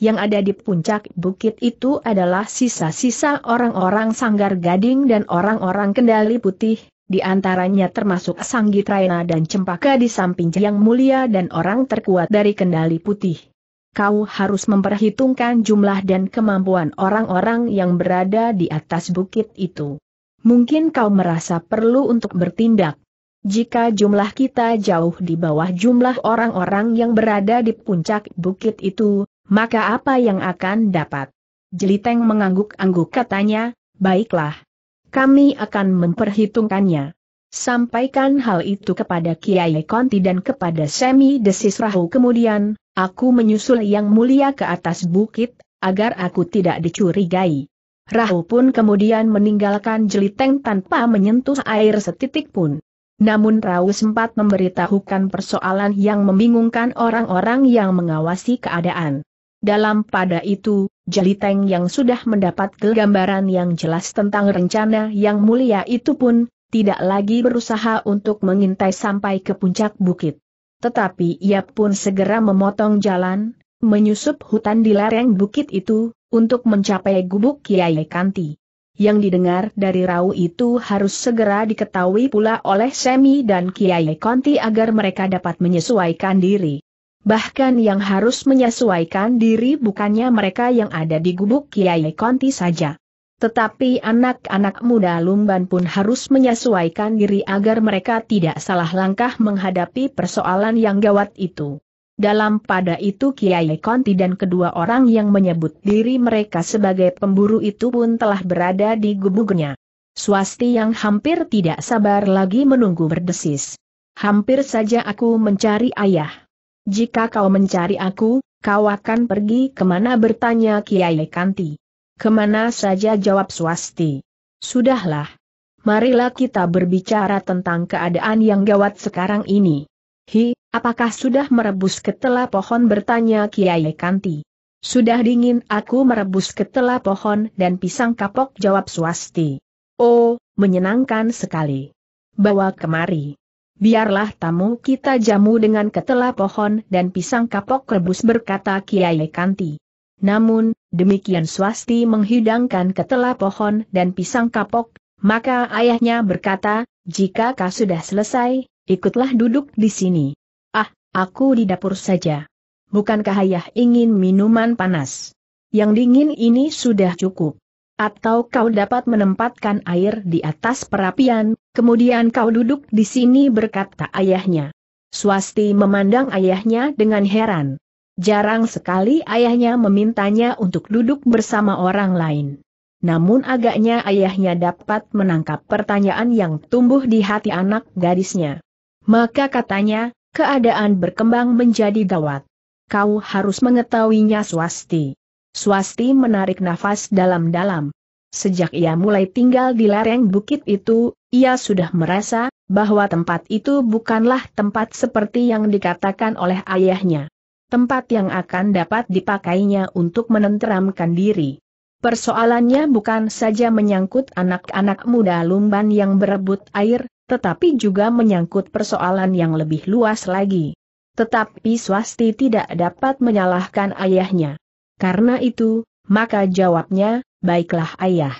Yang ada di puncak bukit itu adalah sisa-sisa orang-orang sanggar gading dan orang-orang kendali putih, di antaranya termasuk Sanggitraina dan Cempaka di samping yang mulia dan orang terkuat dari kendali putih. Kau harus memperhitungkan jumlah dan kemampuan orang-orang yang berada di atas bukit itu mungkin kau merasa perlu untuk bertindak. Jika jumlah kita jauh di bawah jumlah orang-orang yang berada di puncak bukit itu, maka apa yang akan dapat? Jeliteng mengangguk-angguk katanya, baiklah. Kami akan memperhitungkannya. Sampaikan hal itu kepada Kiai Konti dan kepada Semi Desis Rahu kemudian, aku menyusul Yang Mulia ke atas bukit, agar aku tidak dicurigai. Rahu pun kemudian meninggalkan jeliteng tanpa menyentuh air setitik pun. Namun Rahu sempat memberitahukan persoalan yang membingungkan orang-orang yang mengawasi keadaan. Dalam pada itu, Jeliteng yang sudah mendapat gambaran yang jelas tentang rencana yang mulia itu pun, tidak lagi berusaha untuk mengintai sampai ke puncak bukit. Tetapi ia pun segera memotong jalan, menyusup hutan di lereng bukit itu, untuk mencapai gubuk Kiai Kanti. Yang didengar dari Rau itu harus segera diketahui pula oleh Semi dan Kiai Kanti agar mereka dapat menyesuaikan diri. Bahkan yang harus menyesuaikan diri bukannya mereka yang ada di gubuk Kiai Kanti saja. Tetapi anak-anak muda Lumban pun harus menyesuaikan diri agar mereka tidak salah langkah menghadapi persoalan yang gawat itu. Dalam pada itu Kiai Konti dan kedua orang yang menyebut diri mereka sebagai pemburu itu pun telah berada di gubuknya. Swasti yang hampir tidak sabar lagi menunggu berdesis. Hampir saja aku mencari ayah. Jika kau mencari aku, kau akan pergi kemana bertanya Kiai Kanti. Kemana saja jawab Swasti. Sudahlah. Marilah kita berbicara tentang keadaan yang gawat sekarang ini. Hi, Apakah sudah merebus ketela pohon bertanya Kiai Kanti. Sudah dingin aku merebus ketela pohon dan pisang kapok jawab swasti. Oh, menyenangkan sekali. Bawa kemari. Biarlah tamu kita jamu dengan ketela pohon dan pisang kapok rebus berkata Kiai Kanti. Namun, demikian swasti menghidangkan ketela pohon dan pisang kapok, maka ayahnya berkata, jika kau sudah selesai, ikutlah duduk di sini. Aku di dapur saja. Bukankah ayah ingin minuman panas? Yang dingin ini sudah cukup. Atau kau dapat menempatkan air di atas perapian, kemudian kau duduk di sini berkata ayahnya. Swasti memandang ayahnya dengan heran. Jarang sekali ayahnya memintanya untuk duduk bersama orang lain. Namun agaknya ayahnya dapat menangkap pertanyaan yang tumbuh di hati anak gadisnya. Maka katanya, keadaan berkembang menjadi gawat. Kau harus mengetahuinya Swasti. Swasti menarik nafas dalam-dalam. Sejak ia mulai tinggal di lereng bukit itu, ia sudah merasa bahwa tempat itu bukanlah tempat seperti yang dikatakan oleh ayahnya. Tempat yang akan dapat dipakainya untuk menenteramkan diri. Persoalannya bukan saja menyangkut anak-anak muda lumban yang berebut air, tetapi juga menyangkut persoalan yang lebih luas lagi. Tetapi Swasti tidak dapat menyalahkan ayahnya. Karena itu, maka jawabnya, baiklah ayah.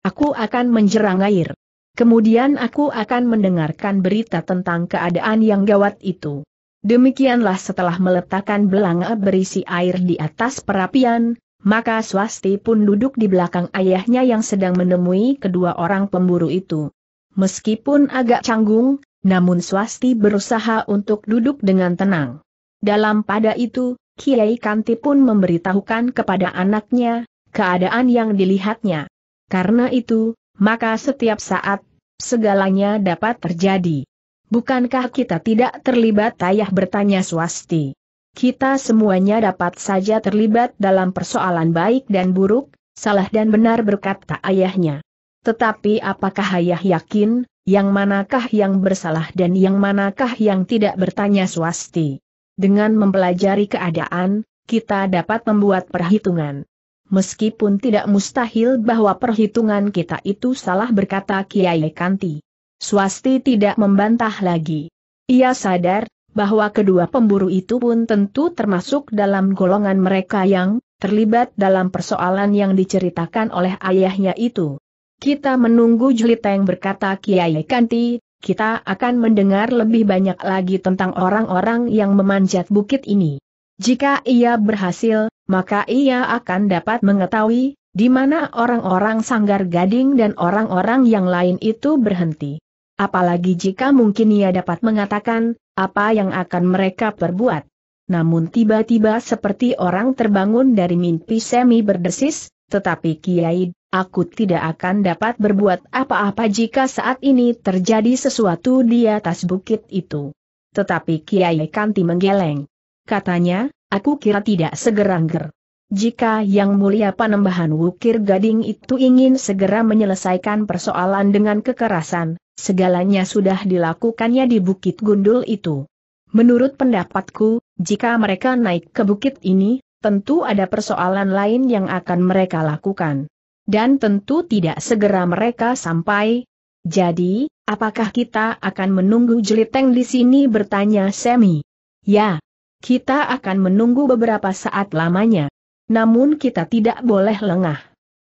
Aku akan menjerang air. Kemudian aku akan mendengarkan berita tentang keadaan yang gawat itu. Demikianlah setelah meletakkan belanga berisi air di atas perapian, maka Swasti pun duduk di belakang ayahnya yang sedang menemui kedua orang pemburu itu. Meskipun agak canggung, namun swasti berusaha untuk duduk dengan tenang. Dalam pada itu, Kiai Kanti pun memberitahukan kepada anaknya, keadaan yang dilihatnya. Karena itu, maka setiap saat, segalanya dapat terjadi. Bukankah kita tidak terlibat ayah bertanya swasti? Kita semuanya dapat saja terlibat dalam persoalan baik dan buruk, salah dan benar berkata ayahnya. Tetapi apakah ayah yakin, yang manakah yang bersalah dan yang manakah yang tidak bertanya swasti? Dengan mempelajari keadaan, kita dapat membuat perhitungan. Meskipun tidak mustahil bahwa perhitungan kita itu salah berkata Kiai Kanti. Swasti tidak membantah lagi. Ia sadar, bahwa kedua pemburu itu pun tentu termasuk dalam golongan mereka yang terlibat dalam persoalan yang diceritakan oleh ayahnya itu. Kita menunggu yang berkata Kiai Kanti, kita akan mendengar lebih banyak lagi tentang orang-orang yang memanjat bukit ini. Jika ia berhasil, maka ia akan dapat mengetahui di mana orang-orang Sanggar Gading dan orang-orang yang lain itu berhenti. Apalagi jika mungkin ia dapat mengatakan apa yang akan mereka perbuat. Namun tiba-tiba seperti orang terbangun dari mimpi semi berdesis, tetapi Kiai, aku tidak akan dapat berbuat apa-apa jika saat ini terjadi sesuatu di atas bukit itu. Tetapi Kiai Kanti menggeleng. Katanya, aku kira tidak segera ger. Jika Yang Mulia Panembahan Wukir Gading itu ingin segera menyelesaikan persoalan dengan kekerasan, segalanya sudah dilakukannya di Bukit Gundul itu. Menurut pendapatku, jika mereka naik ke bukit ini, tentu ada persoalan lain yang akan mereka lakukan. Dan tentu tidak segera mereka sampai. Jadi, apakah kita akan menunggu jeliteng di sini bertanya Semi? Ya, kita akan menunggu beberapa saat lamanya. Namun kita tidak boleh lengah.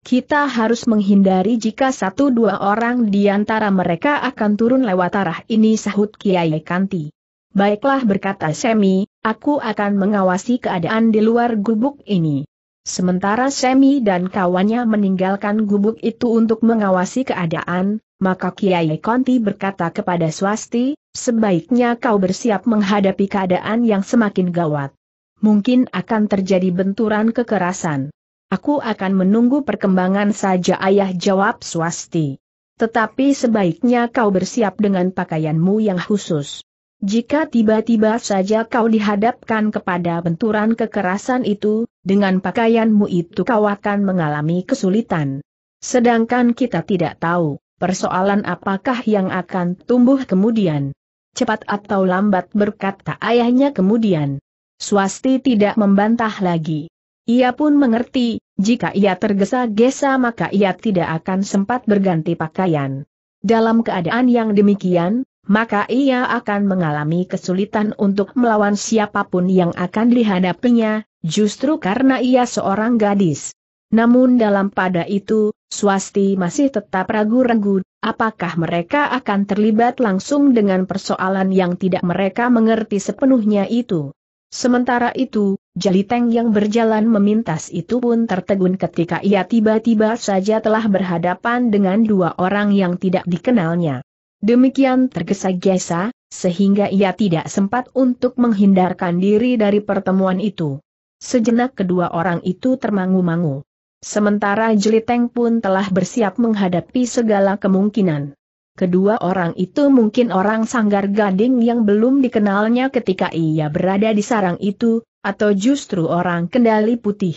Kita harus menghindari jika satu dua orang di antara mereka akan turun lewat arah ini sahut Kiai Kanti. Baiklah berkata Semi, aku akan mengawasi keadaan di luar gubuk ini. Sementara Semi dan kawannya meninggalkan gubuk itu untuk mengawasi keadaan, maka Kiai Konti berkata kepada Swasti, sebaiknya kau bersiap menghadapi keadaan yang semakin gawat. Mungkin akan terjadi benturan kekerasan. Aku akan menunggu perkembangan saja ayah jawab Swasti. Tetapi sebaiknya kau bersiap dengan pakaianmu yang khusus. Jika tiba-tiba saja kau dihadapkan kepada benturan kekerasan itu, dengan pakaianmu itu kau akan mengalami kesulitan. Sedangkan kita tidak tahu, persoalan apakah yang akan tumbuh kemudian. Cepat atau lambat berkata ayahnya kemudian. Swasti tidak membantah lagi. Ia pun mengerti, jika ia tergesa-gesa maka ia tidak akan sempat berganti pakaian. Dalam keadaan yang demikian, maka ia akan mengalami kesulitan untuk melawan siapapun yang akan dihadapinya, justru karena ia seorang gadis. Namun dalam pada itu, Swasti masih tetap ragu-ragu, apakah mereka akan terlibat langsung dengan persoalan yang tidak mereka mengerti sepenuhnya itu. Sementara itu, Jaliteng yang berjalan memintas itu pun tertegun ketika ia tiba-tiba saja telah berhadapan dengan dua orang yang tidak dikenalnya. Demikian tergesa-gesa, sehingga ia tidak sempat untuk menghindarkan diri dari pertemuan itu. Sejenak kedua orang itu termangu-mangu. Sementara Jeliteng pun telah bersiap menghadapi segala kemungkinan. Kedua orang itu mungkin orang sanggar gading yang belum dikenalnya ketika ia berada di sarang itu, atau justru orang kendali putih.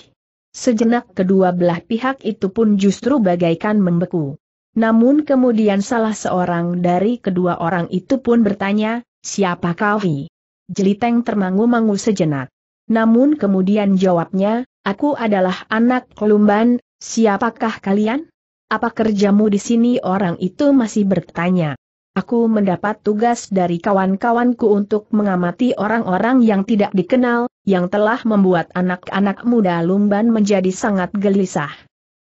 Sejenak kedua belah pihak itu pun justru bagaikan membeku. Namun kemudian salah seorang dari kedua orang itu pun bertanya, siapa kau hi? Jeliteng termangu-mangu sejenak. Namun kemudian jawabnya, aku adalah anak kelumban. siapakah kalian? Apa kerjamu di sini orang itu masih bertanya. Aku mendapat tugas dari kawan-kawanku untuk mengamati orang-orang yang tidak dikenal, yang telah membuat anak-anak muda Lumban menjadi sangat gelisah.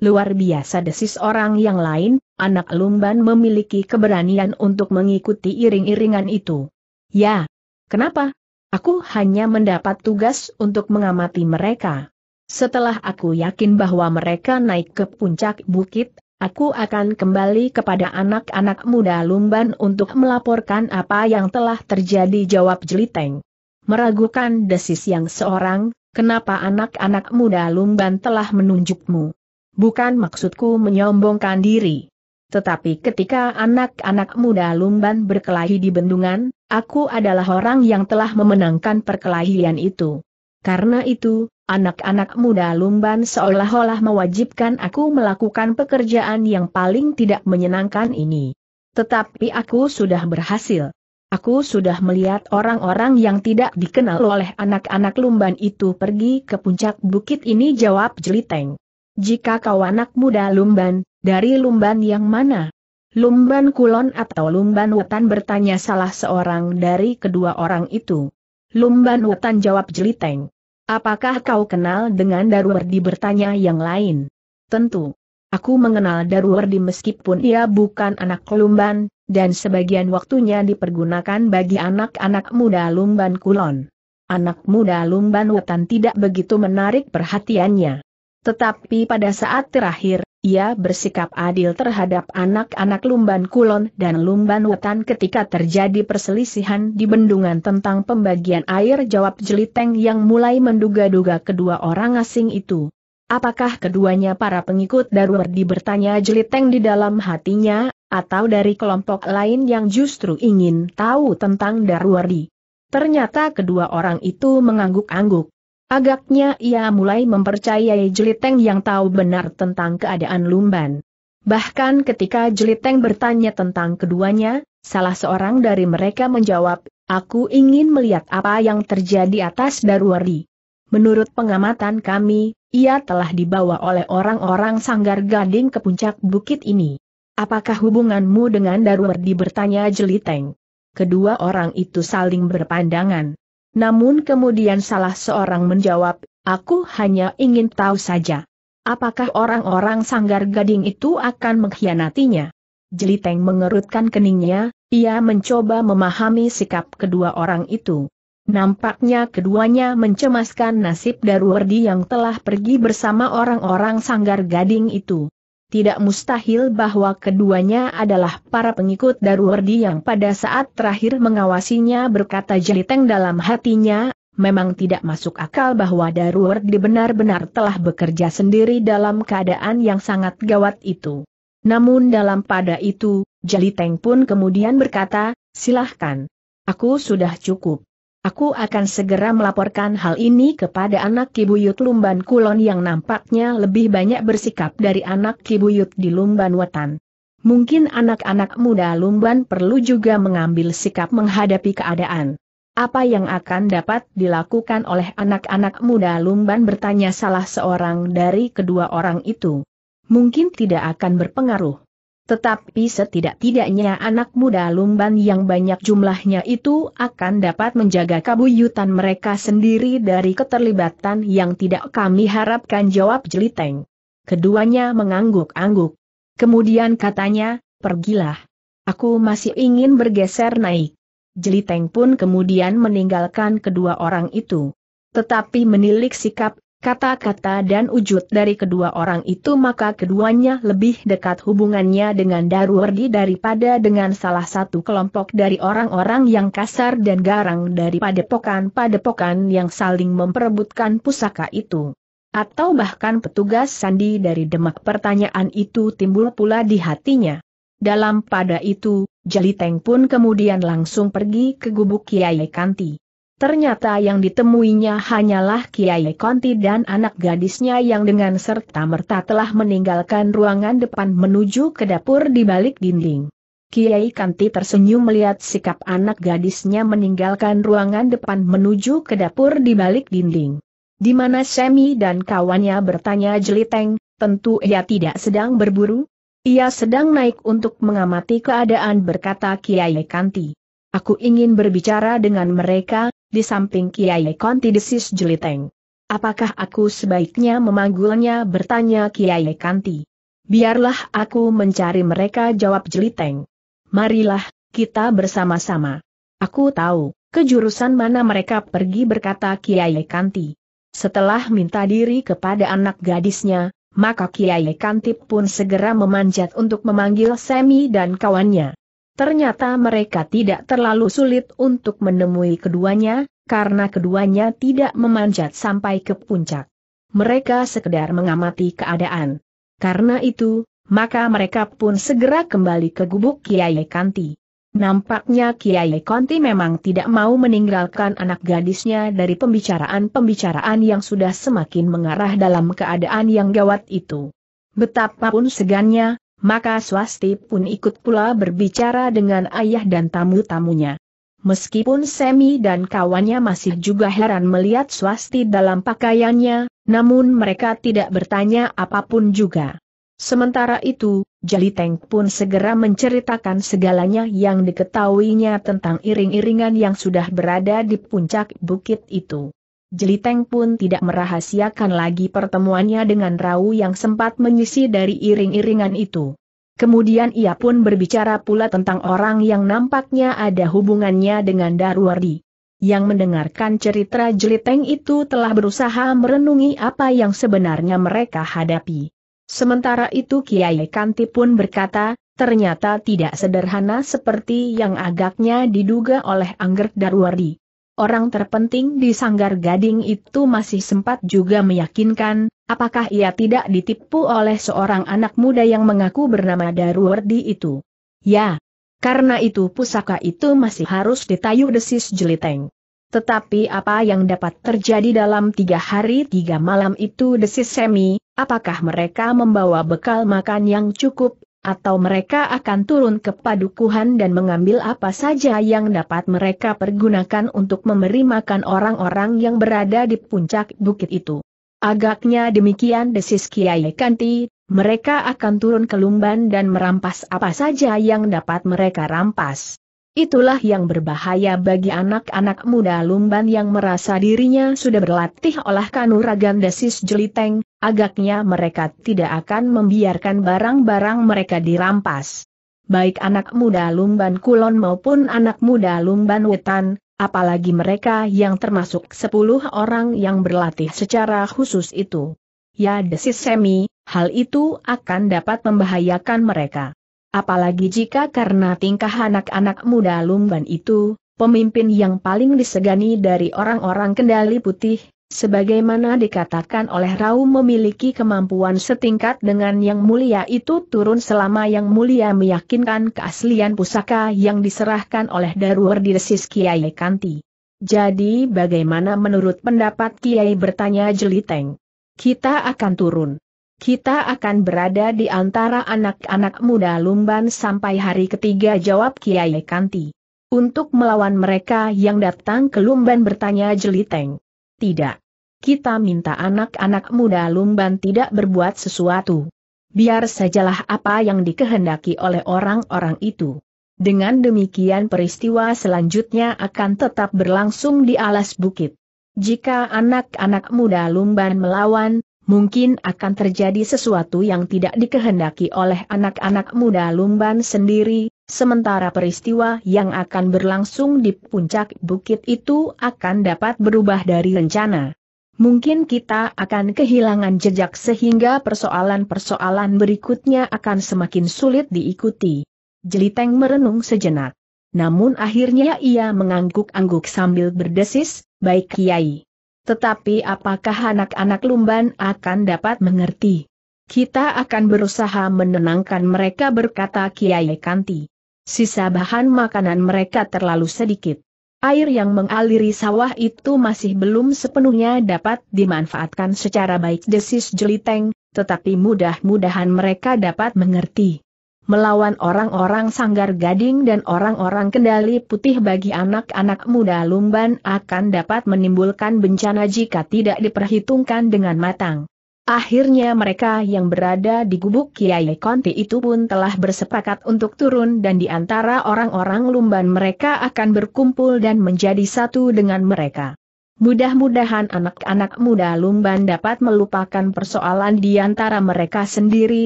Luar biasa desis orang yang lain, anak Lumban memiliki keberanian untuk mengikuti iring-iringan itu. Ya. Kenapa? Aku hanya mendapat tugas untuk mengamati mereka. Setelah aku yakin bahwa mereka naik ke puncak bukit, aku akan kembali kepada anak-anak muda Lumban untuk melaporkan apa yang telah terjadi jawab Jeliteng. Meragukan desis yang seorang, kenapa anak-anak muda Lumban telah menunjukmu? Bukan maksudku menyombongkan diri. Tetapi ketika anak-anak muda Lumban berkelahi di bendungan, aku adalah orang yang telah memenangkan perkelahian itu. Karena itu, anak-anak muda Lumban seolah-olah mewajibkan aku melakukan pekerjaan yang paling tidak menyenangkan ini. Tetapi aku sudah berhasil. Aku sudah melihat orang-orang yang tidak dikenal oleh anak-anak Lumban itu pergi ke puncak bukit ini jawab Jeliteng. Jika kau anak muda Lumban, dari Lumban yang mana? Lumban Kulon atau Lumban Wetan bertanya salah seorang dari kedua orang itu. Lumban Wetan jawab jeliteng. Apakah kau kenal dengan Darwardi bertanya yang lain? Tentu. Aku mengenal Darwardi meskipun ia bukan anak Lumban, dan sebagian waktunya dipergunakan bagi anak-anak muda Lumban Kulon. Anak muda Lumban Wetan tidak begitu menarik perhatiannya. Tetapi pada saat terakhir, ia bersikap adil terhadap anak-anak Lumban Kulon dan Lumban Wetan ketika terjadi perselisihan di bendungan tentang pembagian air jawab Jeliteng yang mulai menduga-duga kedua orang asing itu. Apakah keduanya para pengikut Darwardi? bertanya Jeliteng di dalam hatinya, atau dari kelompok lain yang justru ingin tahu tentang Darwardi? Ternyata kedua orang itu mengangguk-angguk. Agaknya ia mulai mempercayai Jeliteng yang tahu benar tentang keadaan Lumban. Bahkan ketika Jeliteng bertanya tentang keduanya, salah seorang dari mereka menjawab, Aku ingin melihat apa yang terjadi atas Darwari. Menurut pengamatan kami, ia telah dibawa oleh orang-orang sanggar gading ke puncak bukit ini. Apakah hubunganmu dengan Darwardi bertanya Jeliteng? Kedua orang itu saling berpandangan. Namun kemudian salah seorang menjawab, aku hanya ingin tahu saja. Apakah orang-orang sanggar gading itu akan mengkhianatinya? Jeliteng mengerutkan keningnya, ia mencoba memahami sikap kedua orang itu. Nampaknya keduanya mencemaskan nasib Darwardi yang telah pergi bersama orang-orang sanggar gading itu tidak mustahil bahwa keduanya adalah para pengikut Daruwardi yang pada saat terakhir mengawasinya berkata jeliteng dalam hatinya, memang tidak masuk akal bahwa Daruwardi benar-benar telah bekerja sendiri dalam keadaan yang sangat gawat itu. Namun dalam pada itu, Jeliteng pun kemudian berkata, silahkan. Aku sudah cukup. Aku akan segera melaporkan hal ini kepada anak Kibuyut Lumban Kulon yang nampaknya lebih banyak bersikap dari anak Kibuyut di Lumban Wetan. Mungkin anak-anak muda Lumban perlu juga mengambil sikap menghadapi keadaan. Apa yang akan dapat dilakukan oleh anak-anak muda Lumban bertanya salah seorang dari kedua orang itu. Mungkin tidak akan berpengaruh. Tetapi setidak-tidaknya anak muda Lumban yang banyak jumlahnya itu akan dapat menjaga kabuyutan mereka sendiri dari keterlibatan yang tidak kami harapkan jawab Jeliteng. Keduanya mengangguk-angguk. Kemudian katanya, pergilah. Aku masih ingin bergeser naik. Jeliteng pun kemudian meninggalkan kedua orang itu. Tetapi menilik sikap kata-kata dan wujud dari kedua orang itu maka keduanya lebih dekat hubungannya dengan Daruwerdi daripada dengan salah satu kelompok dari orang-orang yang kasar dan garang daripada pada padepokan yang saling memperebutkan pusaka itu. Atau bahkan petugas sandi dari demak pertanyaan itu timbul pula di hatinya. Dalam pada itu, Jeliteng pun kemudian langsung pergi ke gubuk Kiai Kanti. Ternyata yang ditemuinya hanyalah Kiai Konti dan anak gadisnya yang dengan serta-merta telah meninggalkan ruangan depan menuju ke dapur di balik dinding. Kiai Kanti tersenyum melihat sikap anak gadisnya meninggalkan ruangan depan menuju ke dapur di balik dinding. Di mana Semi dan kawannya bertanya jeliteng, tentu ia tidak sedang berburu? Ia sedang naik untuk mengamati keadaan berkata Kiai Kanti. Aku ingin berbicara dengan mereka, di samping Kiai Konti Desis Jeliteng. Apakah aku sebaiknya memanggulnya bertanya Kiai Kanti? Biarlah aku mencari mereka jawab Jeliteng. Marilah, kita bersama-sama. Aku tahu, kejurusan mana mereka pergi berkata Kiai Kanti. Setelah minta diri kepada anak gadisnya, maka Kiai Kanti pun segera memanjat untuk memanggil Semi dan kawannya. Ternyata mereka tidak terlalu sulit untuk menemui keduanya, karena keduanya tidak memanjat sampai ke puncak. Mereka sekedar mengamati keadaan. Karena itu, maka mereka pun segera kembali ke gubuk Kiai Kanti. Nampaknya Kiai Kanti memang tidak mau meninggalkan anak gadisnya dari pembicaraan-pembicaraan yang sudah semakin mengarah dalam keadaan yang gawat itu. Betapapun segannya, maka swasti pun ikut pula berbicara dengan ayah dan tamu-tamunya. Meskipun Semi dan kawannya masih juga heran melihat swasti dalam pakaiannya, namun mereka tidak bertanya apapun juga. Sementara itu, Jaliteng pun segera menceritakan segalanya yang diketahuinya tentang iring-iringan yang sudah berada di puncak bukit itu. Jeliteng pun tidak merahasiakan lagi pertemuannya dengan Rau yang sempat menyisi dari iring-iringan itu. Kemudian ia pun berbicara pula tentang orang yang nampaknya ada hubungannya dengan Darwardi. Yang mendengarkan cerita Jeliteng itu telah berusaha merenungi apa yang sebenarnya mereka hadapi. Sementara itu Kiai Kanti pun berkata, ternyata tidak sederhana seperti yang agaknya diduga oleh Angger Darwardi orang terpenting di Sanggar Gading itu masih sempat juga meyakinkan, apakah ia tidak ditipu oleh seorang anak muda yang mengaku bernama Darwardi itu. Ya, karena itu pusaka itu masih harus ditayu desis jeliteng. Tetapi apa yang dapat terjadi dalam tiga hari tiga malam itu desis semi, apakah mereka membawa bekal makan yang cukup, atau mereka akan turun ke padukuhan dan mengambil apa saja yang dapat mereka pergunakan untuk memberi makan orang-orang yang berada di puncak bukit itu. Agaknya demikian desis Kiai Kanti, mereka akan turun ke Lumban dan merampas apa saja yang dapat mereka rampas. Itulah yang berbahaya bagi anak-anak muda Lumban yang merasa dirinya sudah berlatih olah kanuragan desis jeliteng, agaknya mereka tidak akan membiarkan barang-barang mereka dirampas. Baik anak muda Lumban Kulon maupun anak muda Lumban Wetan, apalagi mereka yang termasuk 10 orang yang berlatih secara khusus itu. Ya desis semi, hal itu akan dapat membahayakan mereka. Apalagi jika karena tingkah anak-anak muda Lumban itu, pemimpin yang paling disegani dari orang-orang kendali putih, sebagaimana dikatakan oleh Rau memiliki kemampuan setingkat dengan yang mulia itu turun selama yang mulia meyakinkan keaslian pusaka yang diserahkan oleh Darur resis Kiai Kanti. Jadi bagaimana menurut pendapat Kiai bertanya Jeliteng? Kita akan turun. Kita akan berada di antara anak-anak muda Lumban sampai hari ketiga jawab Kiai Kanti. Untuk melawan mereka yang datang ke Lumban bertanya Jeliteng. Tidak. Kita minta anak-anak muda Lumban tidak berbuat sesuatu. Biar sajalah apa yang dikehendaki oleh orang-orang itu. Dengan demikian peristiwa selanjutnya akan tetap berlangsung di alas bukit. Jika anak-anak muda Lumban melawan, mungkin akan terjadi sesuatu yang tidak dikehendaki oleh anak-anak muda Lumban sendiri, sementara peristiwa yang akan berlangsung di puncak bukit itu akan dapat berubah dari rencana. Mungkin kita akan kehilangan jejak sehingga persoalan-persoalan berikutnya akan semakin sulit diikuti. Jeliteng merenung sejenak. Namun akhirnya ia mengangguk-angguk sambil berdesis, baik kiai. Tetapi apakah anak-anak lumban akan dapat mengerti? Kita akan berusaha menenangkan mereka berkata Kiai Kanti. Sisa bahan makanan mereka terlalu sedikit. Air yang mengaliri sawah itu masih belum sepenuhnya dapat dimanfaatkan secara baik desis jeliteng, tetapi mudah-mudahan mereka dapat mengerti melawan orang-orang sanggar gading dan orang-orang kendali putih bagi anak-anak muda Lumban akan dapat menimbulkan bencana jika tidak diperhitungkan dengan matang. Akhirnya mereka yang berada di gubuk Kiai Konti itu pun telah bersepakat untuk turun dan di antara orang-orang Lumban mereka akan berkumpul dan menjadi satu dengan mereka. Mudah-mudahan anak-anak muda Lumban dapat melupakan persoalan di antara mereka sendiri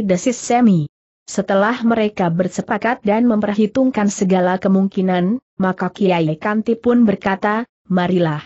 desis Semi. Setelah mereka bersepakat dan memperhitungkan segala kemungkinan, maka Kiai Kanti pun berkata, marilah.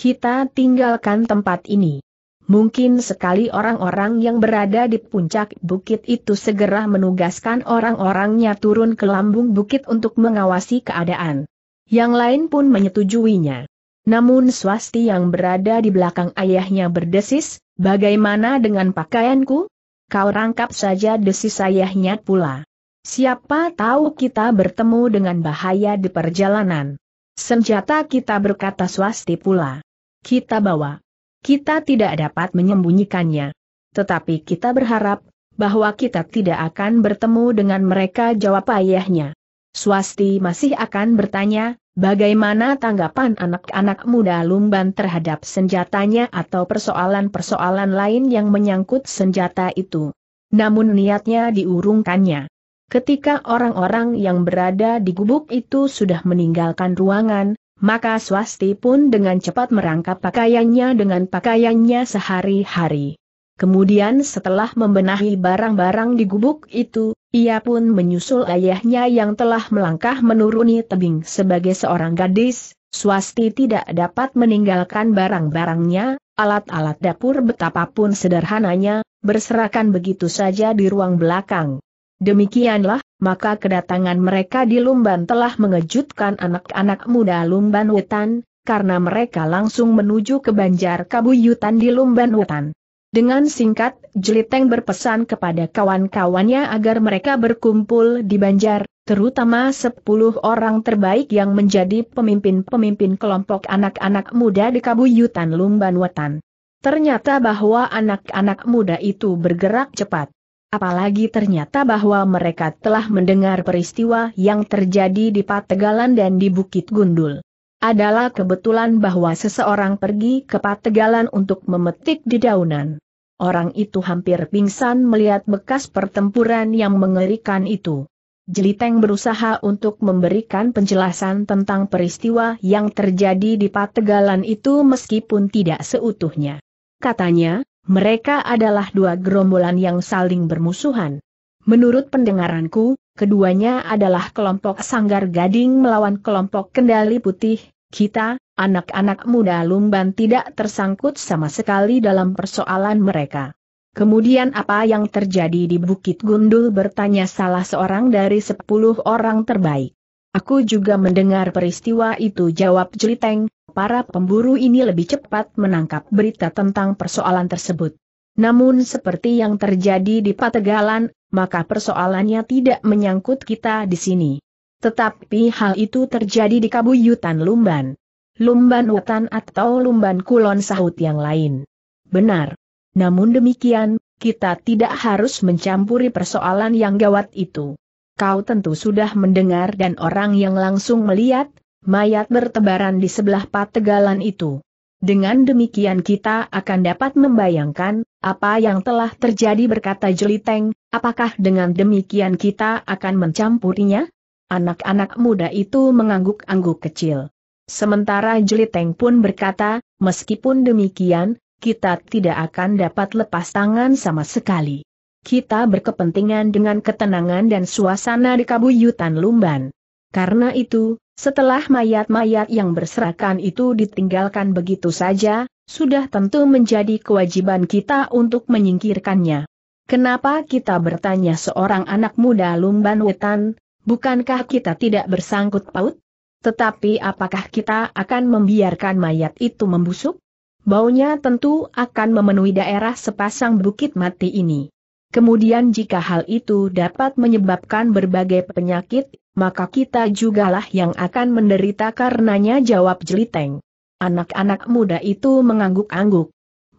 Kita tinggalkan tempat ini. Mungkin sekali orang-orang yang berada di puncak bukit itu segera menugaskan orang-orangnya turun ke lambung bukit untuk mengawasi keadaan. Yang lain pun menyetujuinya. Namun swasti yang berada di belakang ayahnya berdesis, bagaimana dengan pakaianku? kau rangkap saja desi sayahnya pula. Siapa tahu kita bertemu dengan bahaya di perjalanan. Senjata kita berkata swasti pula. Kita bawa. Kita tidak dapat menyembunyikannya. Tetapi kita berharap, bahwa kita tidak akan bertemu dengan mereka jawab ayahnya. Swasti masih akan bertanya, Bagaimana tanggapan anak-anak muda Lumban terhadap senjatanya atau persoalan-persoalan lain yang menyangkut senjata itu? Namun niatnya diurungkannya. Ketika orang-orang yang berada di gubuk itu sudah meninggalkan ruangan, maka swasti pun dengan cepat merangkap pakaiannya dengan pakaiannya sehari-hari. Kemudian setelah membenahi barang-barang di gubuk itu, ia pun menyusul ayahnya yang telah melangkah menuruni tebing sebagai seorang gadis, swasti tidak dapat meninggalkan barang-barangnya, alat-alat dapur betapapun sederhananya, berserakan begitu saja di ruang belakang. Demikianlah, maka kedatangan mereka di Lumban telah mengejutkan anak-anak muda Lumban Wetan, karena mereka langsung menuju ke Banjar Kabuyutan di Lumban Wetan. Dengan singkat, Jeliteng berpesan kepada kawan-kawannya agar mereka berkumpul di Banjar, terutama sepuluh orang terbaik yang menjadi pemimpin-pemimpin kelompok anak-anak muda di Kabuyutan Lumban Wetan. Ternyata bahwa anak-anak muda itu bergerak cepat. Apalagi ternyata bahwa mereka telah mendengar peristiwa yang terjadi di Pategalan dan di Bukit Gundul adalah kebetulan bahwa seseorang pergi ke Pategalan untuk memetik dedaunan. Orang itu hampir pingsan melihat bekas pertempuran yang mengerikan itu. Jeliteng berusaha untuk memberikan penjelasan tentang peristiwa yang terjadi di Pategalan itu meskipun tidak seutuhnya. Katanya, mereka adalah dua gerombolan yang saling bermusuhan. Menurut pendengaranku, keduanya adalah kelompok Sanggar Gading melawan kelompok Kendali Putih, kita, anak-anak muda Lumban tidak tersangkut sama sekali dalam persoalan mereka. Kemudian apa yang terjadi di Bukit Gundul bertanya salah seorang dari sepuluh orang terbaik. Aku juga mendengar peristiwa itu jawab Jeliteng, para pemburu ini lebih cepat menangkap berita tentang persoalan tersebut. Namun seperti yang terjadi di Pategalan, maka persoalannya tidak menyangkut kita di sini. Tetapi hal itu terjadi di Kabuyutan Lumban. Lumban Utan atau Lumban Kulon sahut yang lain. Benar. Namun demikian, kita tidak harus mencampuri persoalan yang gawat itu. Kau tentu sudah mendengar dan orang yang langsung melihat, mayat bertebaran di sebelah pategalan itu. Dengan demikian kita akan dapat membayangkan, apa yang telah terjadi berkata Jeliteng, apakah dengan demikian kita akan mencampurinya? Anak-anak muda itu mengangguk-angguk kecil. Sementara Jeliteng pun berkata, meskipun demikian, kita tidak akan dapat lepas tangan sama sekali. Kita berkepentingan dengan ketenangan dan suasana di kabuyutan Lumban. Karena itu, setelah mayat-mayat yang berserakan itu ditinggalkan begitu saja, sudah tentu menjadi kewajiban kita untuk menyingkirkannya. Kenapa kita bertanya seorang anak muda Lumban Wetan, bukankah kita tidak bersangkut paut? Tetapi apakah kita akan membiarkan mayat itu membusuk? Baunya tentu akan memenuhi daerah sepasang bukit mati ini. Kemudian jika hal itu dapat menyebabkan berbagai penyakit, maka kita jugalah yang akan menderita karenanya jawab Jeliteng. Anak-anak muda itu mengangguk-angguk.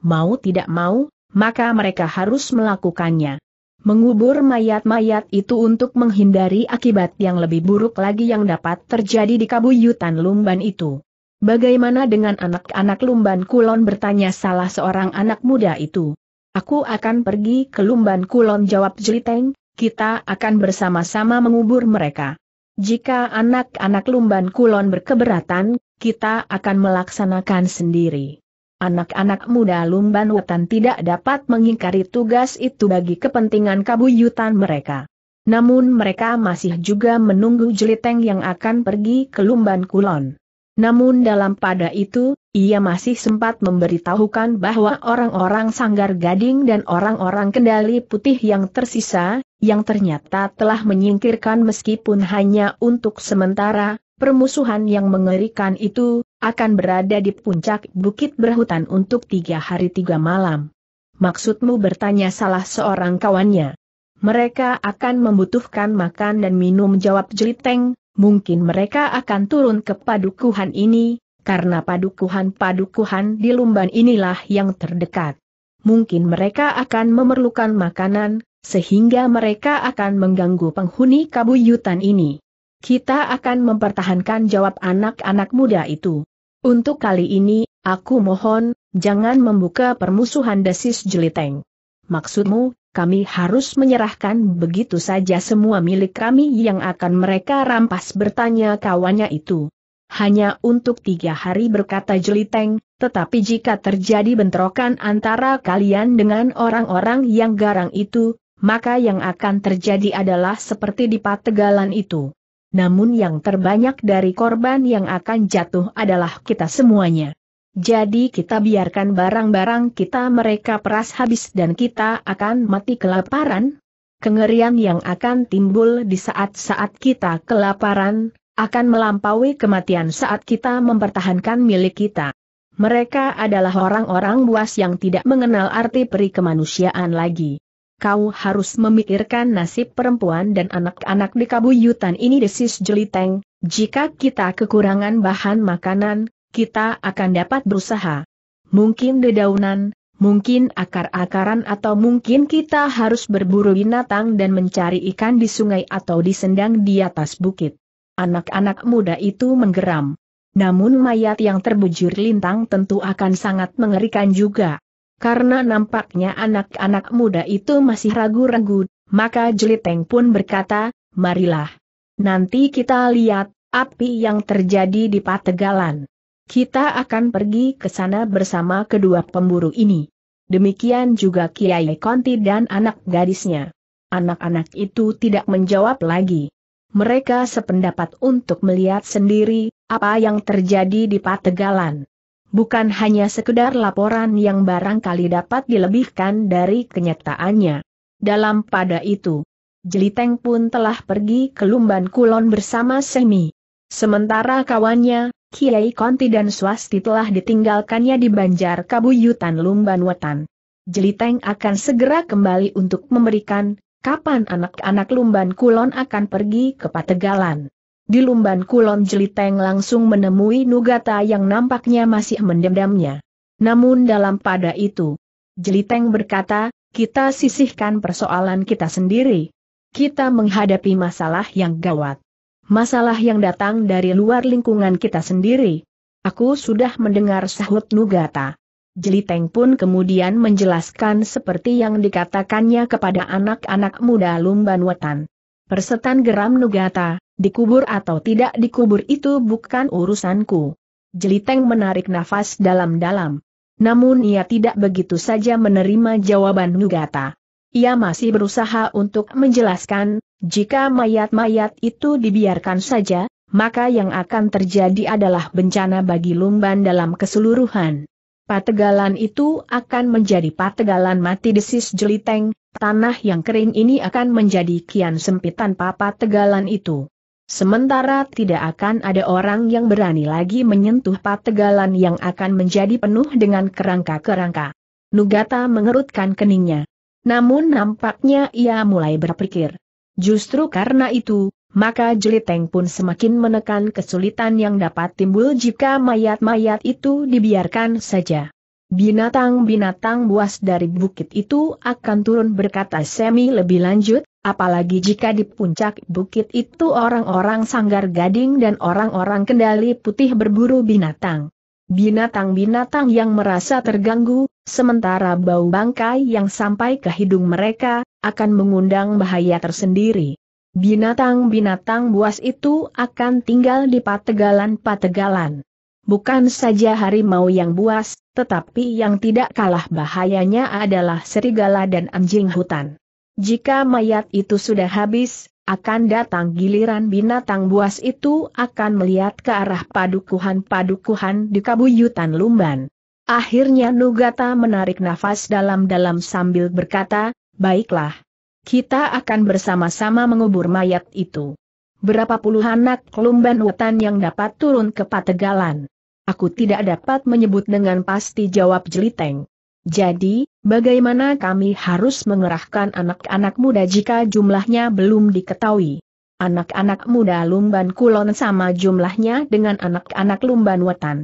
Mau tidak mau, maka mereka harus melakukannya mengubur mayat-mayat itu untuk menghindari akibat yang lebih buruk lagi yang dapat terjadi di kabuyutan Lumban itu. Bagaimana dengan anak-anak Lumban Kulon bertanya salah seorang anak muda itu. Aku akan pergi ke Lumban Kulon jawab Jeliteng, kita akan bersama-sama mengubur mereka. Jika anak-anak Lumban Kulon berkeberatan, kita akan melaksanakan sendiri. Anak-anak muda Lumban Wetan tidak dapat mengingkari tugas itu bagi kepentingan kabuyutan mereka. Namun mereka masih juga menunggu Jeliteng yang akan pergi ke Lumban Kulon. Namun dalam pada itu, ia masih sempat memberitahukan bahwa orang-orang Sanggar Gading dan orang-orang Kendali Putih yang tersisa, yang ternyata telah menyingkirkan meskipun hanya untuk sementara, permusuhan yang mengerikan itu, akan berada di puncak bukit berhutan untuk tiga hari tiga malam. Maksudmu bertanya salah seorang kawannya. Mereka akan membutuhkan makan dan minum jawab Jeliteng, mungkin mereka akan turun ke padukuhan ini, karena padukuhan-padukuhan di Lumban inilah yang terdekat. Mungkin mereka akan memerlukan makanan, sehingga mereka akan mengganggu penghuni kabuyutan ini. Kita akan mempertahankan jawab anak-anak muda itu. Untuk kali ini, aku mohon, jangan membuka permusuhan desis jeliteng. Maksudmu, kami harus menyerahkan begitu saja semua milik kami yang akan mereka rampas bertanya kawannya itu. Hanya untuk tiga hari berkata jeliteng, tetapi jika terjadi bentrokan antara kalian dengan orang-orang yang garang itu, maka yang akan terjadi adalah seperti di pategalan itu namun yang terbanyak dari korban yang akan jatuh adalah kita semuanya. Jadi kita biarkan barang-barang kita mereka peras habis dan kita akan mati kelaparan. Kengerian yang akan timbul di saat-saat kita kelaparan, akan melampaui kematian saat kita mempertahankan milik kita. Mereka adalah orang-orang buas yang tidak mengenal arti peri kemanusiaan lagi kau harus memikirkan nasib perempuan dan anak-anak di kabuyutan ini desis jeliteng, jika kita kekurangan bahan makanan, kita akan dapat berusaha. Mungkin dedaunan, mungkin akar-akaran atau mungkin kita harus berburu binatang dan mencari ikan di sungai atau di sendang di atas bukit. Anak-anak muda itu menggeram. Namun mayat yang terbujur lintang tentu akan sangat mengerikan juga. Karena nampaknya anak-anak muda itu masih ragu-ragu, maka Jeliteng pun berkata, marilah. Nanti kita lihat, api yang terjadi di Pategalan. Kita akan pergi ke sana bersama kedua pemburu ini. Demikian juga Kiai Konti dan anak gadisnya. Anak-anak itu tidak menjawab lagi. Mereka sependapat untuk melihat sendiri, apa yang terjadi di Pategalan bukan hanya sekedar laporan yang barangkali dapat dilebihkan dari kenyataannya. Dalam pada itu, Jeliteng pun telah pergi ke Lumban Kulon bersama Semi. Sementara kawannya, Kiai Konti dan Swasti telah ditinggalkannya di Banjar Kabuyutan Lumban Wetan. Jeliteng akan segera kembali untuk memberikan kapan anak-anak Lumban Kulon akan pergi ke Pategalan. Di lumban kulon jeliteng langsung menemui Nugata yang nampaknya masih mendendamnya. Namun dalam pada itu, jeliteng berkata, kita sisihkan persoalan kita sendiri. Kita menghadapi masalah yang gawat. Masalah yang datang dari luar lingkungan kita sendiri. Aku sudah mendengar sahut Nugata. Jeliteng pun kemudian menjelaskan seperti yang dikatakannya kepada anak-anak muda Lumban Wetan. Persetan geram Nugata, Dikubur atau tidak dikubur itu bukan urusanku. Jeliteng menarik nafas dalam-dalam. Namun ia tidak begitu saja menerima jawaban Nugata. Ia masih berusaha untuk menjelaskan, jika mayat-mayat itu dibiarkan saja, maka yang akan terjadi adalah bencana bagi Lumban dalam keseluruhan. Pategalan itu akan menjadi pategalan mati desis jeliteng, tanah yang kering ini akan menjadi kian sempit tanpa pategalan itu. Sementara tidak akan ada orang yang berani lagi menyentuh pategalan yang akan menjadi penuh dengan kerangka-kerangka. Nugata mengerutkan keningnya. Namun nampaknya ia mulai berpikir. Justru karena itu, maka Jeliteng pun semakin menekan kesulitan yang dapat timbul jika mayat-mayat itu dibiarkan saja. Binatang-binatang buas dari bukit itu akan turun berkata Semi lebih lanjut, Apalagi jika di puncak bukit itu orang-orang sanggar gading dan orang-orang kendali putih berburu binatang. Binatang-binatang yang merasa terganggu, sementara bau bangkai yang sampai ke hidung mereka, akan mengundang bahaya tersendiri. Binatang-binatang buas itu akan tinggal di pategalan-pategalan. Bukan saja harimau yang buas, tetapi yang tidak kalah bahayanya adalah serigala dan anjing hutan. Jika mayat itu sudah habis, akan datang giliran binatang buas itu akan melihat ke arah padukuhan-padukuhan di kabuyutan Lumban. Akhirnya Nugata menarik nafas dalam-dalam sambil berkata, baiklah. Kita akan bersama-sama mengubur mayat itu. Berapa puluh anak Lumban hutan yang dapat turun ke Pategalan? Aku tidak dapat menyebut dengan pasti jawab Jeliteng. Jadi, bagaimana kami harus mengerahkan anak-anak muda jika jumlahnya belum diketahui? Anak-anak muda Lumban Kulon sama jumlahnya dengan anak-anak Lumban Wetan.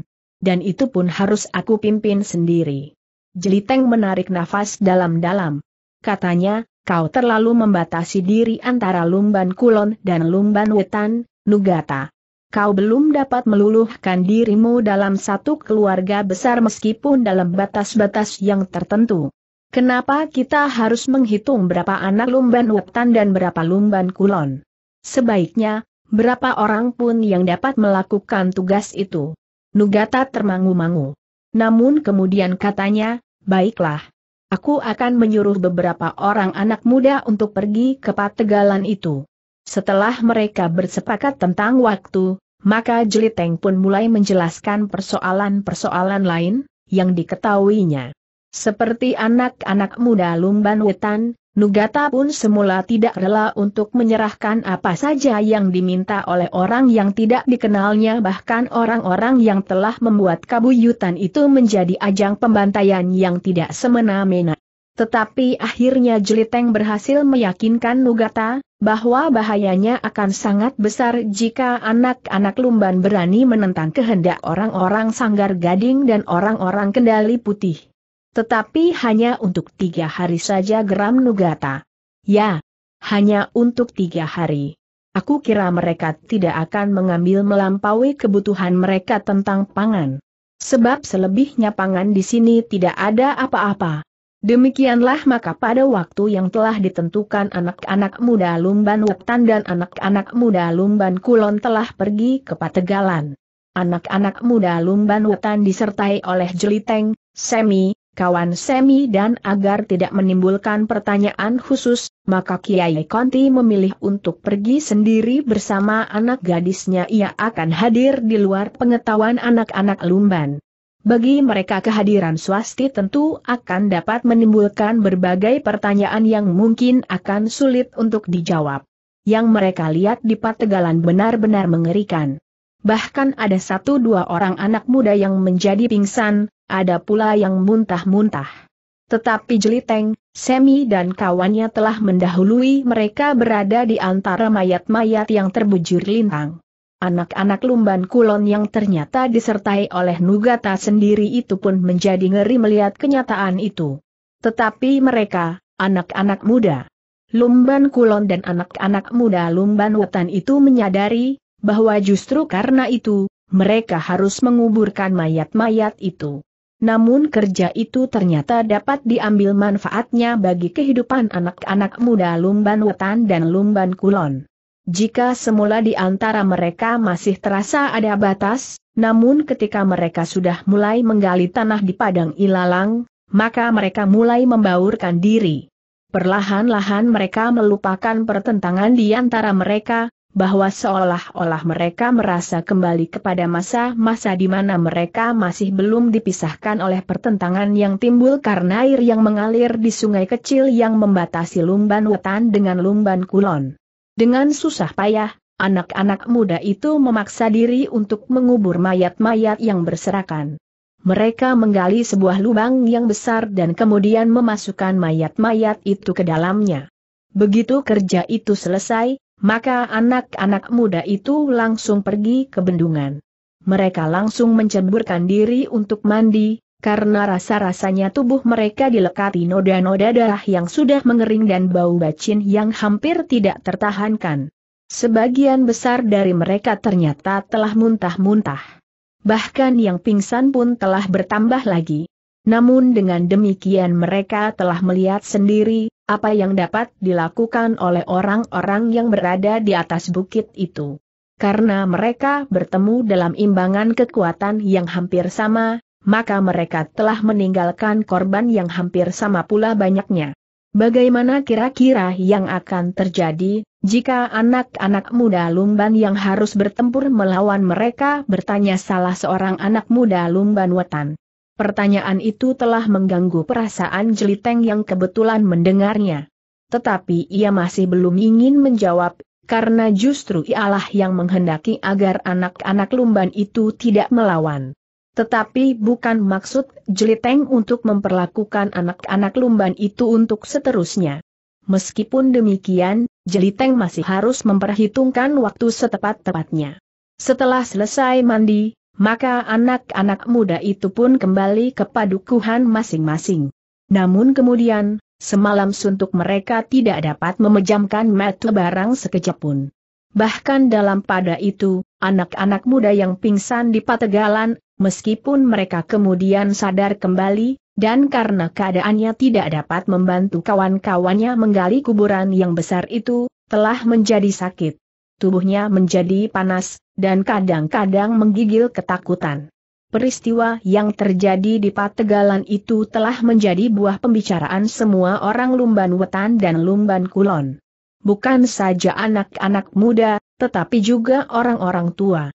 Dan itu pun harus aku pimpin sendiri. Jeliteng menarik nafas dalam-dalam. Katanya, kau terlalu membatasi diri antara Lumban Kulon dan Lumban Wetan, Nugata kau belum dapat meluluhkan dirimu dalam satu keluarga besar meskipun dalam batas-batas yang tertentu. Kenapa kita harus menghitung berapa anak lumban wetan dan berapa lumban kulon? Sebaiknya, berapa orang pun yang dapat melakukan tugas itu. Nugata termangu-mangu. Namun kemudian katanya, baiklah. Aku akan menyuruh beberapa orang anak muda untuk pergi ke pategalan itu. Setelah mereka bersepakat tentang waktu, maka Jeliteng pun mulai menjelaskan persoalan-persoalan lain, yang diketahuinya. Seperti anak-anak muda Lumban Wetan, Nugata pun semula tidak rela untuk menyerahkan apa saja yang diminta oleh orang yang tidak dikenalnya bahkan orang-orang yang telah membuat kabuyutan itu menjadi ajang pembantaian yang tidak semena-mena. Tetapi akhirnya Jeliteng berhasil meyakinkan Nugata, bahwa bahayanya akan sangat besar jika anak-anak Lumban berani menentang kehendak orang-orang Sanggar Gading dan orang-orang Kendali Putih. Tetapi hanya untuk tiga hari saja geram Nugata. Ya, hanya untuk tiga hari. Aku kira mereka tidak akan mengambil melampaui kebutuhan mereka tentang pangan. Sebab selebihnya pangan di sini tidak ada apa-apa. Demikianlah maka pada waktu yang telah ditentukan anak-anak muda Lumban Wetan dan anak-anak muda Lumban Kulon telah pergi ke Pategalan. Anak-anak muda Lumban Wetan disertai oleh Jeliteng, Semi, kawan Semi dan agar tidak menimbulkan pertanyaan khusus, maka Kiai Konti memilih untuk pergi sendiri bersama anak gadisnya ia akan hadir di luar pengetahuan anak-anak Lumban. Bagi mereka kehadiran swasti tentu akan dapat menimbulkan berbagai pertanyaan yang mungkin akan sulit untuk dijawab. Yang mereka lihat di Pategalan benar-benar mengerikan. Bahkan ada satu dua orang anak muda yang menjadi pingsan, ada pula yang muntah-muntah. Tetapi Jeliteng, Semi dan kawannya telah mendahului mereka berada di antara mayat-mayat yang terbujur lintang. Anak-anak Lumban Kulon yang ternyata disertai oleh Nugata sendiri itu pun menjadi ngeri melihat kenyataan itu. Tetapi mereka, anak-anak muda, Lumban Kulon dan anak-anak muda Lumban Wetan itu menyadari, bahwa justru karena itu, mereka harus menguburkan mayat-mayat itu. Namun kerja itu ternyata dapat diambil manfaatnya bagi kehidupan anak-anak muda Lumban Wetan dan Lumban Kulon. Jika semula di antara mereka masih terasa ada batas, namun ketika mereka sudah mulai menggali tanah di padang ilalang, maka mereka mulai membaurkan diri. Perlahan-lahan mereka melupakan pertentangan di antara mereka, bahwa seolah-olah mereka merasa kembali kepada masa-masa di mana mereka masih belum dipisahkan oleh pertentangan yang timbul karena air yang mengalir di sungai kecil yang membatasi Lumban Wetan dengan Lumban Kulon. Dengan susah payah, anak-anak muda itu memaksa diri untuk mengubur mayat-mayat yang berserakan. Mereka menggali sebuah lubang yang besar dan kemudian memasukkan mayat-mayat itu ke dalamnya. Begitu kerja itu selesai, maka anak-anak muda itu langsung pergi ke bendungan. Mereka langsung menceburkan diri untuk mandi, karena rasa-rasanya tubuh mereka dilekati noda-noda darah yang sudah mengering dan bau bacin yang hampir tidak tertahankan. Sebagian besar dari mereka ternyata telah muntah-muntah. Bahkan yang pingsan pun telah bertambah lagi. Namun dengan demikian mereka telah melihat sendiri, apa yang dapat dilakukan oleh orang-orang yang berada di atas bukit itu karena mereka bertemu dalam imbangan kekuatan yang hampir sama, maka mereka telah meninggalkan korban yang hampir sama pula banyaknya. Bagaimana kira-kira yang akan terjadi, jika anak-anak muda Lumban yang harus bertempur melawan mereka bertanya salah seorang anak muda Lumban Wetan. Pertanyaan itu telah mengganggu perasaan Jeliteng yang kebetulan mendengarnya. Tetapi ia masih belum ingin menjawab, karena justru ialah yang menghendaki agar anak-anak Lumban itu tidak melawan. Tetapi bukan maksud Jeliteng untuk memperlakukan anak-anak lumban itu untuk seterusnya. Meskipun demikian, Jeliteng masih harus memperhitungkan waktu setepat-tepatnya. Setelah selesai mandi, maka anak-anak muda itu pun kembali ke padukuhan masing-masing. Namun kemudian, semalam suntuk mereka tidak dapat memejamkan mata barang sekejap pun. Bahkan dalam pada itu, anak-anak muda yang pingsan di pategalan meskipun mereka kemudian sadar kembali, dan karena keadaannya tidak dapat membantu kawan-kawannya menggali kuburan yang besar itu, telah menjadi sakit. Tubuhnya menjadi panas, dan kadang-kadang menggigil ketakutan. Peristiwa yang terjadi di Pategalan itu telah menjadi buah pembicaraan semua orang Lumban Wetan dan Lumban Kulon. Bukan saja anak-anak muda, tetapi juga orang-orang tua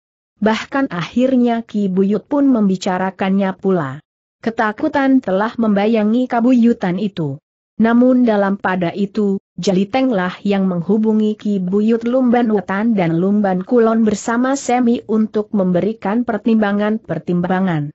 bahkan akhirnya Ki Buyut pun membicarakannya pula. Ketakutan telah membayangi kabuyutan itu. Namun dalam pada itu, Jalitenglah yang menghubungi Ki Buyut Lumban Wetan dan Lumban Kulon bersama Semi untuk memberikan pertimbangan-pertimbangan.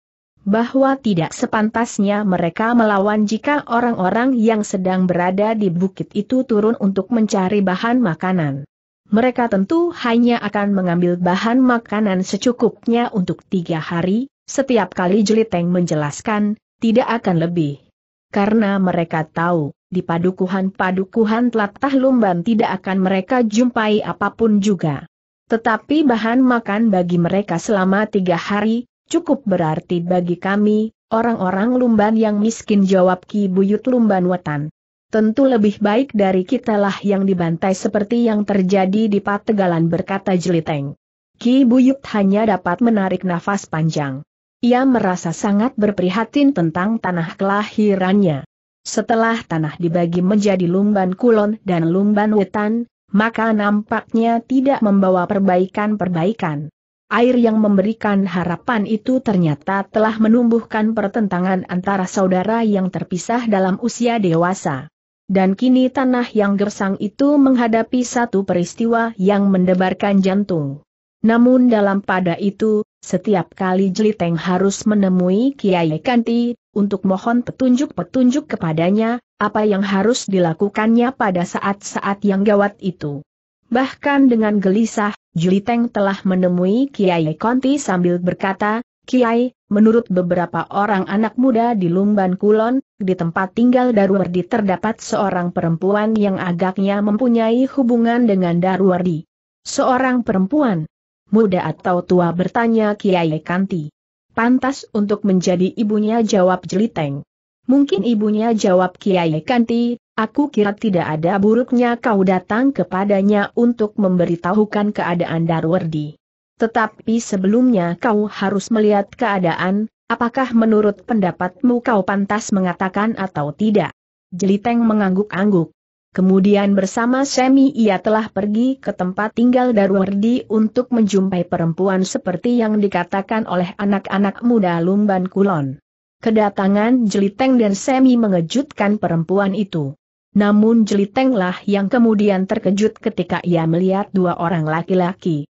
Bahwa tidak sepantasnya mereka melawan jika orang-orang yang sedang berada di bukit itu turun untuk mencari bahan makanan mereka tentu hanya akan mengambil bahan makanan secukupnya untuk tiga hari, setiap kali Jeliteng menjelaskan, tidak akan lebih. Karena mereka tahu, di padukuhan-padukuhan telatah lumban tidak akan mereka jumpai apapun juga. Tetapi bahan makan bagi mereka selama tiga hari, cukup berarti bagi kami, orang-orang lumban yang miskin jawab Ki Buyut Lumban Wetan tentu lebih baik dari kitalah yang dibantai seperti yang terjadi di Pategalan berkata Jeliteng. Ki Buyut hanya dapat menarik nafas panjang. Ia merasa sangat berprihatin tentang tanah kelahirannya. Setelah tanah dibagi menjadi lumban kulon dan lumban wetan, maka nampaknya tidak membawa perbaikan-perbaikan. Air yang memberikan harapan itu ternyata telah menumbuhkan pertentangan antara saudara yang terpisah dalam usia dewasa dan kini tanah yang gersang itu menghadapi satu peristiwa yang mendebarkan jantung. Namun dalam pada itu, setiap kali Jeliteng harus menemui Kiai Kanti, untuk mohon petunjuk-petunjuk kepadanya, apa yang harus dilakukannya pada saat-saat yang gawat itu. Bahkan dengan gelisah, Juliteng telah menemui Kiai Kanti sambil berkata, Kiai, menurut beberapa orang anak muda di Lumban Kulon, di tempat tinggal Darwardi terdapat seorang perempuan yang agaknya mempunyai hubungan dengan Darwardi. Seorang perempuan? Muda atau tua bertanya Kiai Kanti. Pantas untuk menjadi ibunya jawab Jeliteng. Mungkin ibunya jawab Kiai Kanti, aku kira tidak ada buruknya kau datang kepadanya untuk memberitahukan keadaan Darwardi. Tetapi sebelumnya kau harus melihat keadaan, apakah menurut pendapatmu kau pantas mengatakan atau tidak? Jeliteng mengangguk-angguk. Kemudian bersama Semi ia telah pergi ke tempat tinggal Darwardi untuk menjumpai perempuan seperti yang dikatakan oleh anak-anak muda Lumban Kulon. Kedatangan Jeliteng dan Semi mengejutkan perempuan itu. Namun Jelitenglah yang kemudian terkejut ketika ia melihat dua orang laki-laki.